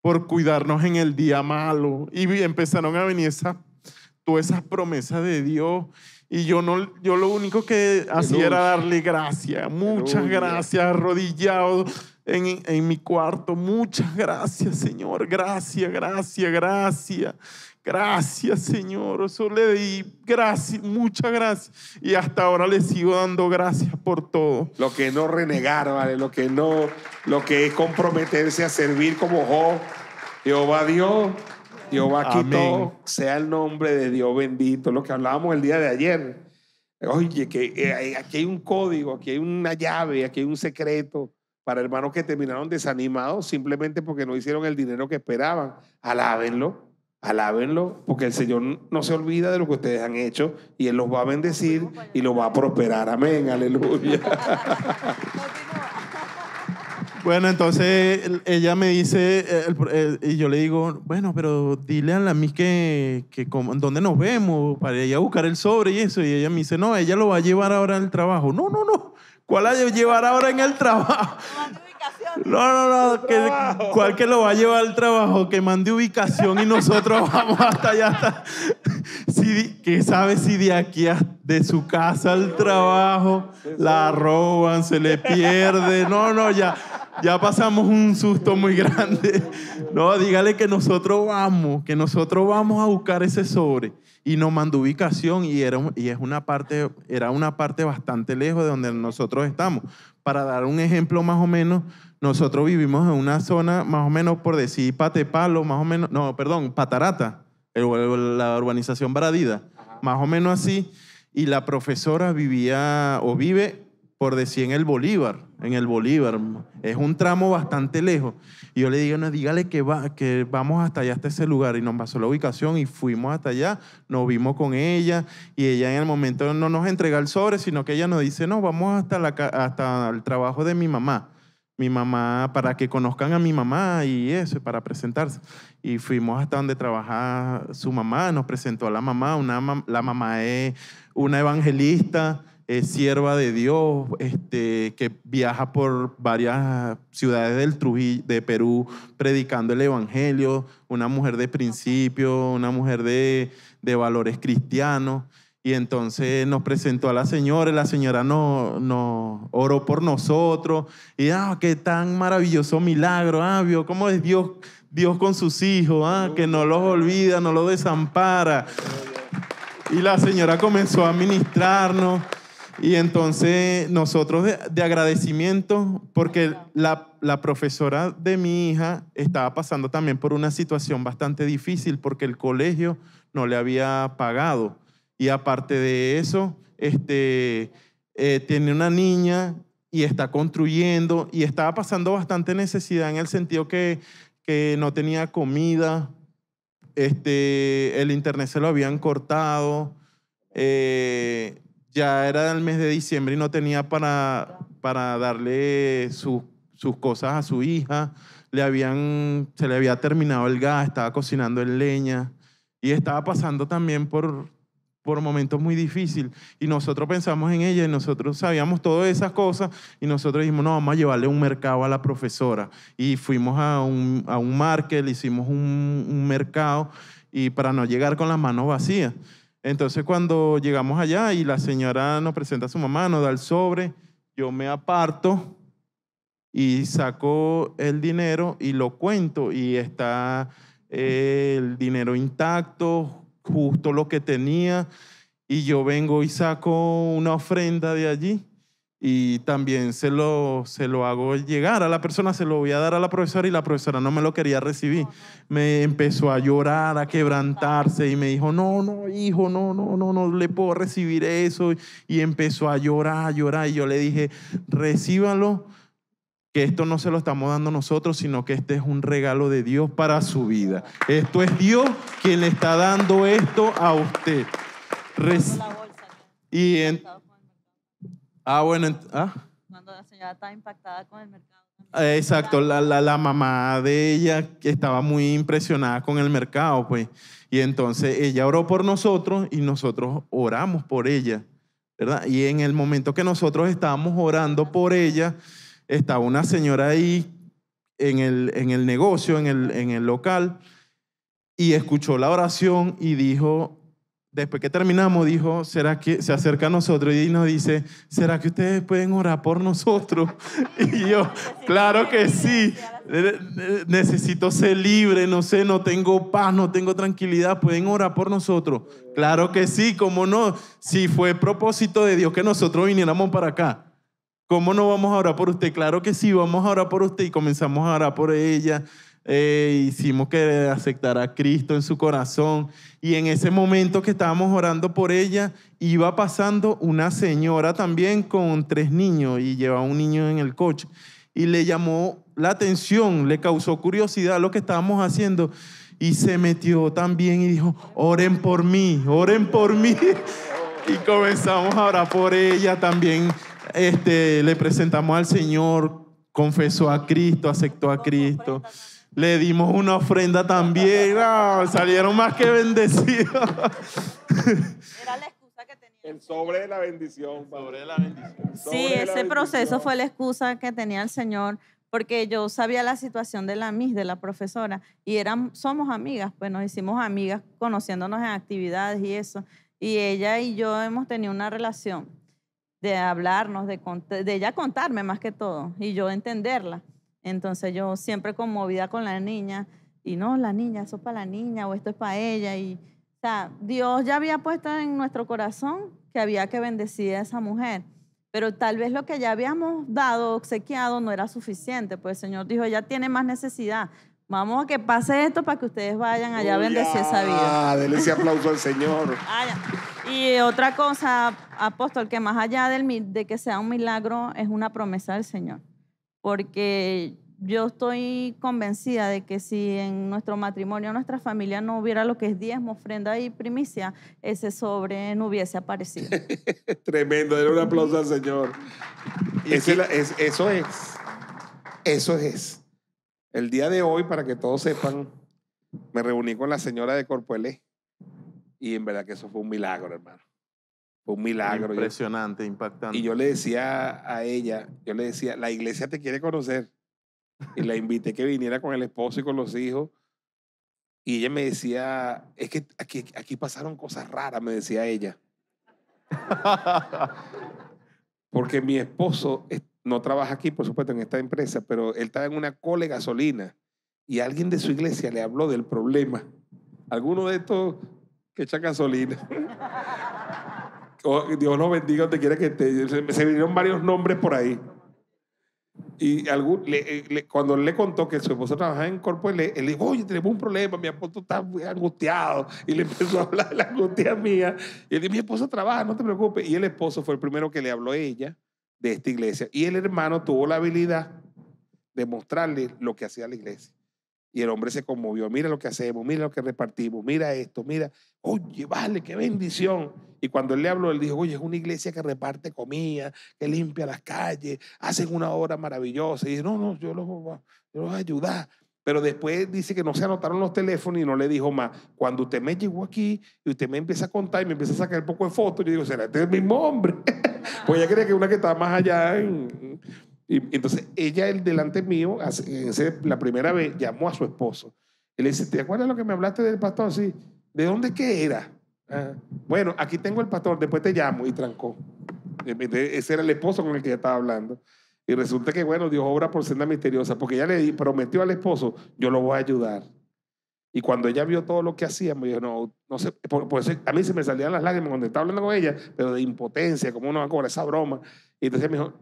por cuidarnos en el día malo. Y empezaron a venir todas esas promesas de Dios. Y yo, no, yo lo único que hacía era darle gracias. Muchas gracias, arrodillado en, en mi cuarto. Muchas gracias, Señor. Gracias, gracias, gracias. Gracias, Señor. Eso le di gracias, muchas gracias. Y hasta ahora le sigo dando gracias por todo. Lo que no renegar, ¿vale? Lo que no, lo que es comprometerse a servir como Job. Jehová Dios, Jehová quitó, sea el nombre de Dios bendito. Lo que hablábamos el día de ayer. Oye, que eh, aquí hay un código, aquí hay una llave, aquí hay un secreto para hermanos que terminaron desanimados simplemente porque no hicieron el dinero que esperaban. Alábenlo. Alábenlo, porque el Señor no se olvida de lo que ustedes han hecho y Él los va a bendecir y los va a prosperar. Amén, aleluya. Bueno, entonces ella me dice, eh, eh, y yo le digo, bueno, pero dile a la mis que, que dónde nos vemos para ella buscar el sobre y eso. Y ella me dice, no, ella lo va a llevar ahora al trabajo. No, no, no. ¿Cuál la llevar ahora en el trabajo? No, no, no, que cuál que lo va a llevar al trabajo, que mande ubicación y nosotros vamos hasta allá. Hasta... que sabe si de aquí de su casa al trabajo la roban, se le pierde. No, no, ya, ya pasamos un susto muy grande. No, dígale que nosotros vamos, que nosotros vamos a buscar ese sobre y nos mandó ubicación y era, y es una parte, era una parte bastante lejos de donde nosotros estamos. Para dar un ejemplo más o menos, nosotros vivimos en una zona más o menos, por decir, Patepalo, más o menos, no, perdón, Patarata, la urbanización Baradida, más o menos así. Y la profesora vivía o vive, por decir, en el Bolívar, en el Bolívar. Es un tramo bastante lejos. Y yo le digo, no, dígale que, va, que vamos hasta allá, hasta ese lugar. Y nos pasó la ubicación y fuimos hasta allá, nos vimos con ella. Y ella en el momento no nos entrega el sobre, sino que ella nos dice, no, vamos hasta, la, hasta el trabajo de mi mamá mi mamá, para que conozcan a mi mamá y eso, para presentarse. Y fuimos hasta donde trabajaba su mamá, nos presentó a la mamá, una, la mamá es una evangelista, es sierva de Dios, este, que viaja por varias ciudades del Trujillo, de Perú, predicando el Evangelio, una mujer de principio, una mujer de, de valores cristianos. Y entonces nos presentó a la señora, y la señora nos no, oró por nosotros. Y ah, qué tan maravilloso milagro. Ah, vio cómo es Dios, Dios con sus hijos, ah, que no los olvida, no los desampara. Y la señora comenzó a ministrarnos. Y entonces nosotros de, de agradecimiento, porque la, la, profesora de mi hija estaba pasando también por una situación bastante difícil porque el colegio no le había pagado. Y aparte de eso, este, eh, tiene una niña y está construyendo y estaba pasando bastante necesidad en el sentido que, que no tenía comida, este, el internet se lo habían cortado, eh, ya era el mes de diciembre y no tenía para, para darle sus cosas a su hija, le habían, se le había terminado el gas, estaba cocinando en leña y estaba pasando también por por momentos muy difícil y nosotros pensamos en ella y nosotros sabíamos todas esas cosas y nosotros dijimos, no, vamos a llevarle un mercado a la profesora. Y fuimos a un, a un market, le hicimos un, mercado y para no llegar con las manos vacías. Entonces cuando llegamos allá y la señora nos presenta su mamá, nos da el sobre, yo me aparto y saco el dinero y lo cuento y está el dinero intacto justo lo que tenía y yo vengo y saco una ofrenda de allí y también se lo, se lo hago llegar a la persona, se lo voy a dar a la profesora y la profesora no me lo quería recibir. Me empezó a llorar, a quebrantarse y me dijo, no, no, hijo, no, no, no, no le puedo recibir eso. Y empezó a llorar, a llorar y yo le dije, recíbalo que esto no se lo estamos dando nosotros, sino que este es un regalo de Dios para su vida. Esto es Dios quien le está dando esto a usted. y ah, bueno, ¿ah? cuando la señora estaba impactada con el mercado. Exacto, la, la, la, mamá de ella estaba muy impresionada con el mercado, pues. Y entonces ella oró por nosotros y nosotros oramos por ella, ¿verdad? Y en el momento que nosotros estábamos orando por ella, estaba una señora ahí en el, en el negocio, en el, en el local, y escuchó la oración y dijo, después que terminamos, dijo, ¿será que se acerca a nosotros y nos dice, ¿será que ustedes pueden orar por nosotros? Y yo, claro que sí, necesito ser libre, no sé, no tengo paz, no tengo tranquilidad, ¿pueden orar por nosotros? Claro que sí, como no, si fue propósito de Dios que nosotros viniéramos para acá. ¿Cómo no vamos a orar por usted? Claro que sí, vamos a orar por usted y comenzamos a orar por ella. Eh, hicimos que aceptara a Cristo en su corazón. Y en ese momento que estábamos orando por ella, iba pasando una señora también con tres niños y llevaba un niño en el coche. Y le llamó la atención, le causó curiosidad lo que estábamos haciendo. Y se metió también y dijo, oren por mí, oren por mí. Y comenzamos a orar por ella también este, le presentamos al Señor, confesó a Cristo, aceptó a Cristo. Le dimos una ofrenda también. Ah, salieron más que bendecidos. Era la excusa que tenía. El sobre de la bendición. Sobre de la bendición. Sí, ese proceso fue la excusa que tenía el Señor porque yo sabía la situación de la Miss, de la profesora, y eran, somos amigas, pues nos hicimos amigas conociéndonos en actividades y eso. Y ella y yo hemos tenido una relación de hablarnos, de, de ella contarme más que todo y yo entenderla. Entonces yo siempre conmovida con la niña y no, la niña, eso es para la niña o esto es para ella. Y, o Dios ya había puesto en nuestro corazón que había que bendecir a esa mujer, pero tal vez lo que ya habíamos dado, obsequiado, no era suficiente, pues el Señor dijo, ella tiene más necesidad, Vamos a que pase esto para que ustedes vayan allá a bendecir esa ah, vida. Ah, denle ese aplauso al Señor. Ah, y otra cosa, apóstol, que más allá de que sea un milagro, es una promesa del Señor. Porque yo estoy convencida de que si en nuestro matrimonio, en nuestra familia, no hubiera lo que es diezmo, ofrenda y primicia, ese sobre no hubiese aparecido. Tremendo, denle un aplauso al Señor. es, eso es. Eso es. El día de hoy, para que todos sepan, me reuní con la señora de Corpuelé y en verdad que eso fue un milagro, hermano. Fue un milagro. Impresionante, impactante. Y yo le decía a ella, yo le decía, la iglesia te quiere conocer. Y la invité que viniera con el esposo y con los hijos. Y ella me decía, es que aquí, aquí pasaron cosas raras, me decía ella. Porque mi esposo es no trabaja aquí, por supuesto, en esta empresa, pero él estaba en una cole gasolina y alguien de su iglesia le habló del problema. Alguno de estos que echan gasolina. Oh, Dios lo bendiga donde quiera que esté. Se, vinieron varios nombres por ahí. Y eh, cuando él le contó que su esposo trabajaba en Corpo él, le dijo, oye, tenemos un problema, mi esposo está muy angustiado. Y le empezó a hablar de la angustia mía. Y él dijo, mi esposo trabaja, no te preocupes. Y el esposo fue el primero que le habló a ella de esta iglesia. Y el hermano tuvo la habilidad de mostrarle lo que hacía la iglesia. Y el hombre se conmovió, mira lo que hacemos, mira lo que repartimos, mira esto, mira, oye, vale, qué bendición. Y cuando él le habló, él dijo, oye, es una iglesia que reparte comida, que limpia las calles, hacen una obra maravillosa. Y dice, no, no, yo los, voy a ayudar. Pero después dice que no se anotaron los teléfonos y no le dijo más. Cuando usted me llegó aquí y usted me empieza a contar y me empieza a sacar un poco de fotos, yo digo, será este el mismo hombre. pues ella creía que una que estaba más allá. entonces ella, el delante mío, la primera vez llamó a su esposo. Él le dice, ¿te acuerdas lo que me hablaste del pastor? Sí. ¿De dónde que era? Ah, bueno, aquí tengo el pastor, después te llamo y trancó. Eh, ese era el esposo con el que ella estaba hablando. Y resulta que, bueno, Dios obra por senda misteriosa, porque ella le prometió al esposo, yo lo voy a ayudar. Y cuando ella vio todo lo que hacíamos, yo no, no sé, a mí se me salían las lágrimas cuando estaba hablando con ella, pero de impotencia, como uno va a cobrar esa broma. Y entonces me dijo,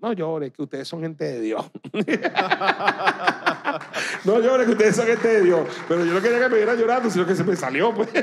no llores, que ustedes son gente de Dios. no llores, que ustedes son gente de Dios. Pero yo no quería que me viera llorando, sino que se me salió, pues.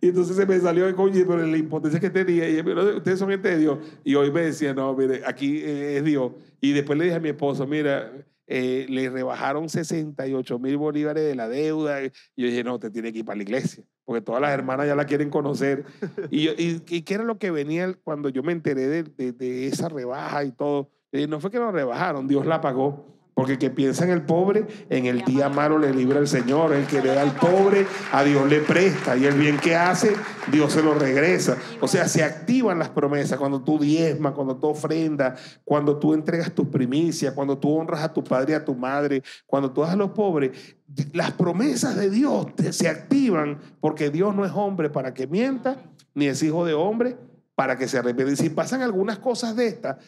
Y entonces se me salió el coño, pero la impotencia que tenía. Y dijo, ustedes son gente de Dios. Y hoy me decía, no, mire, aquí eh, es Dios. Y después le dije a mi esposo, mira, eh, le rebajaron 68 mil bolívares de la deuda. Y eh, yo dije, no, te tiene que ir para la iglesia, porque todas las hermanas ya la ah. quieren conocer. y, qué era lo que venía cuando yo me enteré de, esa rebaja y todo? no fue que nos rebajaron, Dios la pagó. Porque que piensa en el pobre, en el día malo le libra el Señor. El que le da al pobre, a Dios le presta. Y el bien que hace, Dios se lo regresa. O sea, se activan las promesas cuando tú diezmas, cuando tú ofrendas, cuando tú entregas tus primicias, cuando tú honras a tu padre y a tu madre, cuando tú das a los pobres. Las promesas de Dios se activan porque Dios no es hombre para que mienta, ni es hijo de hombre para que se arrepienta. Y si pasan algunas cosas de estas,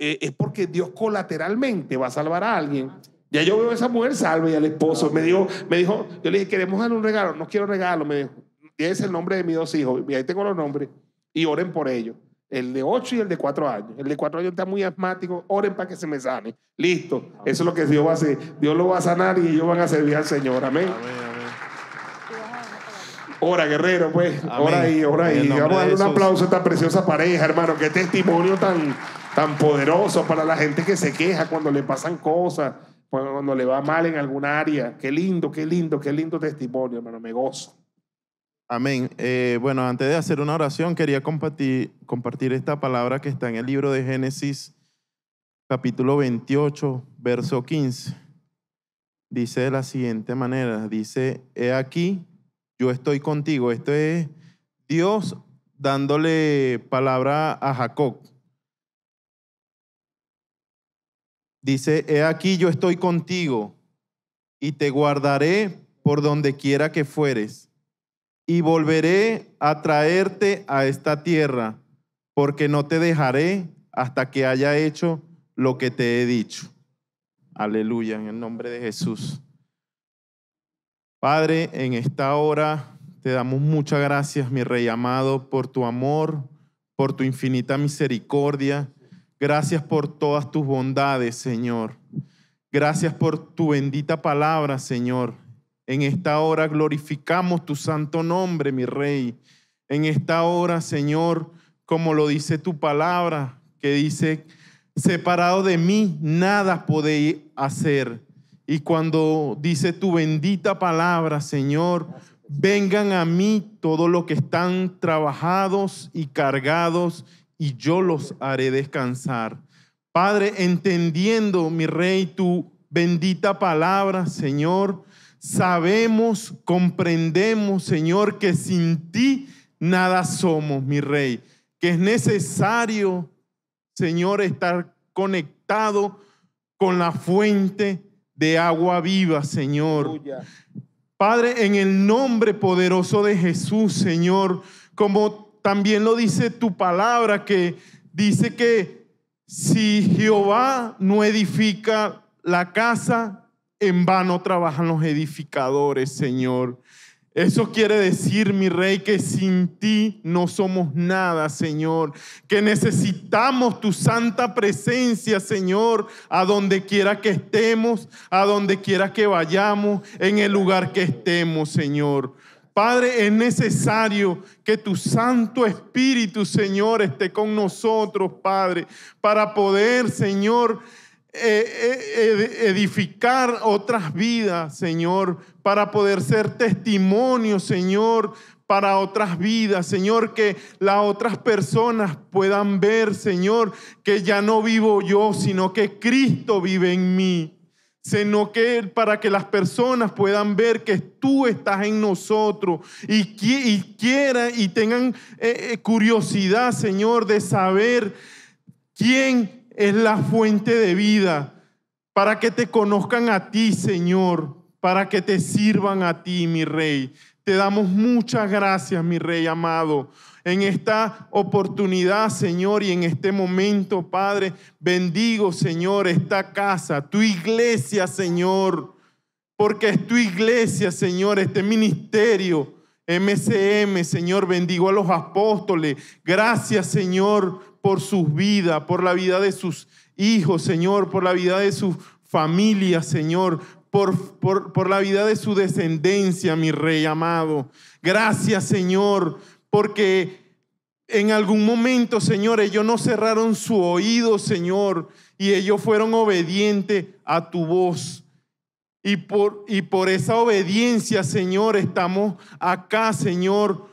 eh, es porque Dios colateralmente va a salvar a alguien. Ya yo veo a esa mujer salva y al esposo. Me dijo, me dijo, yo le dije, queremos darle un regalo. No quiero regalo. Me dijo, es el nombre de mis dos hijos. Y ahí tengo los nombres. Y oren por ellos. El de 8 y el de 4 años. El de 4 años está muy asmático. Oren para que se me sane. Listo. Eso es lo que Dios va a hacer. Dios lo va a sanar y ellos van a servir al Señor. Amén. amén. Ora, guerrero, pues. Ahora Ora ahí, ora ahí. Vamos a darle un aplauso a esta preciosa pareja, hermano. Qué testimonio tan, tan poderoso para la gente que se queja cuando le pasan cosas, cuando le va mal en alguna área. Qué lindo, qué lindo, qué lindo testimonio, hermano, me gozo. Amén. Eh, bueno, antes de hacer una oración, quería compartir, compartir esta palabra que está en el libro de Génesis, capítulo 28, verso 15. Dice de la siguiente manera, dice, he aquí, yo estoy contigo. Esto es Dios dándole palabra a Jacob Dice, he aquí yo estoy contigo y te guardaré por donde quiera que fueres y volveré a traerte a esta tierra porque no te dejaré hasta que haya hecho lo que te he dicho. Aleluya, en el nombre de Jesús. Padre, en esta hora te damos muchas gracias, mi Rey amado, por tu amor, por tu infinita misericordia Gracias por todas tus bondades, Señor. Gracias por tu bendita palabra, Señor. En esta hora glorificamos tu santo nombre, mi Rey. En esta hora, Señor, como lo dice tu palabra, que dice, separado de mí, nada podéis hacer. Y cuando dice tu bendita palabra, Señor, vengan a mí todos los que están trabajados y cargados y yo los haré descansar. Padre, entendiendo, mi rey, tu bendita palabra, Señor, sabemos, comprendemos, Señor, que sin ti nada somos, mi rey, que es necesario, Señor, estar conectado con la fuente de agua viva, Señor. Padre, en el nombre poderoso de Jesús, Señor, como también lo dice tu palabra, que dice que si Jehová no edifica la casa, en vano trabajan los edificadores, Señor. Eso quiere decir, mi rey, que sin ti no somos nada, Señor. Que necesitamos tu santa presencia, Señor, a donde quiera que estemos, a donde quiera que vayamos, en el lugar que estemos, Señor. Padre, es necesario que tu Santo Espíritu, Señor, esté con nosotros, Padre, para poder, Señor, eh, eh, edificar otras vidas, Señor, para poder ser testimonio, Señor, para otras vidas, Señor, que las otras personas puedan ver, Señor, que ya no vivo yo, sino que Cristo vive en mí sino que para que las personas puedan ver que tú estás en nosotros y, quieran y tengan eh, eh, curiosidad, Señor, de saber quién es la fuente de vida, para que te conozcan a ti, Señor, para que te sirvan a ti, mi rey. Te damos muchas gracias, mi rey amado en esta oportunidad, Señor, y en este momento, Padre. Bendigo, Señor, esta casa, tu iglesia, Señor, porque es tu iglesia, Señor, este ministerio. MCM, Señor, bendigo a los apóstoles. Gracias, Señor, por sus vidas, por la vida de sus hijos, Señor, por la vida de sus familias, Señor, por, por, por, la vida de su descendencia, mi rey amado. Gracias, Señor, porque en algún momento, Señor, ellos no cerraron su oído, Señor, y ellos fueron obedientes a tu voz. Y por, y por esa obediencia, Señor, estamos acá, Señor.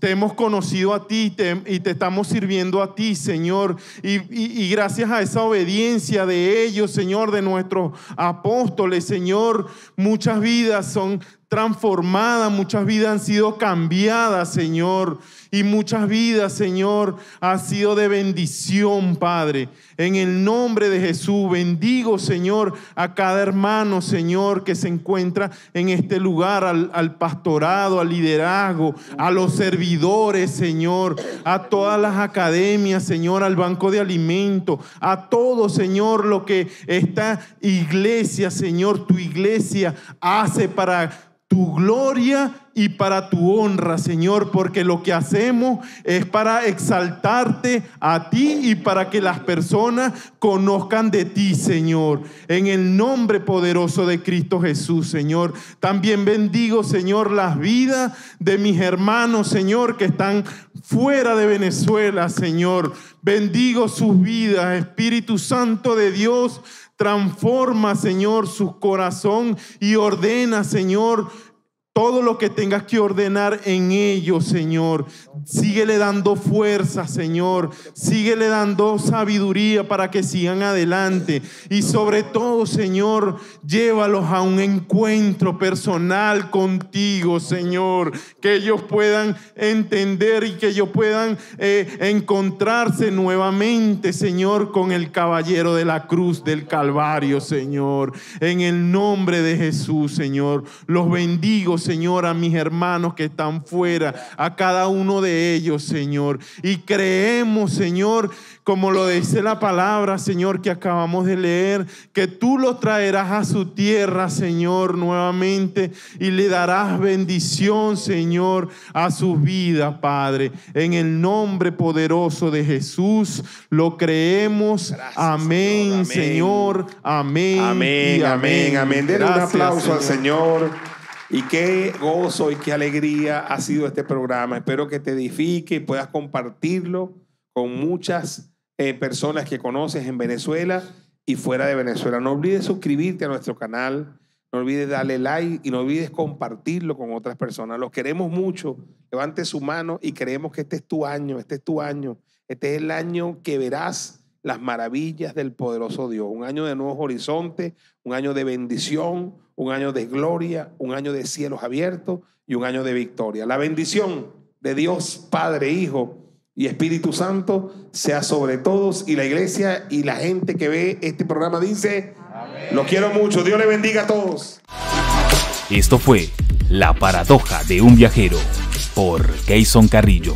te hemos conocido a ti y te estamos sirviendo a ti, Señor. Y, y gracias a esa obediencia de ellos, Señor, de nuestros apóstoles, Señor, muchas vidas son transformada, muchas vidas han sido cambiadas, Señor. Y muchas vidas, Señor, ha sido de bendición, Padre. En el nombre de Jesús, bendigo, Señor, a cada hermano, Señor, que se encuentra en este lugar, al, al pastorado, al liderazgo, a los servidores, Señor, a todas las academias, Señor, al banco de alimentos, a todo, Señor, lo que esta iglesia, Señor, tu iglesia hace para tu gloria y para tu honra, Señor, porque lo que hacemos es para exaltarte a ti y para que las personas conozcan de ti, Señor, en el nombre poderoso de Cristo Jesús, Señor. También bendigo, Señor, las vidas de mis hermanos, Señor, que están fuera de Venezuela, Señor. Bendigo sus vidas, Espíritu Santo de Dios. Transforma, Señor, su corazón y ordena, Señor, todo lo que tengas que ordenar en ellos, Señor. Síguele dando fuerza, Señor. Síguele dando sabiduría para que sigan adelante. Y sobre todo, Señor, llévalos a un encuentro personal contigo, Señor. Que ellos puedan entender y que ellos puedan eh, encontrarse nuevamente, Señor, con el caballero de la cruz del Calvario, Señor. En el nombre de Jesús, Señor. Los bendigo, Señor, a mis hermanos que están fuera, a cada uno de ellos, Señor. Y creemos, Señor, como lo dice la palabra, Señor, que acabamos de leer, que tú los traerás a su tierra, Señor, nuevamente, y le darás bendición, Señor, a su vida, Padre. En el nombre poderoso de Jesús, lo creemos. amén, Señor. Amén. Amén. Amén, amén, Denle un aplauso al Señor. Y qué gozo y qué alegría ha sido este programa. Espero que te edifique y puedas compartirlo con muchas eh, personas que conoces en Venezuela y fuera de Venezuela. No olvides suscribirte a nuestro canal, no olvides darle like y no olvides compartirlo con otras personas. Los queremos mucho. Levante su mano y creemos que este es tu año, este es tu año. Este es el año que verás las maravillas del poderoso Dios. Un año de nuevos horizontes, un año de bendición, un año de gloria, un año de cielos abiertos y un año de victoria. La bendición de Dios Padre, Hijo y Espíritu Santo sea sobre todos y la iglesia y la gente que ve este programa dice, lo quiero mucho, Dios le bendiga a todos. Esto fue La Paradoja de un Viajero por Keyson Carrillo.